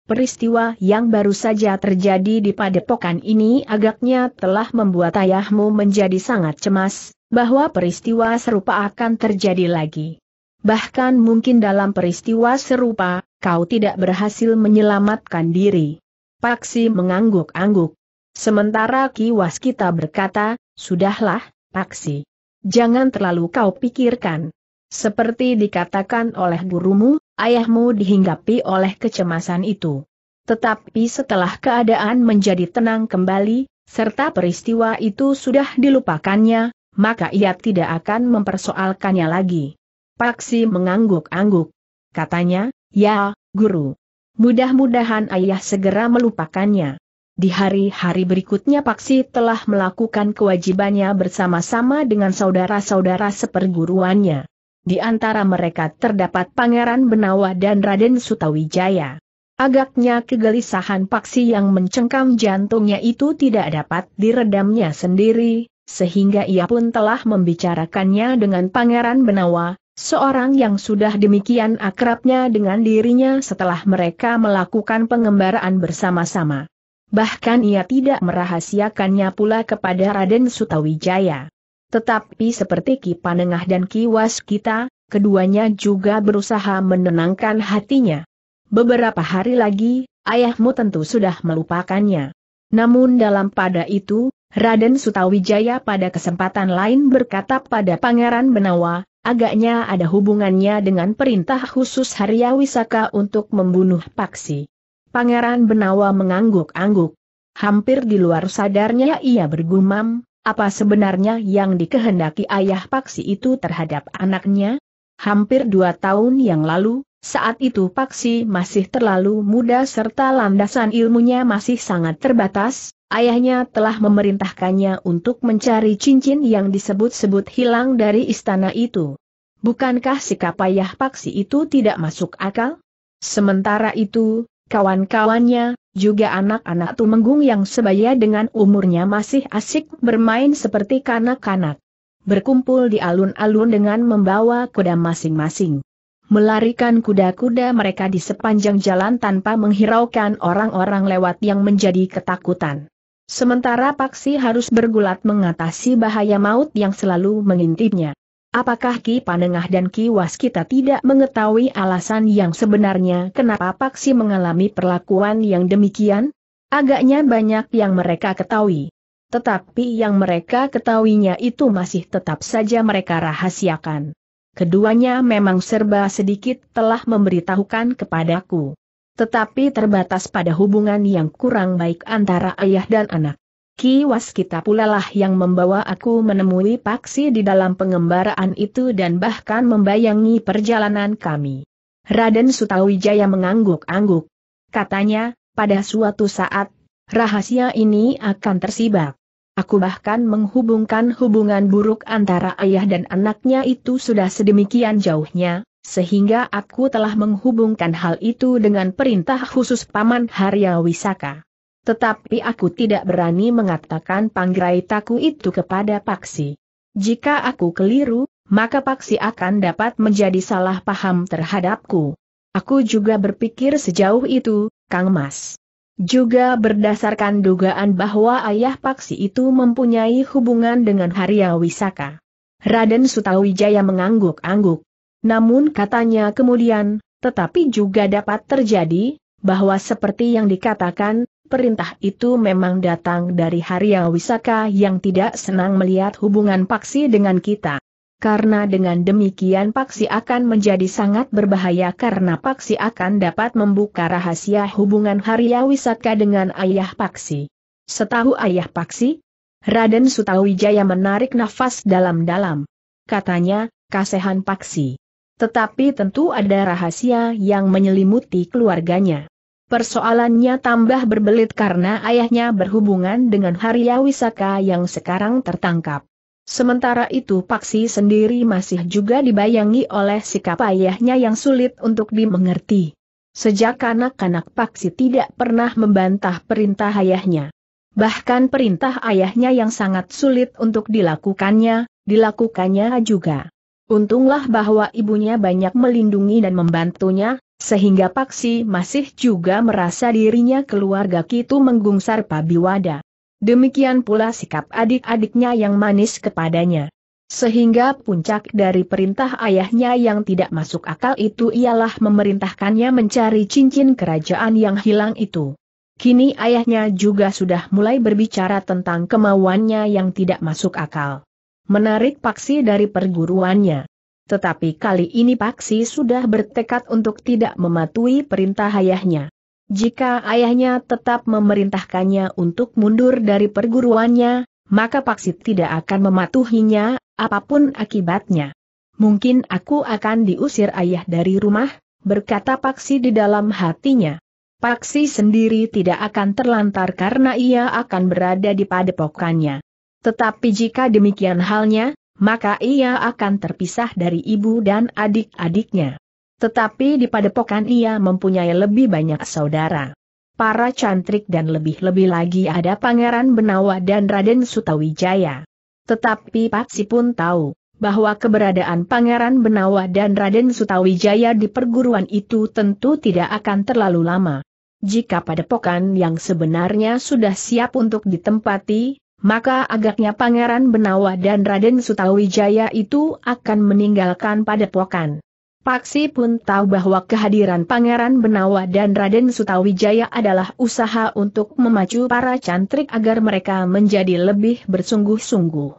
Peristiwa yang baru saja terjadi di padepokan ini agaknya telah membuat ayahmu menjadi sangat cemas, bahwa peristiwa serupa akan terjadi lagi. Bahkan mungkin dalam peristiwa serupa, kau tidak berhasil menyelamatkan diri. Paksi mengangguk-angguk. Sementara Ki Waskita berkata, sudahlah, Paksi. Jangan terlalu kau pikirkan. Seperti dikatakan oleh gurumu, ayahmu dihinggapi oleh kecemasan itu. Tetapi setelah keadaan menjadi tenang kembali, serta peristiwa itu sudah dilupakannya, maka ia tidak akan mempersoalkannya lagi. Paksi mengangguk-angguk. Katanya, ya, guru. Mudah-mudahan ayah segera melupakannya. Di hari-hari berikutnya Paksi telah melakukan kewajibannya bersama-sama dengan saudara-saudara seperguruannya. Di antara mereka terdapat Pangeran Benawa dan Raden Sutawijaya. Agaknya kegelisahan Paksi yang mencengkam jantungnya itu tidak dapat diredamnya sendiri, sehingga ia pun telah membicarakannya dengan Pangeran Benawa, seorang yang sudah demikian akrabnya dengan dirinya setelah mereka melakukan pengembaraan bersama-sama bahkan ia tidak merahasiakannya pula kepada Raden Sutawijaya. Tetapi seperti Ki Panengah dan Ki kita, keduanya juga berusaha menenangkan hatinya. Beberapa hari lagi, ayahmu tentu sudah melupakannya. Namun dalam pada itu, Raden Sutawijaya pada kesempatan lain berkata pada Pangeran Benawa, agaknya ada hubungannya dengan perintah khusus Haryawisaka untuk membunuh Paksi. Pangeran Benawa mengangguk-angguk. Hampir di luar sadarnya ia bergumam, apa sebenarnya yang dikehendaki ayah Paksi itu terhadap anaknya? Hampir dua tahun yang lalu, saat itu Paksi masih terlalu muda serta landasan ilmunya masih sangat terbatas, ayahnya telah memerintahkannya untuk mencari cincin yang disebut-sebut hilang dari istana itu. Bukankah sikap ayah Paksi itu tidak masuk akal? Sementara itu, Kawan-kawannya, juga anak-anak Tumenggung yang sebaya dengan umurnya masih asik bermain seperti kanak-kanak. Berkumpul di alun-alun dengan membawa kuda masing-masing. Melarikan kuda-kuda mereka di sepanjang jalan tanpa menghiraukan orang-orang lewat yang menjadi ketakutan. Sementara Paksi harus bergulat mengatasi bahaya maut yang selalu mengintipnya. Apakah Ki Panengah dan Ki Waskita tidak mengetahui alasan yang sebenarnya kenapa Paksi mengalami perlakuan yang demikian? Agaknya banyak yang mereka ketahui. Tetapi yang mereka ketahuinya itu masih tetap saja mereka rahasiakan. Keduanya memang serba sedikit telah memberitahukan kepadaku. Tetapi terbatas pada hubungan yang kurang baik antara ayah dan anak. Ki kita pula lah yang membawa aku menemui Paksi di dalam pengembaraan itu dan bahkan membayangi perjalanan kami. Raden Sutawijaya mengangguk-angguk. Katanya, pada suatu saat, rahasia ini akan tersibak. Aku bahkan menghubungkan hubungan buruk antara ayah dan anaknya itu sudah sedemikian jauhnya, sehingga aku telah menghubungkan hal itu dengan perintah khusus Paman Haryawisaka. Tetapi aku tidak berani mengatakan panggraitaku taku itu kepada Paksi. Jika aku keliru, maka Paksi akan dapat menjadi salah paham terhadapku. Aku juga berpikir sejauh itu, Kang Mas. Juga berdasarkan dugaan bahwa ayah Paksi itu mempunyai hubungan dengan Harya Wisaka. Raden Sutawijaya mengangguk-angguk. Namun katanya kemudian, tetapi juga dapat terjadi, bahwa seperti yang dikatakan, Perintah itu memang datang dari Harya Wisaka yang tidak senang melihat hubungan Paksi dengan kita. Karena dengan demikian Paksi akan menjadi sangat berbahaya karena Paksi akan dapat membuka rahasia hubungan Harya Wisaka dengan ayah Paksi. Setahu ayah Paksi? Raden Sutawijaya menarik nafas dalam-dalam. Katanya, kasehan Paksi. Tetapi tentu ada rahasia yang menyelimuti keluarganya. Persoalannya tambah berbelit karena ayahnya berhubungan dengan Harya Wisaka yang sekarang tertangkap. Sementara itu Paksi sendiri masih juga dibayangi oleh sikap ayahnya yang sulit untuk dimengerti. Sejak anak-anak Paksi tidak pernah membantah perintah ayahnya. Bahkan perintah ayahnya yang sangat sulit untuk dilakukannya, dilakukannya juga. Untunglah bahwa ibunya banyak melindungi dan membantunya, sehingga Paksi masih juga merasa dirinya keluarga Kitu Menggungsar Pabiwada. Demikian pula sikap adik-adiknya yang manis kepadanya. Sehingga puncak dari perintah ayahnya yang tidak masuk akal itu ialah memerintahkannya mencari cincin kerajaan yang hilang itu. Kini ayahnya juga sudah mulai berbicara tentang kemauannya yang tidak masuk akal menarik Paksi dari perguruannya. Tetapi kali ini Paksi sudah bertekad untuk tidak mematuhi perintah ayahnya. Jika ayahnya tetap memerintahkannya untuk mundur dari perguruannya, maka Paksi tidak akan mematuhinya, apapun akibatnya. Mungkin aku akan diusir ayah dari rumah, berkata Paksi di dalam hatinya. Paksi sendiri tidak akan terlantar karena ia akan berada di padepokannya. Tetapi jika demikian halnya, maka ia akan terpisah dari ibu dan adik-adiknya. Tetapi di padepokan ia mempunyai lebih banyak saudara. Para cantrik dan lebih-lebih lagi ada Pangeran Benawa dan Raden Sutawijaya. Tetapi Paksi pun tahu, bahwa keberadaan Pangeran Benawa dan Raden Sutawijaya di perguruan itu tentu tidak akan terlalu lama. Jika padepokan yang sebenarnya sudah siap untuk ditempati, maka agaknya Pangeran Benawa dan Raden Sutawijaya itu akan meninggalkan padepokan. Paksi pun tahu bahwa kehadiran Pangeran Benawa dan Raden Sutawijaya adalah usaha untuk memacu para cantrik agar mereka menjadi lebih bersungguh-sungguh.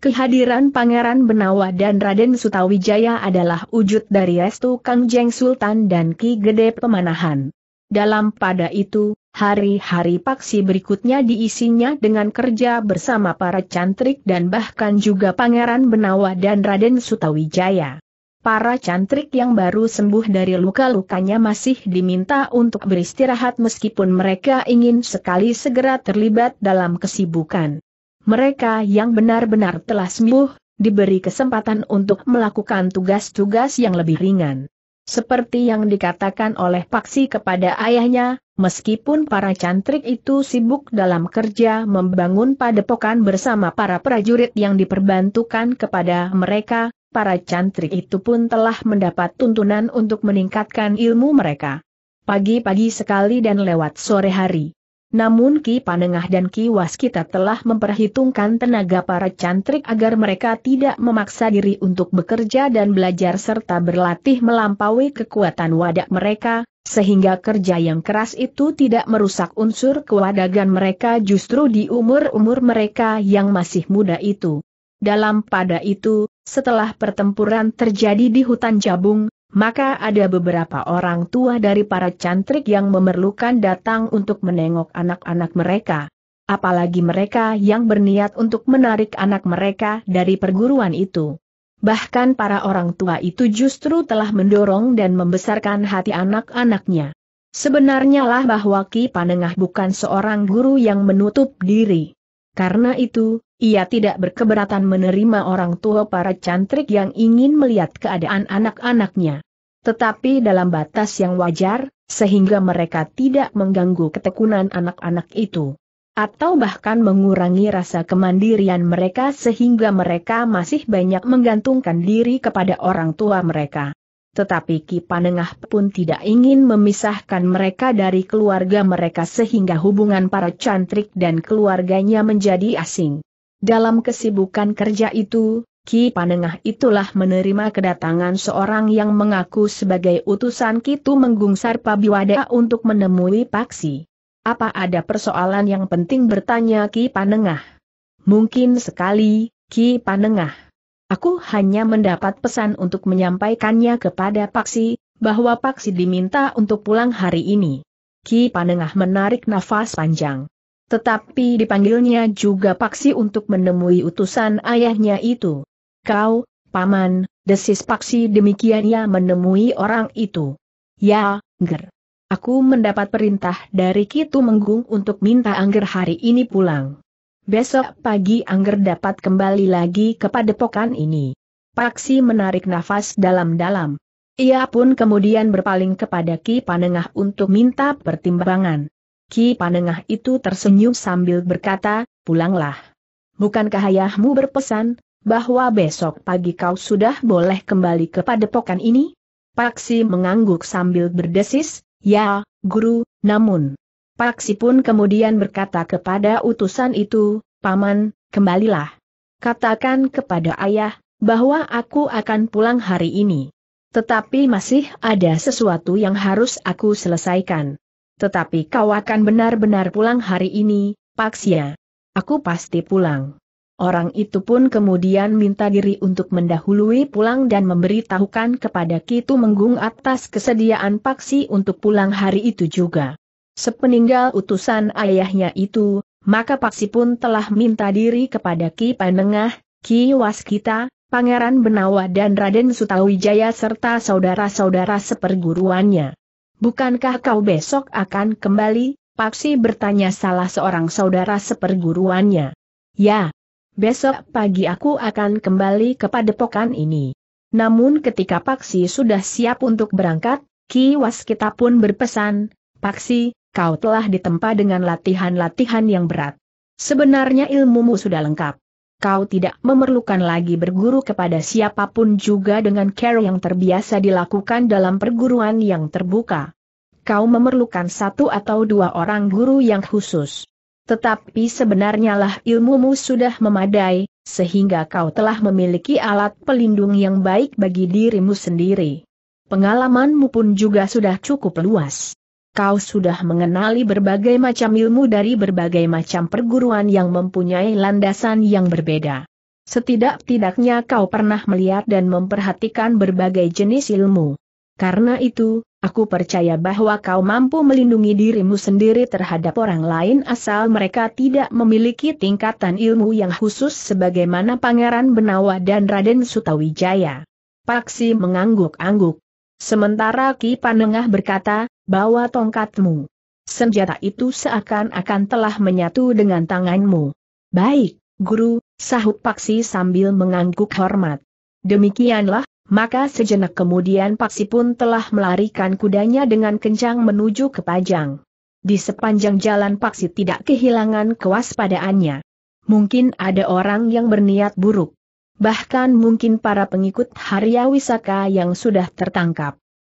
Kehadiran Pangeran Benawa dan Raden Sutawijaya adalah wujud dari restu Kang Jeng Sultan dan Ki Gede Pemanahan. Dalam pada itu, Hari-hari paksi berikutnya diisinya dengan kerja bersama para cantrik dan bahkan juga Pangeran Benawa dan Raden Sutawijaya. Para cantrik yang baru sembuh dari luka-lukanya masih diminta untuk beristirahat meskipun mereka ingin sekali segera terlibat dalam kesibukan. Mereka yang benar-benar telah sembuh, diberi kesempatan untuk melakukan tugas-tugas yang lebih ringan. Seperti yang dikatakan oleh Paksi kepada ayahnya, meskipun para cantrik itu sibuk dalam kerja membangun padepokan bersama para prajurit yang diperbantukan kepada mereka, para cantrik itu pun telah mendapat tuntunan untuk meningkatkan ilmu mereka. Pagi-pagi sekali dan lewat sore hari. Namun Ki Panengah dan Ki Waskita telah memperhitungkan tenaga para cantrik agar mereka tidak memaksa diri untuk bekerja dan belajar serta berlatih melampaui kekuatan wadah mereka, sehingga kerja yang keras itu tidak merusak unsur kewadagan mereka justru di umur-umur mereka yang masih muda itu. Dalam pada itu, setelah pertempuran terjadi di hutan Jabung, maka ada beberapa orang tua dari para cantrik yang memerlukan datang untuk menengok anak-anak mereka. Apalagi mereka yang berniat untuk menarik anak mereka dari perguruan itu. Bahkan para orang tua itu justru telah mendorong dan membesarkan hati anak-anaknya. Sebenarnya lah bahwa Ki Panengah bukan seorang guru yang menutup diri. Karena itu, ia tidak berkeberatan menerima orang tua para cantrik yang ingin melihat keadaan anak-anaknya. Tetapi dalam batas yang wajar, sehingga mereka tidak mengganggu ketekunan anak-anak itu. Atau bahkan mengurangi rasa kemandirian mereka sehingga mereka masih banyak menggantungkan diri kepada orang tua mereka tetapi Ki Panengah pun tidak ingin memisahkan mereka dari keluarga mereka sehingga hubungan para cantrik dan keluarganya menjadi asing. Dalam kesibukan kerja itu, Ki Panengah itulah menerima kedatangan seorang yang mengaku sebagai utusan Kitu Menggung Sarpabiwada untuk menemui Paksi. Apa ada persoalan yang penting bertanya Ki Panengah? Mungkin sekali, Ki Panengah. Aku hanya mendapat pesan untuk menyampaikannya kepada Paksi, bahwa Paksi diminta untuk pulang hari ini. Ki Panengah menarik nafas panjang. Tetapi dipanggilnya juga Paksi untuk menemui utusan ayahnya itu. Kau, Paman, desis Paksi demikian ia menemui orang itu. Ya, Ger. Aku mendapat perintah dari Kitu Menggung untuk minta Angger hari ini pulang. Besok pagi Angger dapat kembali lagi kepada padepokan ini. Paksi menarik nafas dalam-dalam. Ia pun kemudian berpaling kepada Ki Panengah untuk minta pertimbangan. Ki Panengah itu tersenyum sambil berkata, pulanglah. Bukankah ayahmu berpesan, bahwa besok pagi kau sudah boleh kembali kepada padepokan ini? Paksi mengangguk sambil berdesis, ya, guru, namun, Paksi pun kemudian berkata kepada utusan itu, Paman, kembalilah. Katakan kepada ayah, bahwa aku akan pulang hari ini. Tetapi masih ada sesuatu yang harus aku selesaikan. Tetapi kau akan benar-benar pulang hari ini, Paksia. Aku pasti pulang. Orang itu pun kemudian minta diri untuk mendahului pulang dan memberitahukan kepada Kitu Menggung atas kesediaan Paksi untuk pulang hari itu juga. Sepeninggal utusan ayahnya itu, maka Paksi pun telah minta diri kepada Ki Panengah, Ki Waskita, Pangeran Benawa dan Raden Sutawijaya serta saudara-saudara seperguruannya. Bukankah kau besok akan kembali? Paksi bertanya salah seorang saudara seperguruannya. Ya, besok pagi aku akan kembali ke padepokan ini. Namun ketika Paksi sudah siap untuk berangkat, Ki Waskita pun berpesan, Paksi, kau telah ditempa dengan latihan-latihan yang berat. Sebenarnya ilmumu sudah lengkap. Kau tidak memerlukan lagi berguru kepada siapapun juga dengan care yang terbiasa dilakukan dalam perguruan yang terbuka. Kau memerlukan satu atau dua orang guru yang khusus. Tetapi sebenarnya lah ilmumu sudah memadai, sehingga kau telah memiliki alat pelindung yang baik bagi dirimu sendiri. Pengalamanmu pun juga sudah cukup luas kau sudah mengenali berbagai macam ilmu dari berbagai macam perguruan yang mempunyai landasan yang berbeda. Setidak-tidaknya kau pernah melihat dan memperhatikan berbagai jenis ilmu. Karena itu, aku percaya bahwa kau mampu melindungi dirimu sendiri terhadap orang lain asal mereka tidak memiliki tingkatan ilmu yang khusus sebagaimana Pangeran Benawa dan Raden Sutawijaya. Paksi mengangguk-angguk. Sementara Ki Panengah berkata, bawa tongkatmu. Senjata itu seakan-akan telah menyatu dengan tanganmu. Baik, guru, sahut Paksi sambil mengangguk hormat. Demikianlah, maka sejenak kemudian Paksi pun telah melarikan kudanya dengan kencang menuju ke Pajang. Di sepanjang jalan Paksi tidak kehilangan kewaspadaannya. Mungkin ada orang yang berniat buruk. Bahkan mungkin para pengikut Harya yang sudah tertangkap.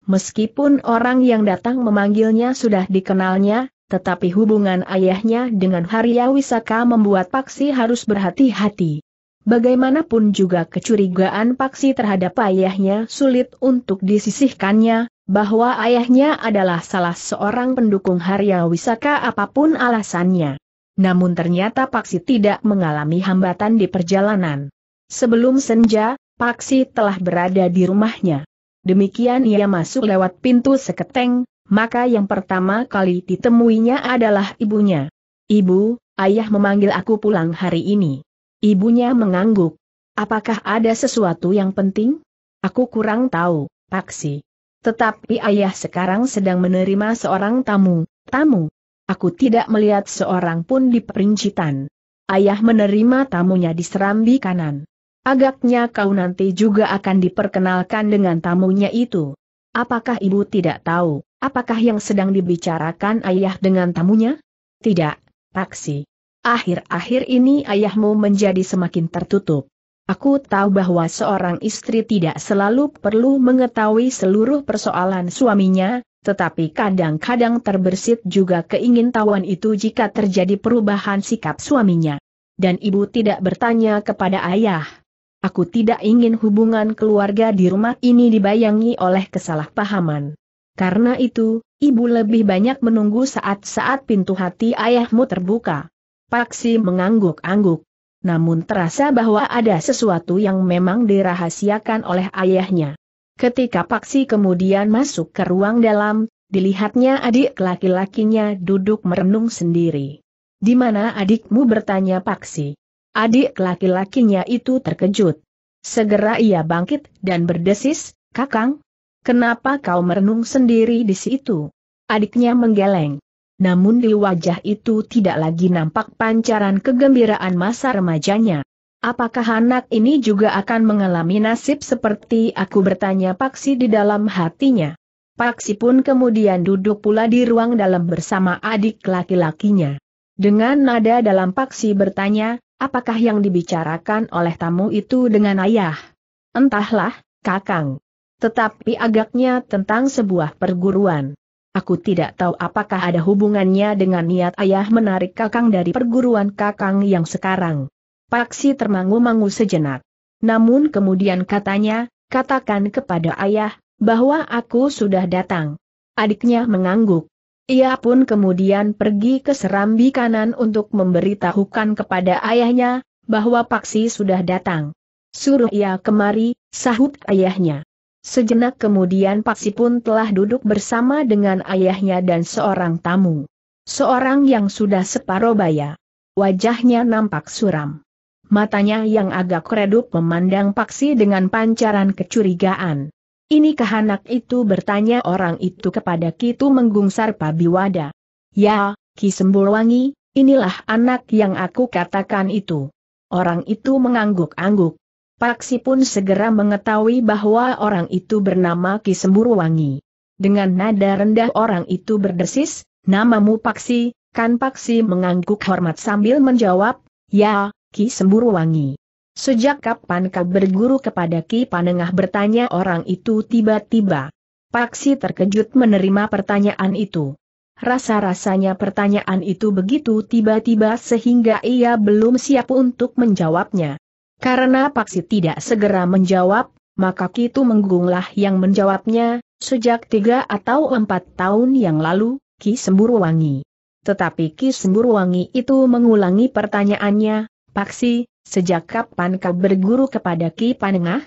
Meskipun orang yang datang memanggilnya sudah dikenalnya, tetapi hubungan ayahnya dengan Harya Wisaka membuat Paksi harus berhati-hati. Bagaimanapun juga kecurigaan Paksi terhadap ayahnya sulit untuk disisihkannya, bahwa ayahnya adalah salah seorang pendukung Harya Wisaka apapun alasannya. Namun ternyata Paksi tidak mengalami hambatan di perjalanan. Sebelum senja, Paksi telah berada di rumahnya. Demikian ia masuk lewat pintu seketeng, maka yang pertama kali ditemuinya adalah ibunya. Ibu, ayah memanggil aku pulang hari ini. Ibunya mengangguk. Apakah ada sesuatu yang penting? Aku kurang tahu, Paksi. Tetapi ayah sekarang sedang menerima seorang tamu, tamu. Aku tidak melihat seorang pun di perincitan. Ayah menerima tamunya di serambi kanan. Agaknya kau nanti juga akan diperkenalkan dengan tamunya itu. Apakah ibu tidak tahu, apakah yang sedang dibicarakan ayah dengan tamunya? Tidak, taksi. Akhir-akhir ini ayahmu menjadi semakin tertutup. Aku tahu bahwa seorang istri tidak selalu perlu mengetahui seluruh persoalan suaminya, tetapi kadang-kadang terbersit juga keingintahuan itu jika terjadi perubahan sikap suaminya. Dan ibu tidak bertanya kepada ayah, Aku tidak ingin hubungan keluarga di rumah ini dibayangi oleh kesalahpahaman. Karena itu, ibu lebih banyak menunggu saat-saat pintu hati ayahmu terbuka. Paksi mengangguk-angguk. Namun terasa bahwa ada sesuatu yang memang dirahasiakan oleh ayahnya. Ketika Paksi kemudian masuk ke ruang dalam, dilihatnya adik laki-lakinya duduk merenung sendiri. Di mana adikmu bertanya Paksi? Adik laki-lakinya itu terkejut. Segera ia bangkit dan berdesis, Kakang, kenapa kau merenung sendiri di situ? Adiknya menggeleng. Namun di wajah itu tidak lagi nampak pancaran kegembiraan masa remajanya. Apakah anak ini juga akan mengalami nasib seperti aku bertanya Paksi di dalam hatinya? Paksi pun kemudian duduk pula di ruang dalam bersama adik laki-lakinya. Dengan nada dalam Paksi bertanya, Apakah yang dibicarakan oleh tamu itu dengan ayah? Entahlah, Kakang. Tetapi agaknya tentang sebuah perguruan. Aku tidak tahu apakah ada hubungannya dengan niat ayah menarik Kakang dari perguruan Kakang yang sekarang. Paksi termangu-mangu sejenak. Namun kemudian katanya, katakan kepada ayah, bahwa aku sudah datang. Adiknya mengangguk. Ia pun kemudian pergi ke serambi kanan untuk memberitahukan kepada ayahnya, bahwa Paksi sudah datang. Suruh ia kemari, sahut ayahnya. Sejenak kemudian Paksi pun telah duduk bersama dengan ayahnya dan seorang tamu. Seorang yang sudah separuh baya. Wajahnya nampak suram. Matanya yang agak redup memandang Paksi dengan pancaran kecurigaan. Ini kehanak itu bertanya orang itu kepada Kitu menggungsar pabiwada. Ya, Ki Sembulwangi, inilah anak yang aku katakan itu. Orang itu mengangguk-angguk. Paksi pun segera mengetahui bahwa orang itu bernama Ki Semburwangi. Dengan nada rendah orang itu berdesis, namamu Paksi, kan Paksi mengangguk hormat sambil menjawab, ya, Ki Semburwangi. Sejak kapan kau berguru kepada Ki Panengah bertanya orang itu tiba-tiba. Paksi terkejut menerima pertanyaan itu. Rasa-rasanya pertanyaan itu begitu tiba-tiba sehingga ia belum siap untuk menjawabnya. Karena Paksi tidak segera menjawab, maka Kitu Menggunglah yang menjawabnya, sejak tiga atau empat tahun yang lalu, Ki Semburwangi. Tetapi Ki Semburwangi itu mengulangi pertanyaannya, Paksi, Sejak kapan kau berguru kepada Ki Panengah?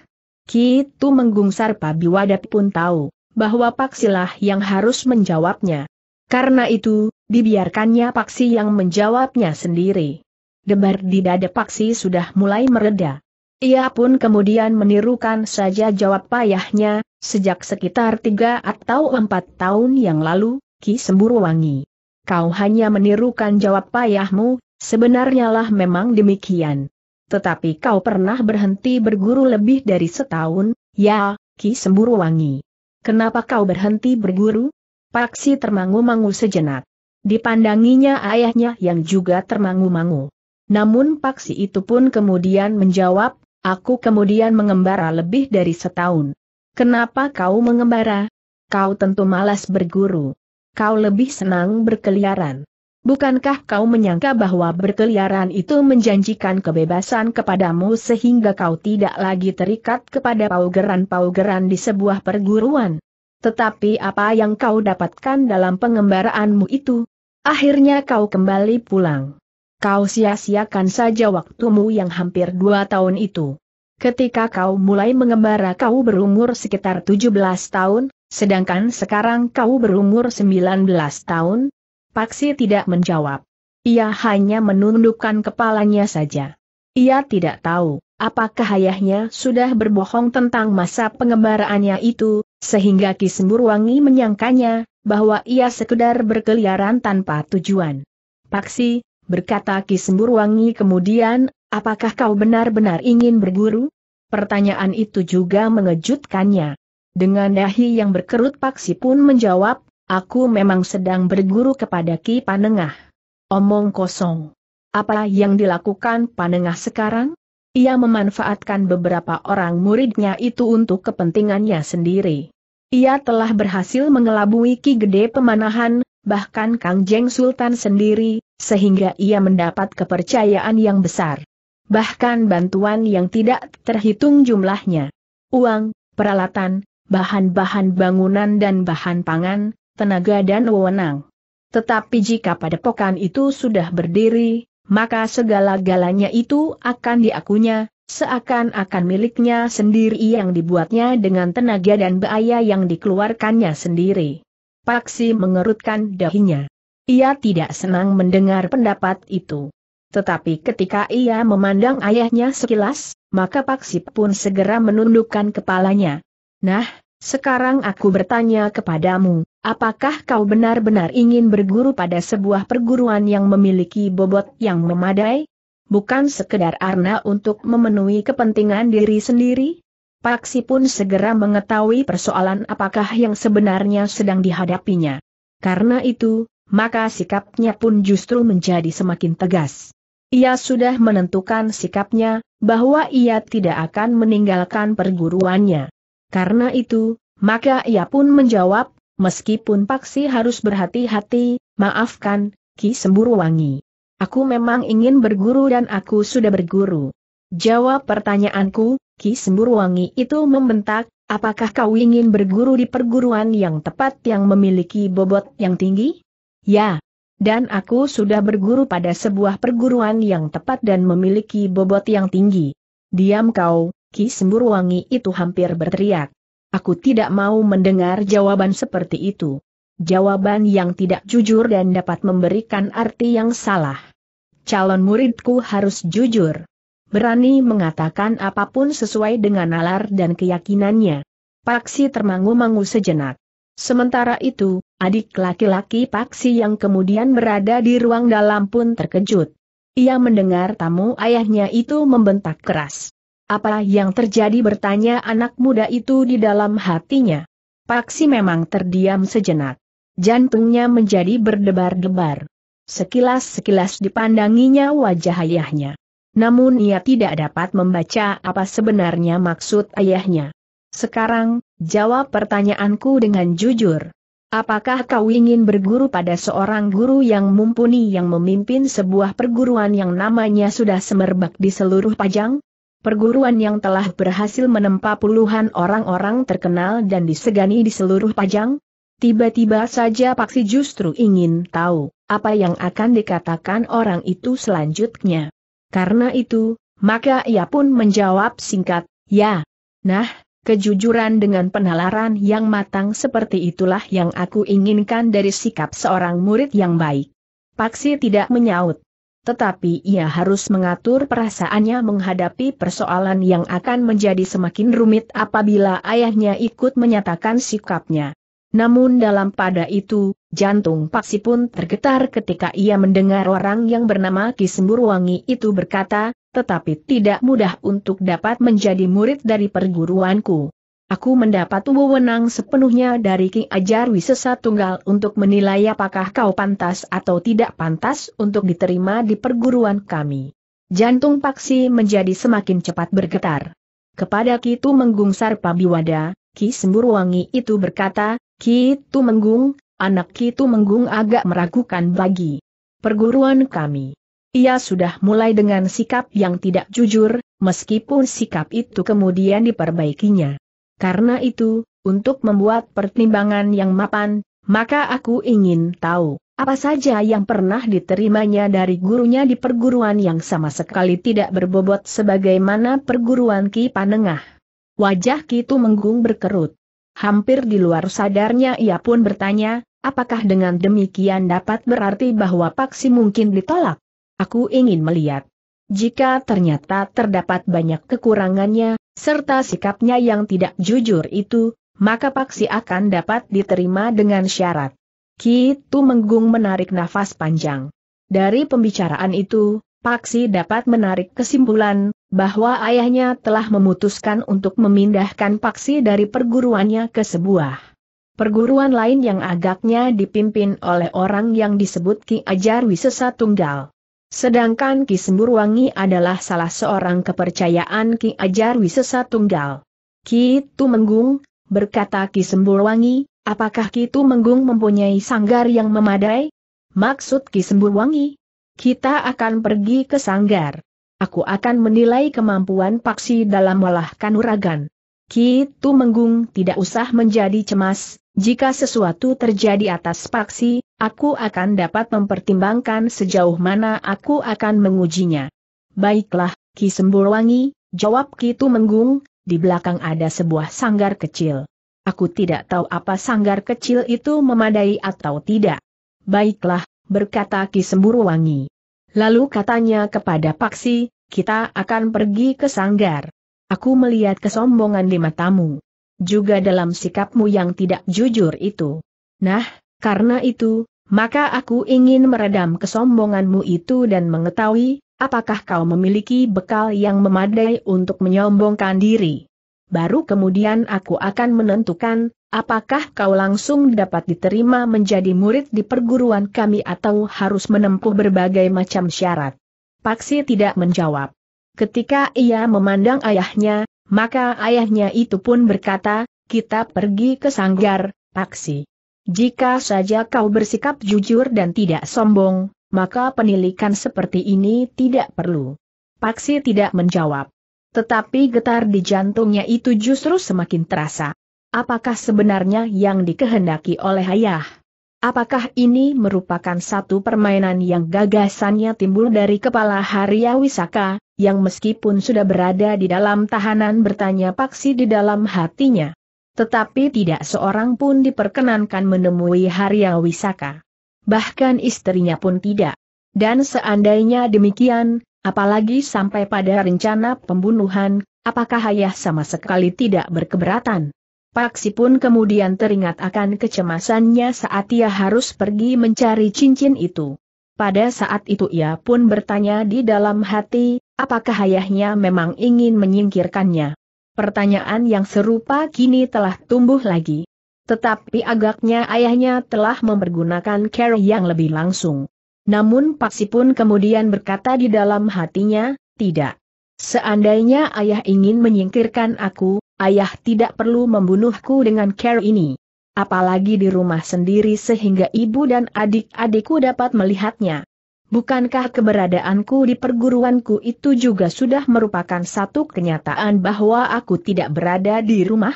Ki Tu menggungsar pabi Wadat pun tahu, bahwa Paksilah yang harus menjawabnya. Karena itu, dibiarkannya Paksi yang menjawabnya sendiri. Debar di dada Paksi sudah mulai mereda. Ia pun kemudian menirukan saja jawab payahnya, sejak sekitar tiga atau empat tahun yang lalu, Ki Semburuwangi. Kau hanya menirukan jawab payahmu, sebenarnya lah memang demikian tetapi kau pernah berhenti berguru lebih dari setahun, ya, Ki Semburu Wangi. Kenapa kau berhenti berguru? Paksi termangu-mangu sejenak. Dipandanginya ayahnya yang juga termangu-mangu. Namun Paksi itu pun kemudian menjawab, aku kemudian mengembara lebih dari setahun. Kenapa kau mengembara? Kau tentu malas berguru. Kau lebih senang berkeliaran. Bukankah kau menyangka bahwa berkeliaran itu menjanjikan kebebasan kepadamu sehingga kau tidak lagi terikat kepada paugeran-paugeran di sebuah perguruan? Tetapi apa yang kau dapatkan dalam pengembaraanmu itu? Akhirnya kau kembali pulang. Kau sia-siakan saja waktumu yang hampir dua tahun itu. Ketika kau mulai mengembara kau berumur sekitar 17 tahun, sedangkan sekarang kau berumur 19 tahun, Paksi tidak menjawab. Ia hanya menundukkan kepalanya saja. Ia tidak tahu, apakah ayahnya sudah berbohong tentang masa pengembaraannya itu, sehingga Ki Semburwangi menyangkanya, bahwa ia sekedar berkeliaran tanpa tujuan. Paksi, berkata Ki Semburwangi kemudian, apakah kau benar-benar ingin berguru? Pertanyaan itu juga mengejutkannya. Dengan dahi yang berkerut Paksi pun menjawab, Aku memang sedang berguru kepada Ki Panengah. Omong kosong. Apa yang dilakukan Panengah sekarang? Ia memanfaatkan beberapa orang muridnya itu untuk kepentingannya sendiri. Ia telah berhasil mengelabui Ki Gede Pemanahan, bahkan Kang Jeng Sultan sendiri, sehingga ia mendapat kepercayaan yang besar. Bahkan bantuan yang tidak terhitung jumlahnya. Uang, peralatan, bahan-bahan bangunan dan bahan pangan, tenaga dan wewenang. Tetapi jika pada padepokan itu sudah berdiri, maka segala-galanya itu akan diakunya, seakan-akan miliknya sendiri yang dibuatnya dengan tenaga dan bahaya yang dikeluarkannya sendiri. Paksi mengerutkan dahinya. Ia tidak senang mendengar pendapat itu. Tetapi ketika ia memandang ayahnya sekilas, maka Paksi pun segera menundukkan kepalanya. Nah, sekarang aku bertanya kepadamu, apakah kau benar-benar ingin berguru pada sebuah perguruan yang memiliki bobot yang memadai? Bukan sekedar arna untuk memenuhi kepentingan diri sendiri? Paksi pun segera mengetahui persoalan apakah yang sebenarnya sedang dihadapinya. Karena itu, maka sikapnya pun justru menjadi semakin tegas. Ia sudah menentukan sikapnya, bahwa ia tidak akan meninggalkan perguruannya. Karena itu, maka ia pun menjawab, meskipun Paksi harus berhati-hati, maafkan, Ki Semburu Wangi. Aku memang ingin berguru dan aku sudah berguru. Jawab pertanyaanku, Ki Semburu Wangi itu membentak, apakah kau ingin berguru di perguruan yang tepat yang memiliki bobot yang tinggi? Ya. Dan aku sudah berguru pada sebuah perguruan yang tepat dan memiliki bobot yang tinggi. Diam kau, Ki wangi itu hampir berteriak. Aku tidak mau mendengar jawaban seperti itu. Jawaban yang tidak jujur dan dapat memberikan arti yang salah. Calon muridku harus jujur. Berani mengatakan apapun sesuai dengan nalar dan keyakinannya. Paksi termangu-mangu sejenak. Sementara itu, adik laki-laki Paksi yang kemudian berada di ruang dalam pun terkejut. Ia mendengar tamu ayahnya itu membentak keras. Apa yang terjadi bertanya anak muda itu di dalam hatinya. Paksi memang terdiam sejenak. Jantungnya menjadi berdebar-debar. Sekilas-sekilas dipandanginya wajah ayahnya. Namun ia tidak dapat membaca apa sebenarnya maksud ayahnya. Sekarang, jawab pertanyaanku dengan jujur. Apakah kau ingin berguru pada seorang guru yang mumpuni yang memimpin sebuah perguruan yang namanya sudah semerbak di seluruh Pajang? Perguruan yang telah berhasil menempa puluhan orang-orang terkenal dan disegani di seluruh Pajang? Tiba-tiba saja Paksi justru ingin tahu apa yang akan dikatakan orang itu selanjutnya. Karena itu, maka ia pun menjawab singkat, ya. Nah, kejujuran dengan penalaran yang matang seperti itulah yang aku inginkan dari sikap seorang murid yang baik. Paksi tidak menyaut tetapi ia harus mengatur perasaannya menghadapi persoalan yang akan menjadi semakin rumit apabila ayahnya ikut menyatakan sikapnya. Namun dalam pada itu, jantung Paksi pun tergetar ketika ia mendengar orang yang bernama Ki Semburwangi itu berkata, tetapi tidak mudah untuk dapat menjadi murid dari perguruanku. Aku mendapat wewenang sepenuhnya dari King Ajar Wisesa Tunggal untuk menilai apakah kau pantas atau tidak pantas untuk diterima di perguruan kami. Jantung Paksi menjadi semakin cepat bergetar. Kepada Ki Tumenggung Sarpabiwada, Ki Semburwangi itu berkata, Ki menggung, anak Ki menggung agak meragukan bagi perguruan kami. Ia sudah mulai dengan sikap yang tidak jujur, meskipun sikap itu kemudian diperbaikinya. Karena itu, untuk membuat pertimbangan yang mapan, maka aku ingin tahu apa saja yang pernah diterimanya dari gurunya di perguruan yang sama sekali tidak berbobot sebagaimana perguruan Ki Panengah. Wajah itu Menggung berkerut. Hampir di luar sadarnya ia pun bertanya, apakah dengan demikian dapat berarti bahwa paksi mungkin ditolak? Aku ingin melihat. Jika ternyata terdapat banyak kekurangannya, serta sikapnya yang tidak jujur itu, maka paksi akan dapat diterima dengan syarat. Ki gitu menggung menarik nafas panjang. Dari pembicaraan itu, Paksi dapat menarik kesimpulan, bahwa ayahnya telah memutuskan untuk memindahkan Paksi dari perguruannya ke sebuah perguruan lain yang agaknya dipimpin oleh orang yang disebut Ki Ajar Wisesa Tunggal. Sedangkan Ki Semburwangi adalah salah seorang kepercayaan Ki Ajar Wisesa Tunggal. Ki Tumenggung, berkata Ki Semburwangi, apakah Ki Tumenggung mempunyai sanggar yang memadai? Maksud Ki Semburwangi? Kita akan pergi ke sanggar. Aku akan menilai kemampuan Paksi dalam melahkan uragan. Ki Tumenggung tidak usah menjadi cemas, jika sesuatu terjadi atas paksi, aku akan dapat mempertimbangkan sejauh mana aku akan mengujinya. Baiklah, Ki Semburwangi, jawab Kitu Menggung, di belakang ada sebuah sanggar kecil. Aku tidak tahu apa sanggar kecil itu memadai atau tidak. Baiklah, berkata Ki Semburwangi. Lalu katanya kepada Paksi, kita akan pergi ke sanggar. Aku melihat kesombongan di matamu juga dalam sikapmu yang tidak jujur itu. Nah, karena itu, maka aku ingin meredam kesombonganmu itu dan mengetahui, apakah kau memiliki bekal yang memadai untuk menyombongkan diri. Baru kemudian aku akan menentukan, apakah kau langsung dapat diterima menjadi murid di perguruan kami atau harus menempuh berbagai macam syarat. Paksi tidak menjawab. Ketika ia memandang ayahnya, maka ayahnya itu pun berkata, kita pergi ke sanggar, Paksi. Jika saja kau bersikap jujur dan tidak sombong, maka penilikan seperti ini tidak perlu. Paksi tidak menjawab. Tetapi getar di jantungnya itu justru semakin terasa. Apakah sebenarnya yang dikehendaki oleh ayah? Apakah ini merupakan satu permainan yang gagasannya timbul dari kepala Haria Wisaka, yang meskipun sudah berada di dalam tahanan bertanya paksi di dalam hatinya. Tetapi tidak seorang pun diperkenankan menemui Haria Wisaka. Bahkan istrinya pun tidak. Dan seandainya demikian, apalagi sampai pada rencana pembunuhan, apakah ayah sama sekali tidak berkeberatan? Paksi pun kemudian teringat akan kecemasannya saat ia harus pergi mencari cincin itu. Pada saat itu ia pun bertanya di dalam hati, apakah ayahnya memang ingin menyingkirkannya. Pertanyaan yang serupa kini telah tumbuh lagi. Tetapi agaknya ayahnya telah mempergunakan care yang lebih langsung. Namun Paksi pun kemudian berkata di dalam hatinya, tidak. Seandainya ayah ingin menyingkirkan aku, ayah tidak perlu membunuhku dengan care ini. Apalagi di rumah sendiri sehingga ibu dan adik-adikku dapat melihatnya. Bukankah keberadaanku di perguruanku itu juga sudah merupakan satu kenyataan bahwa aku tidak berada di rumah?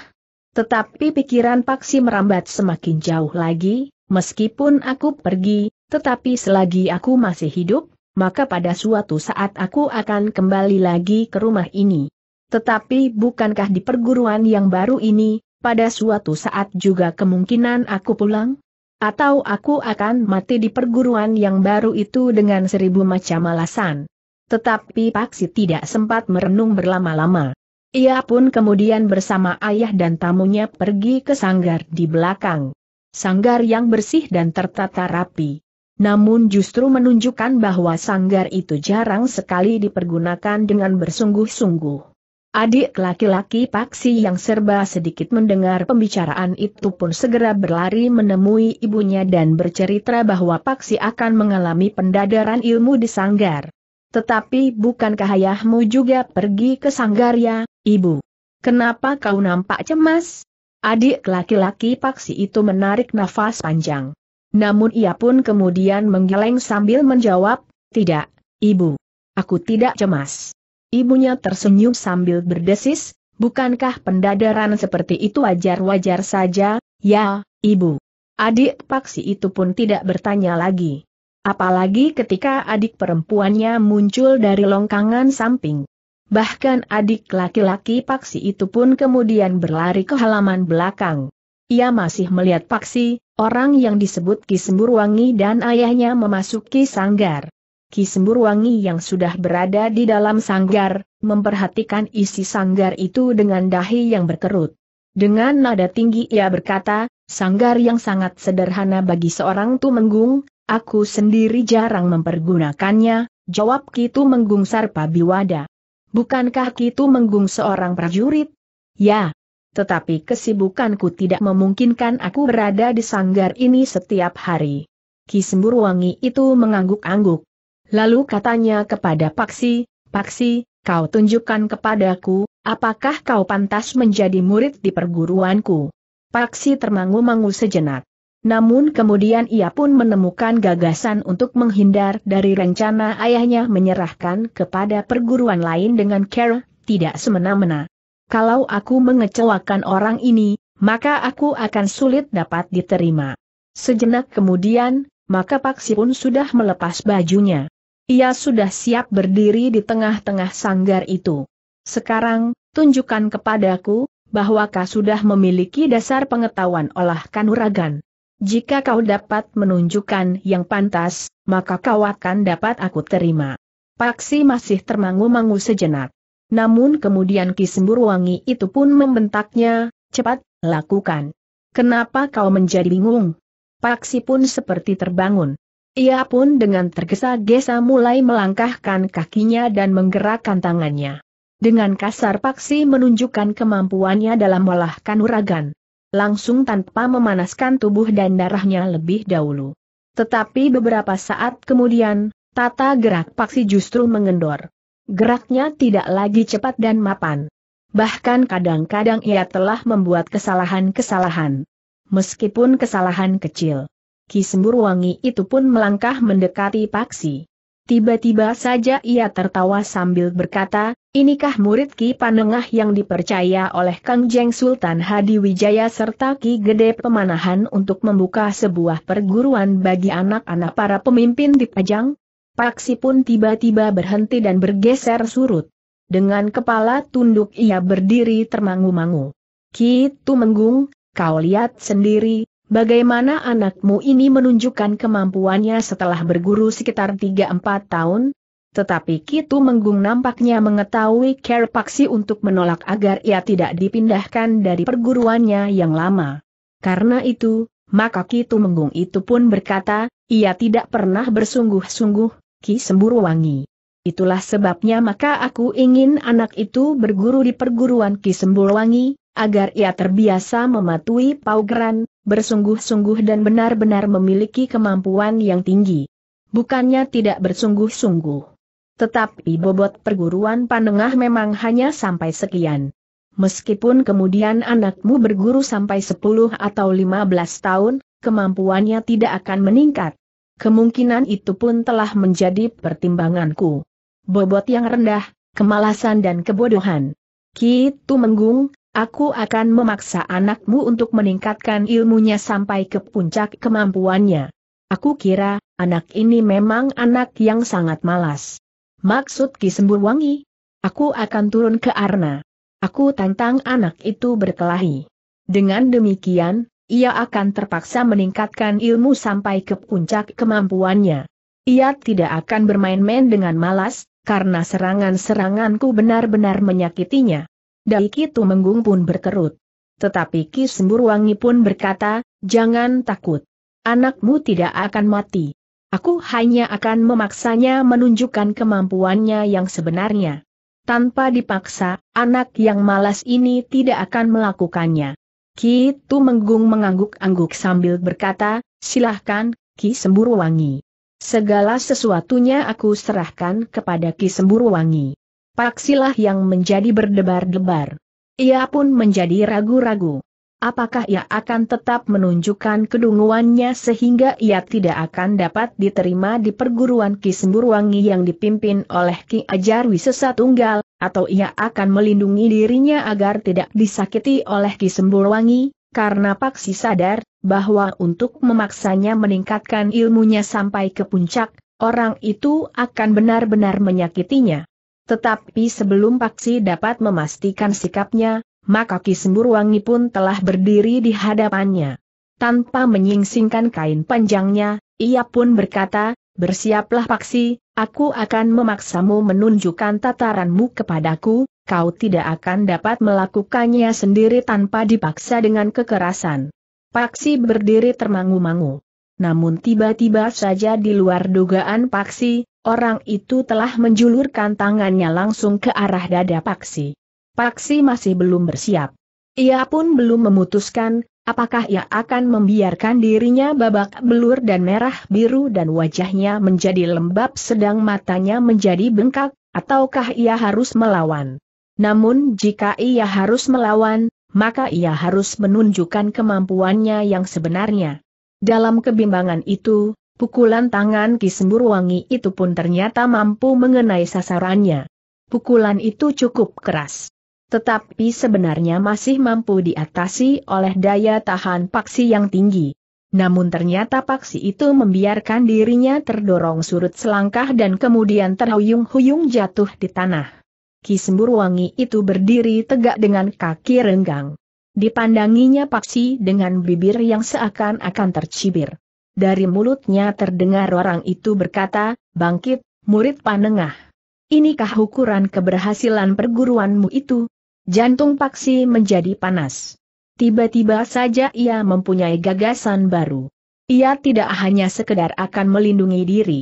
Tetapi pikiran Paksi merambat semakin jauh lagi, meskipun aku pergi, tetapi selagi aku masih hidup, maka pada suatu saat aku akan kembali lagi ke rumah ini. Tetapi bukankah di perguruan yang baru ini, pada suatu saat juga kemungkinan aku pulang? Atau aku akan mati di perguruan yang baru itu dengan seribu macam alasan? Tetapi Paksi tidak sempat merenung berlama-lama. Ia pun kemudian bersama ayah dan tamunya pergi ke sanggar di belakang. Sanggar yang bersih dan tertata rapi namun justru menunjukkan bahwa sanggar itu jarang sekali dipergunakan dengan bersungguh-sungguh. Adik laki-laki Paksi yang serba sedikit mendengar pembicaraan itu pun segera berlari menemui ibunya dan bercerita bahwa Paksi akan mengalami pendadaran ilmu di Sanggar. Tetapi bukankah ayahmu juga pergi ke Sanggar ya, ibu? Kenapa kau nampak cemas? Adik laki-laki Paksi itu menarik nafas panjang. Namun ia pun kemudian menggeleng sambil menjawab, tidak, ibu. Aku tidak cemas. Ibunya tersenyum sambil berdesis, bukankah pendadaran seperti itu wajar-wajar saja, ya, ibu. Adik paksi itu pun tidak bertanya lagi. Apalagi ketika adik perempuannya muncul dari longkangan samping. Bahkan adik laki-laki paksi itu pun kemudian berlari ke halaman belakang. Ia masih melihat paksi, orang yang disebut Ki Semburwangi dan ayahnya memasuki sanggar. Ki Semburwangi yang sudah berada di dalam sanggar, memperhatikan isi sanggar itu dengan dahi yang berkerut. Dengan nada tinggi ia berkata, sanggar yang sangat sederhana bagi seorang tumenggung, aku sendiri jarang mempergunakannya, jawab Ki Tumenggung Biwada. Bukankah Ki Tumenggung seorang prajurit? Ya, tetapi kesibukanku tidak memungkinkan aku berada di sanggar ini setiap hari. Ki Semburwangi itu mengangguk-angguk. Lalu katanya kepada Paksi, Paksi, kau tunjukkan kepadaku, apakah kau pantas menjadi murid di perguruanku? Paksi termangu-mangu sejenak. Namun kemudian ia pun menemukan gagasan untuk menghindar dari rencana ayahnya menyerahkan kepada perguruan lain dengan care, tidak semena-mena. Kalau aku mengecewakan orang ini, maka aku akan sulit dapat diterima. Sejenak kemudian, maka Paksi pun sudah melepas bajunya. Ia sudah siap berdiri di tengah-tengah sanggar itu. Sekarang, tunjukkan kepadaku, bahwa kau sudah memiliki dasar pengetahuan olah kanuragan. Jika kau dapat menunjukkan yang pantas, maka kau akan dapat aku terima. Paksi masih termangu-mangu sejenak. Namun kemudian Ki Semburwangi itu pun membentaknya, cepat, lakukan. Kenapa kau menjadi bingung? Paksi pun seperti terbangun. Ia pun dengan tergesa-gesa mulai melangkahkan kakinya dan menggerakkan tangannya. Dengan kasar paksi menunjukkan kemampuannya dalam melahkan uragan. Langsung tanpa memanaskan tubuh dan darahnya lebih dahulu. Tetapi beberapa saat kemudian, tata gerak paksi justru mengendor. Geraknya tidak lagi cepat dan mapan. Bahkan kadang-kadang ia telah membuat kesalahan-kesalahan. Meskipun kesalahan kecil. Ki Sembur Wangi itu pun melangkah mendekati Paksi. Tiba-tiba saja ia tertawa sambil berkata, inikah murid Ki Panengah yang dipercaya oleh Kang Jeng Sultan Hadi Wijaya serta Ki Gede Pemanahan untuk membuka sebuah perguruan bagi anak-anak para pemimpin di Pajang? Paksi pun tiba-tiba berhenti dan bergeser surut. Dengan kepala tunduk ia berdiri termangu-mangu. Ki Tumenggung, kau lihat sendiri, Bagaimana anakmu ini menunjukkan kemampuannya setelah berguru sekitar 3-4 tahun? Tetapi Kitu Menggung nampaknya mengetahui care paksi untuk menolak agar ia tidak dipindahkan dari perguruannya yang lama. Karena itu, maka Kitu Menggung itu pun berkata, ia tidak pernah bersungguh-sungguh, Ki Semburu Wangi. Itulah sebabnya maka aku ingin anak itu berguru di perguruan Ki Wangi, agar ia terbiasa mematuhi paugeran, bersungguh-sungguh dan benar-benar memiliki kemampuan yang tinggi. Bukannya tidak bersungguh-sungguh. Tetapi bobot perguruan panengah memang hanya sampai sekian. Meskipun kemudian anakmu berguru sampai 10 atau 15 tahun, kemampuannya tidak akan meningkat. Kemungkinan itu pun telah menjadi pertimbanganku. Bobot yang rendah, kemalasan dan kebodohan. Kitu menggung, Aku akan memaksa anakmu untuk meningkatkan ilmunya sampai ke puncak kemampuannya. Aku kira, anak ini memang anak yang sangat malas. Maksud Ki Wangi? Aku akan turun ke Arna. Aku tantang anak itu berkelahi. Dengan demikian, ia akan terpaksa meningkatkan ilmu sampai ke puncak kemampuannya. Ia tidak akan bermain-main dengan malas, karena serangan-seranganku benar-benar menyakitinya. Daiki Menggung pun berkerut. Tetapi Ki Semburwangi pun berkata, jangan takut. Anakmu tidak akan mati. Aku hanya akan memaksanya menunjukkan kemampuannya yang sebenarnya. Tanpa dipaksa, anak yang malas ini tidak akan melakukannya. Ki Menggung mengangguk-angguk sambil berkata, silahkan, Ki Semburwangi. Segala sesuatunya aku serahkan kepada Ki Semburwangi. Paksilah yang menjadi berdebar-debar. Ia pun menjadi ragu-ragu. Apakah ia akan tetap menunjukkan kedunguannya sehingga ia tidak akan dapat diterima di perguruan Ki Semburwangi yang dipimpin oleh Ki Ajar Wisesa Tunggal, atau ia akan melindungi dirinya agar tidak disakiti oleh Ki Semburwangi, karena Paksi sadar, bahwa untuk memaksanya meningkatkan ilmunya sampai ke puncak, orang itu akan benar-benar menyakitinya. Tetapi sebelum Paksi dapat memastikan sikapnya, maka Wangi pun telah berdiri di hadapannya. Tanpa menyingsingkan kain panjangnya, ia pun berkata, Bersiaplah Paksi, aku akan memaksamu menunjukkan tataranmu kepadaku, kau tidak akan dapat melakukannya sendiri tanpa dipaksa dengan kekerasan. Paksi berdiri termangu-mangu. Namun tiba-tiba saja di luar dugaan Paksi, orang itu telah menjulurkan tangannya langsung ke arah dada Paksi. Paksi masih belum bersiap. Ia pun belum memutuskan, apakah ia akan membiarkan dirinya babak belur dan merah biru dan wajahnya menjadi lembab sedang matanya menjadi bengkak, ataukah ia harus melawan. Namun jika ia harus melawan, maka ia harus menunjukkan kemampuannya yang sebenarnya. Dalam kebimbangan itu, pukulan tangan Ki Semburwangi itu pun ternyata mampu mengenai sasarannya. Pukulan itu cukup keras. Tetapi sebenarnya masih mampu diatasi oleh daya tahan paksi yang tinggi. Namun ternyata paksi itu membiarkan dirinya terdorong surut selangkah dan kemudian terhuyung-huyung jatuh di tanah. Ki Semburwangi itu berdiri tegak dengan kaki renggang. Dipandanginya Paksi dengan bibir yang seakan-akan tercibir. Dari mulutnya terdengar orang itu berkata, bangkit, murid panengah. Inikah ukuran keberhasilan perguruanmu itu? Jantung Paksi menjadi panas. Tiba-tiba saja ia mempunyai gagasan baru. Ia tidak hanya sekedar akan melindungi diri.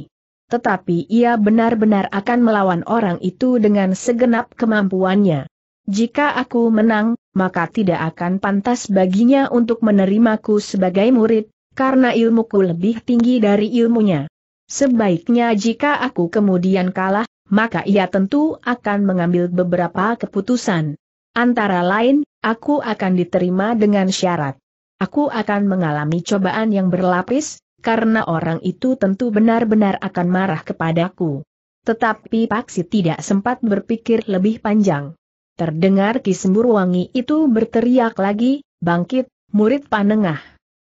Tetapi ia benar-benar akan melawan orang itu dengan segenap kemampuannya. Jika aku menang, maka tidak akan pantas baginya untuk menerimaku sebagai murid, karena ilmuku lebih tinggi dari ilmunya. Sebaiknya jika aku kemudian kalah, maka ia tentu akan mengambil beberapa keputusan. Antara lain, aku akan diterima dengan syarat. Aku akan mengalami cobaan yang berlapis, karena orang itu tentu benar-benar akan marah kepadaku. Tetapi Paksi tidak sempat berpikir lebih panjang. Terdengar Kisembur Wangi itu berteriak lagi, bangkit, murid panengah.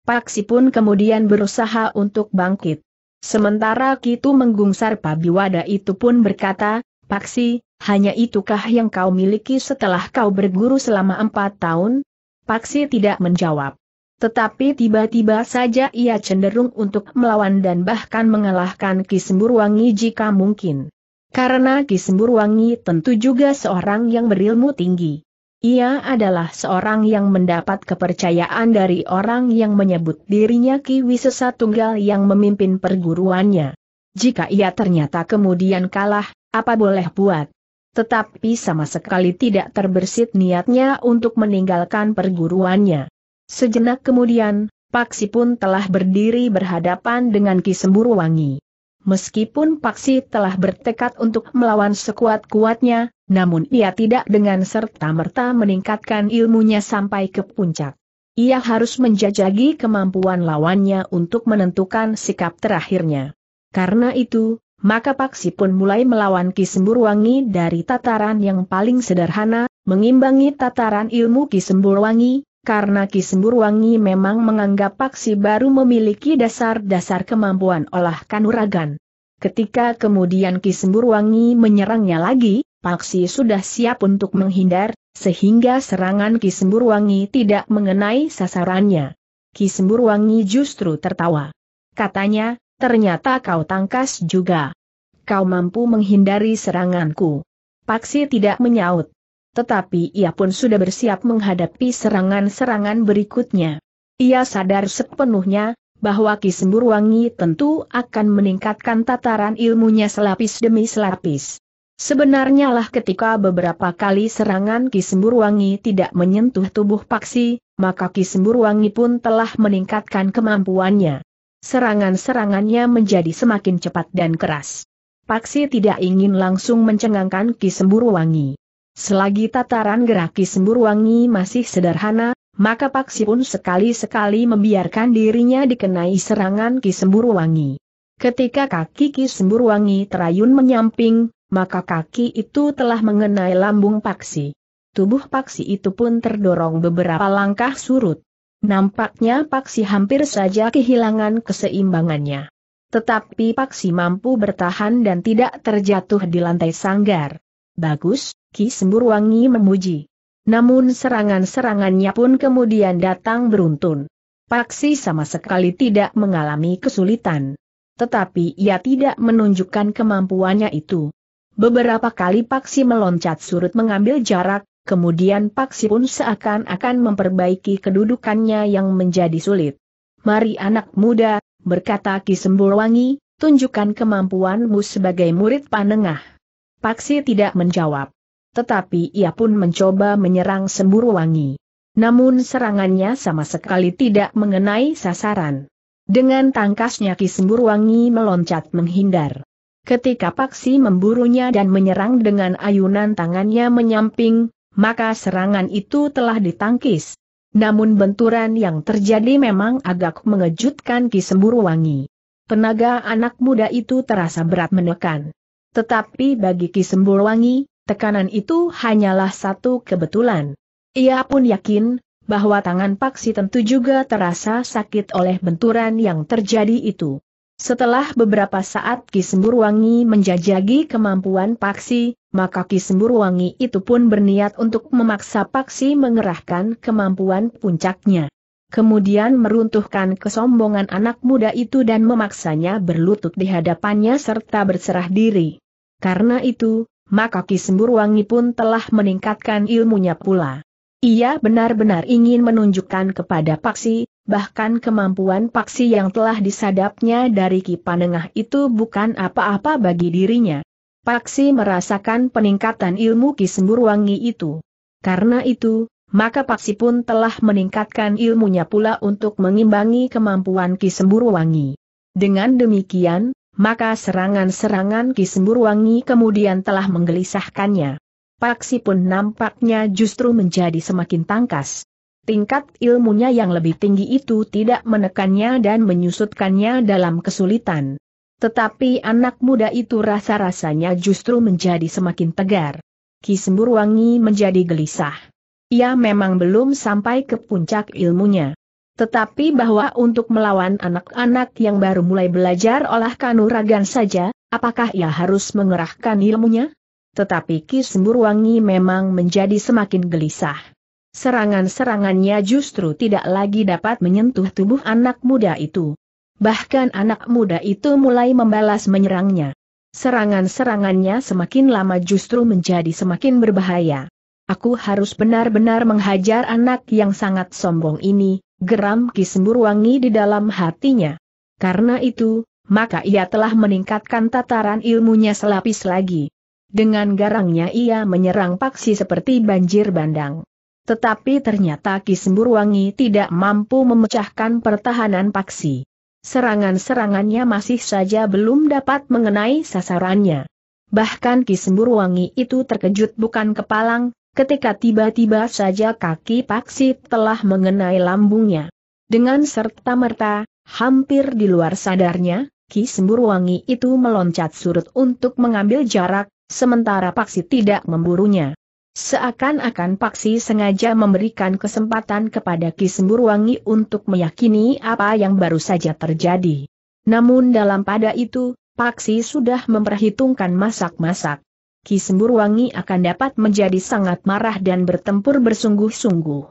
Paksi pun kemudian berusaha untuk bangkit. Sementara Kitu menggungsar Pabiwada itu pun berkata, Paksi, hanya itukah yang kau miliki setelah kau berguru selama empat tahun? Paksi tidak menjawab. Tetapi tiba-tiba saja ia cenderung untuk melawan dan bahkan mengalahkan Kisembur Wangi jika mungkin. Karena Ki Semburwangi tentu juga seorang yang berilmu tinggi. Ia adalah seorang yang mendapat kepercayaan dari orang yang menyebut dirinya Ki Wisesa Tunggal yang memimpin perguruannya. Jika ia ternyata kemudian kalah, apa boleh buat? Tetapi sama sekali tidak terbersit niatnya untuk meninggalkan perguruannya. Sejenak kemudian, Paksi pun telah berdiri berhadapan dengan Ki Semburwangi. Meskipun Paksi telah bertekad untuk melawan sekuat-kuatnya, namun ia tidak dengan serta-merta meningkatkan ilmunya sampai ke puncak. Ia harus menjajagi kemampuan lawannya untuk menentukan sikap terakhirnya. Karena itu, maka Paksi pun mulai melawan Ki Kisemburwangi dari tataran yang paling sederhana, mengimbangi tataran ilmu Ki Kisemburwangi, karena Ki Semburwangi memang menganggap Paksi baru memiliki dasar-dasar kemampuan olah kanuragan. Ketika kemudian Ki Semburwangi menyerangnya lagi, Paksi sudah siap untuk menghindar, sehingga serangan Ki Semburwangi tidak mengenai sasarannya. Ki Semburwangi justru tertawa. Katanya, ternyata kau tangkas juga. Kau mampu menghindari seranganku. Paksi tidak menyaut tetapi ia pun sudah bersiap menghadapi serangan-serangan berikutnya. Ia sadar sepenuhnya, bahwa Ki Semburwangi tentu akan meningkatkan tataran ilmunya selapis demi selapis. Sebenarnya lah ketika beberapa kali serangan Ki Semburwangi tidak menyentuh tubuh Paksi, maka Ki Semburwangi pun telah meningkatkan kemampuannya. Serangan-serangannya menjadi semakin cepat dan keras. Paksi tidak ingin langsung mencengangkan Ki Semburwangi. Selagi tataran geraki semburwangi masih sederhana, maka Paksi pun sekali-sekali membiarkan dirinya dikenai serangan Ki wangi. Ketika kaki Ki Semburwangi terayun menyamping, maka kaki itu telah mengenai lambung Paksi. Tubuh Paksi itu pun terdorong beberapa langkah surut. Nampaknya Paksi hampir saja kehilangan keseimbangannya. Tetapi Paksi mampu bertahan dan tidak terjatuh di lantai sanggar. Bagus, Ki Semburwangi memuji. Namun serangan-serangannya pun kemudian datang beruntun. Paksi sama sekali tidak mengalami kesulitan. Tetapi ia tidak menunjukkan kemampuannya itu. Beberapa kali Paksi meloncat surut mengambil jarak, kemudian Paksi pun seakan-akan memperbaiki kedudukannya yang menjadi sulit. Mari anak muda, berkata Ki Semburwangi, tunjukkan kemampuanmu sebagai murid panengah. Paksi tidak menjawab tetapi ia pun mencoba menyerang semburu wangi. Namun serangannya sama sekali tidak mengenai sasaran. Dengan tangkasnya Ki Semburu Wangi meloncat menghindar. Ketika Paksi memburunya dan menyerang dengan ayunan tangannya menyamping, maka serangan itu telah ditangkis. Namun benturan yang terjadi memang agak mengejutkan Ki Semburu Wangi. Tenaga anak muda itu terasa berat menekan. Tetapi bagi Ki Semburu Wangi, tekanan itu hanyalah satu kebetulan. Ia pun yakin, bahwa tangan Paksi tentu juga terasa sakit oleh benturan yang terjadi itu. Setelah beberapa saat Ki Semburwangi menjajagi kemampuan Paksi, maka Ki Semburwangi itu pun berniat untuk memaksa Paksi mengerahkan kemampuan puncaknya. Kemudian meruntuhkan kesombongan anak muda itu dan memaksanya berlutut di hadapannya serta berserah diri. Karena itu, maka Ki Wangi pun telah meningkatkan ilmunya pula. Ia benar-benar ingin menunjukkan kepada Paksi, bahkan kemampuan Paksi yang telah disadapnya dari Ki Panengah itu bukan apa-apa bagi dirinya. Paksi merasakan peningkatan ilmu Ki Wangi itu. Karena itu, maka Paksi pun telah meningkatkan ilmunya pula untuk mengimbangi kemampuan Ki Wangi. Dengan demikian, maka serangan-serangan Ki Semburwangi kemudian telah menggelisahkannya. Paksi pun nampaknya justru menjadi semakin tangkas. Tingkat ilmunya yang lebih tinggi itu tidak menekannya dan menyusutkannya dalam kesulitan. Tetapi anak muda itu rasa-rasanya justru menjadi semakin tegar. Ki Semburwangi menjadi gelisah. Ia memang belum sampai ke puncak ilmunya. Tetapi bahwa untuk melawan anak-anak yang baru mulai belajar olah kanuragan saja, apakah ia harus mengerahkan ilmunya? Tetapi Ki Semburwangi memang menjadi semakin gelisah. Serangan-serangannya justru tidak lagi dapat menyentuh tubuh anak muda itu. Bahkan anak muda itu mulai membalas menyerangnya. Serangan-serangannya semakin lama justru menjadi semakin berbahaya. Aku harus benar-benar menghajar anak yang sangat sombong ini, geram Ki Semburwangi di dalam hatinya. Karena itu, maka ia telah meningkatkan tataran ilmunya selapis lagi. Dengan garangnya ia menyerang Paksi seperti banjir bandang. Tetapi ternyata Ki Semburwangi tidak mampu memecahkan pertahanan Paksi. Serangan-serangannya masih saja belum dapat mengenai sasarannya. Bahkan Ki Semburwangi itu terkejut bukan kepalang, ketika tiba-tiba saja kaki Paksi telah mengenai lambungnya. Dengan serta-merta, hampir di luar sadarnya, Ki Semburwangi itu meloncat surut untuk mengambil jarak, sementara Paksi tidak memburunya. Seakan-akan Paksi sengaja memberikan kesempatan kepada Ki Semburwangi untuk meyakini apa yang baru saja terjadi. Namun dalam pada itu, Paksi sudah memperhitungkan masak-masak. Ki Semburwangi akan dapat menjadi sangat marah dan bertempur bersungguh-sungguh.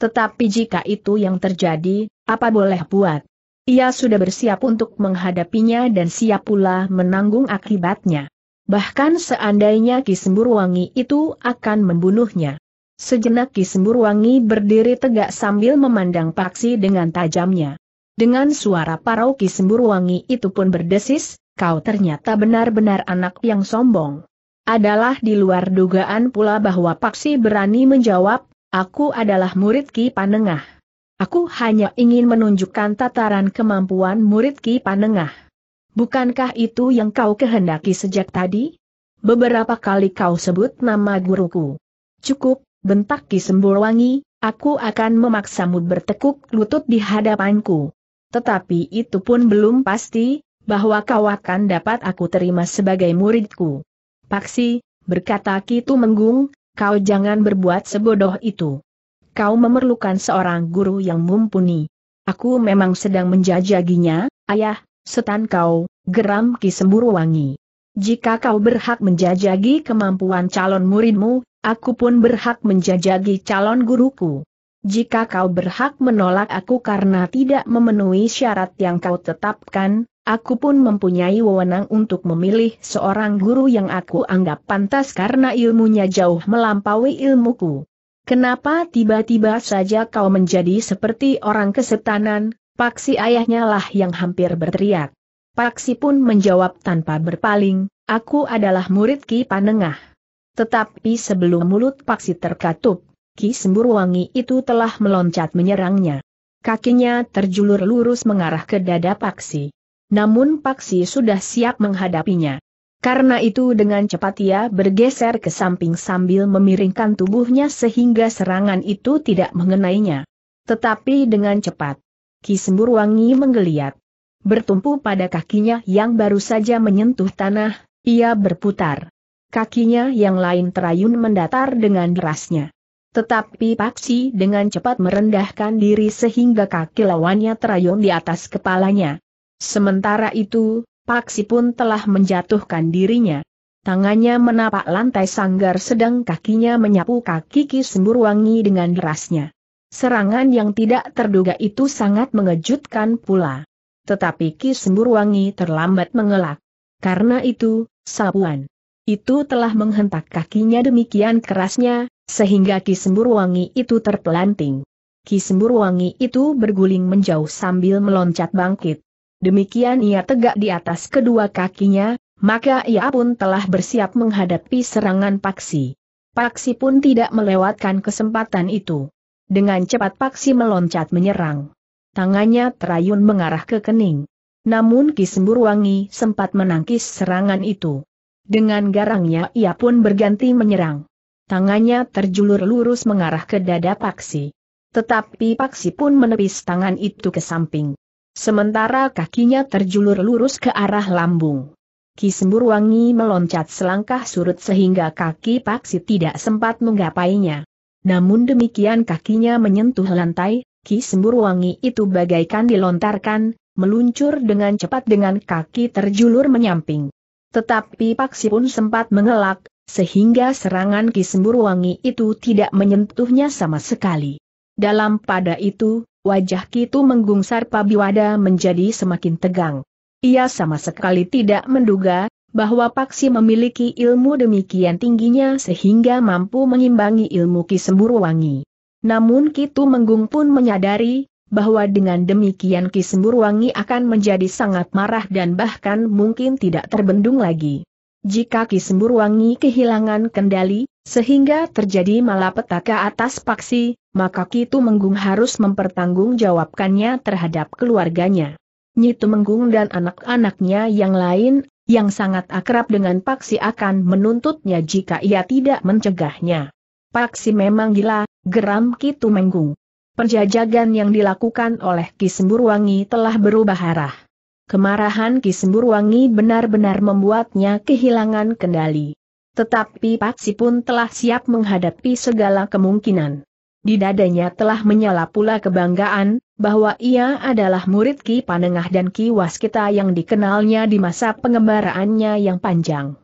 Tetapi jika itu yang terjadi, apa boleh buat? Ia sudah bersiap untuk menghadapinya dan siap pula menanggung akibatnya. Bahkan seandainya Ki Semburwangi itu akan membunuhnya. Sejenak Ki Semburwangi berdiri tegak sambil memandang Paksi dengan tajamnya. Dengan suara parau Ki Semburwangi itu pun berdesis, kau ternyata benar-benar anak yang sombong. Adalah di luar dugaan pula bahwa Paksi berani menjawab, aku adalah murid Ki Panengah. Aku hanya ingin menunjukkan tataran kemampuan murid Ki Panengah. Bukankah itu yang kau kehendaki sejak tadi? Beberapa kali kau sebut nama guruku. Cukup, bentak Ki Semburwangi, aku akan memaksamu bertekuk lutut di hadapanku. Tetapi itu pun belum pasti, bahwa kau akan dapat aku terima sebagai muridku. Paksi, berkata Kitu Menggung, kau jangan berbuat sebodoh itu. Kau memerlukan seorang guru yang mumpuni. Aku memang sedang menjajaginya, ayah, setan kau, geram Ki Wangi. Jika kau berhak menjajagi kemampuan calon muridmu, aku pun berhak menjajagi calon guruku. Jika kau berhak menolak aku karena tidak memenuhi syarat yang kau tetapkan, Aku pun mempunyai wewenang untuk memilih seorang guru yang aku anggap pantas karena ilmunya jauh melampaui ilmuku. Kenapa tiba-tiba saja kau menjadi seperti orang kesetanan? Paksi ayahnya lah yang hampir berteriak. Paksi pun menjawab tanpa berpaling, aku adalah murid Ki Panengah. Tetapi sebelum mulut Paksi terkatup, Ki Semburwangi itu telah meloncat menyerangnya. Kakinya terjulur lurus mengarah ke dada Paksi namun Paksi sudah siap menghadapinya. Karena itu dengan cepat ia bergeser ke samping sambil memiringkan tubuhnya sehingga serangan itu tidak mengenainya. Tetapi dengan cepat, Ki Wangi menggeliat. Bertumpu pada kakinya yang baru saja menyentuh tanah, ia berputar. Kakinya yang lain terayun mendatar dengan derasnya. Tetapi Paksi dengan cepat merendahkan diri sehingga kaki lawannya terayun di atas kepalanya. Sementara itu, Paksi pun telah menjatuhkan dirinya. Tangannya menapak lantai sanggar sedang kakinya menyapu kaki Ki Semburwangi dengan derasnya. Serangan yang tidak terduga itu sangat mengejutkan pula. Tetapi Ki Semburwangi terlambat mengelak. Karena itu, sapuan itu telah menghentak kakinya demikian kerasnya, sehingga Ki Semburwangi itu terpelanting. Ki Semburwangi itu berguling menjauh sambil meloncat bangkit. Demikian ia tegak di atas kedua kakinya, maka ia pun telah bersiap menghadapi serangan Paksi. Paksi pun tidak melewatkan kesempatan itu. Dengan cepat Paksi meloncat menyerang. Tangannya terayun mengarah ke kening. Namun Ki Semburwangi sempat menangkis serangan itu. Dengan garangnya ia pun berganti menyerang. Tangannya terjulur lurus mengarah ke dada Paksi. Tetapi Paksi pun menepis tangan itu ke samping. Sementara kakinya terjulur lurus ke arah lambung. Ki Semburwangi meloncat selangkah surut sehingga kaki Paksi tidak sempat menggapainya. Namun demikian kakinya menyentuh lantai, Ki Semburwangi itu bagaikan dilontarkan, meluncur dengan cepat dengan kaki terjulur menyamping. Tetapi Paksi pun sempat mengelak, sehingga serangan Ki Semburwangi itu tidak menyentuhnya sama sekali. Dalam pada itu, Wajah Kitu Menggungsar Pabiwada menjadi semakin tegang. Ia sama sekali tidak menduga, bahwa Paksi memiliki ilmu demikian tingginya sehingga mampu mengimbangi ilmu Ki Wangi. Namun Kitu Menggung pun menyadari, bahwa dengan demikian Ki Wangi akan menjadi sangat marah dan bahkan mungkin tidak terbendung lagi. Jika Ki Wangi kehilangan kendali, sehingga terjadi malapetaka atas paksi, maka Kitu Menggung harus mempertanggungjawabkannya terhadap keluarganya. Nyitu Menggung dan anak-anaknya yang lain, yang sangat akrab dengan paksi akan menuntutnya jika ia tidak mencegahnya. Paksi memang gila, geram Kitu Menggung. Penjajagan yang dilakukan oleh Ki Semburwangi telah berubah arah. Kemarahan Ki Semburwangi benar-benar membuatnya kehilangan kendali. Tetapi Paksi pun telah siap menghadapi segala kemungkinan. Di dadanya telah menyala pula kebanggaan, bahwa ia adalah murid Ki Panengah dan Ki Waskita yang dikenalnya di masa pengembaraannya yang panjang.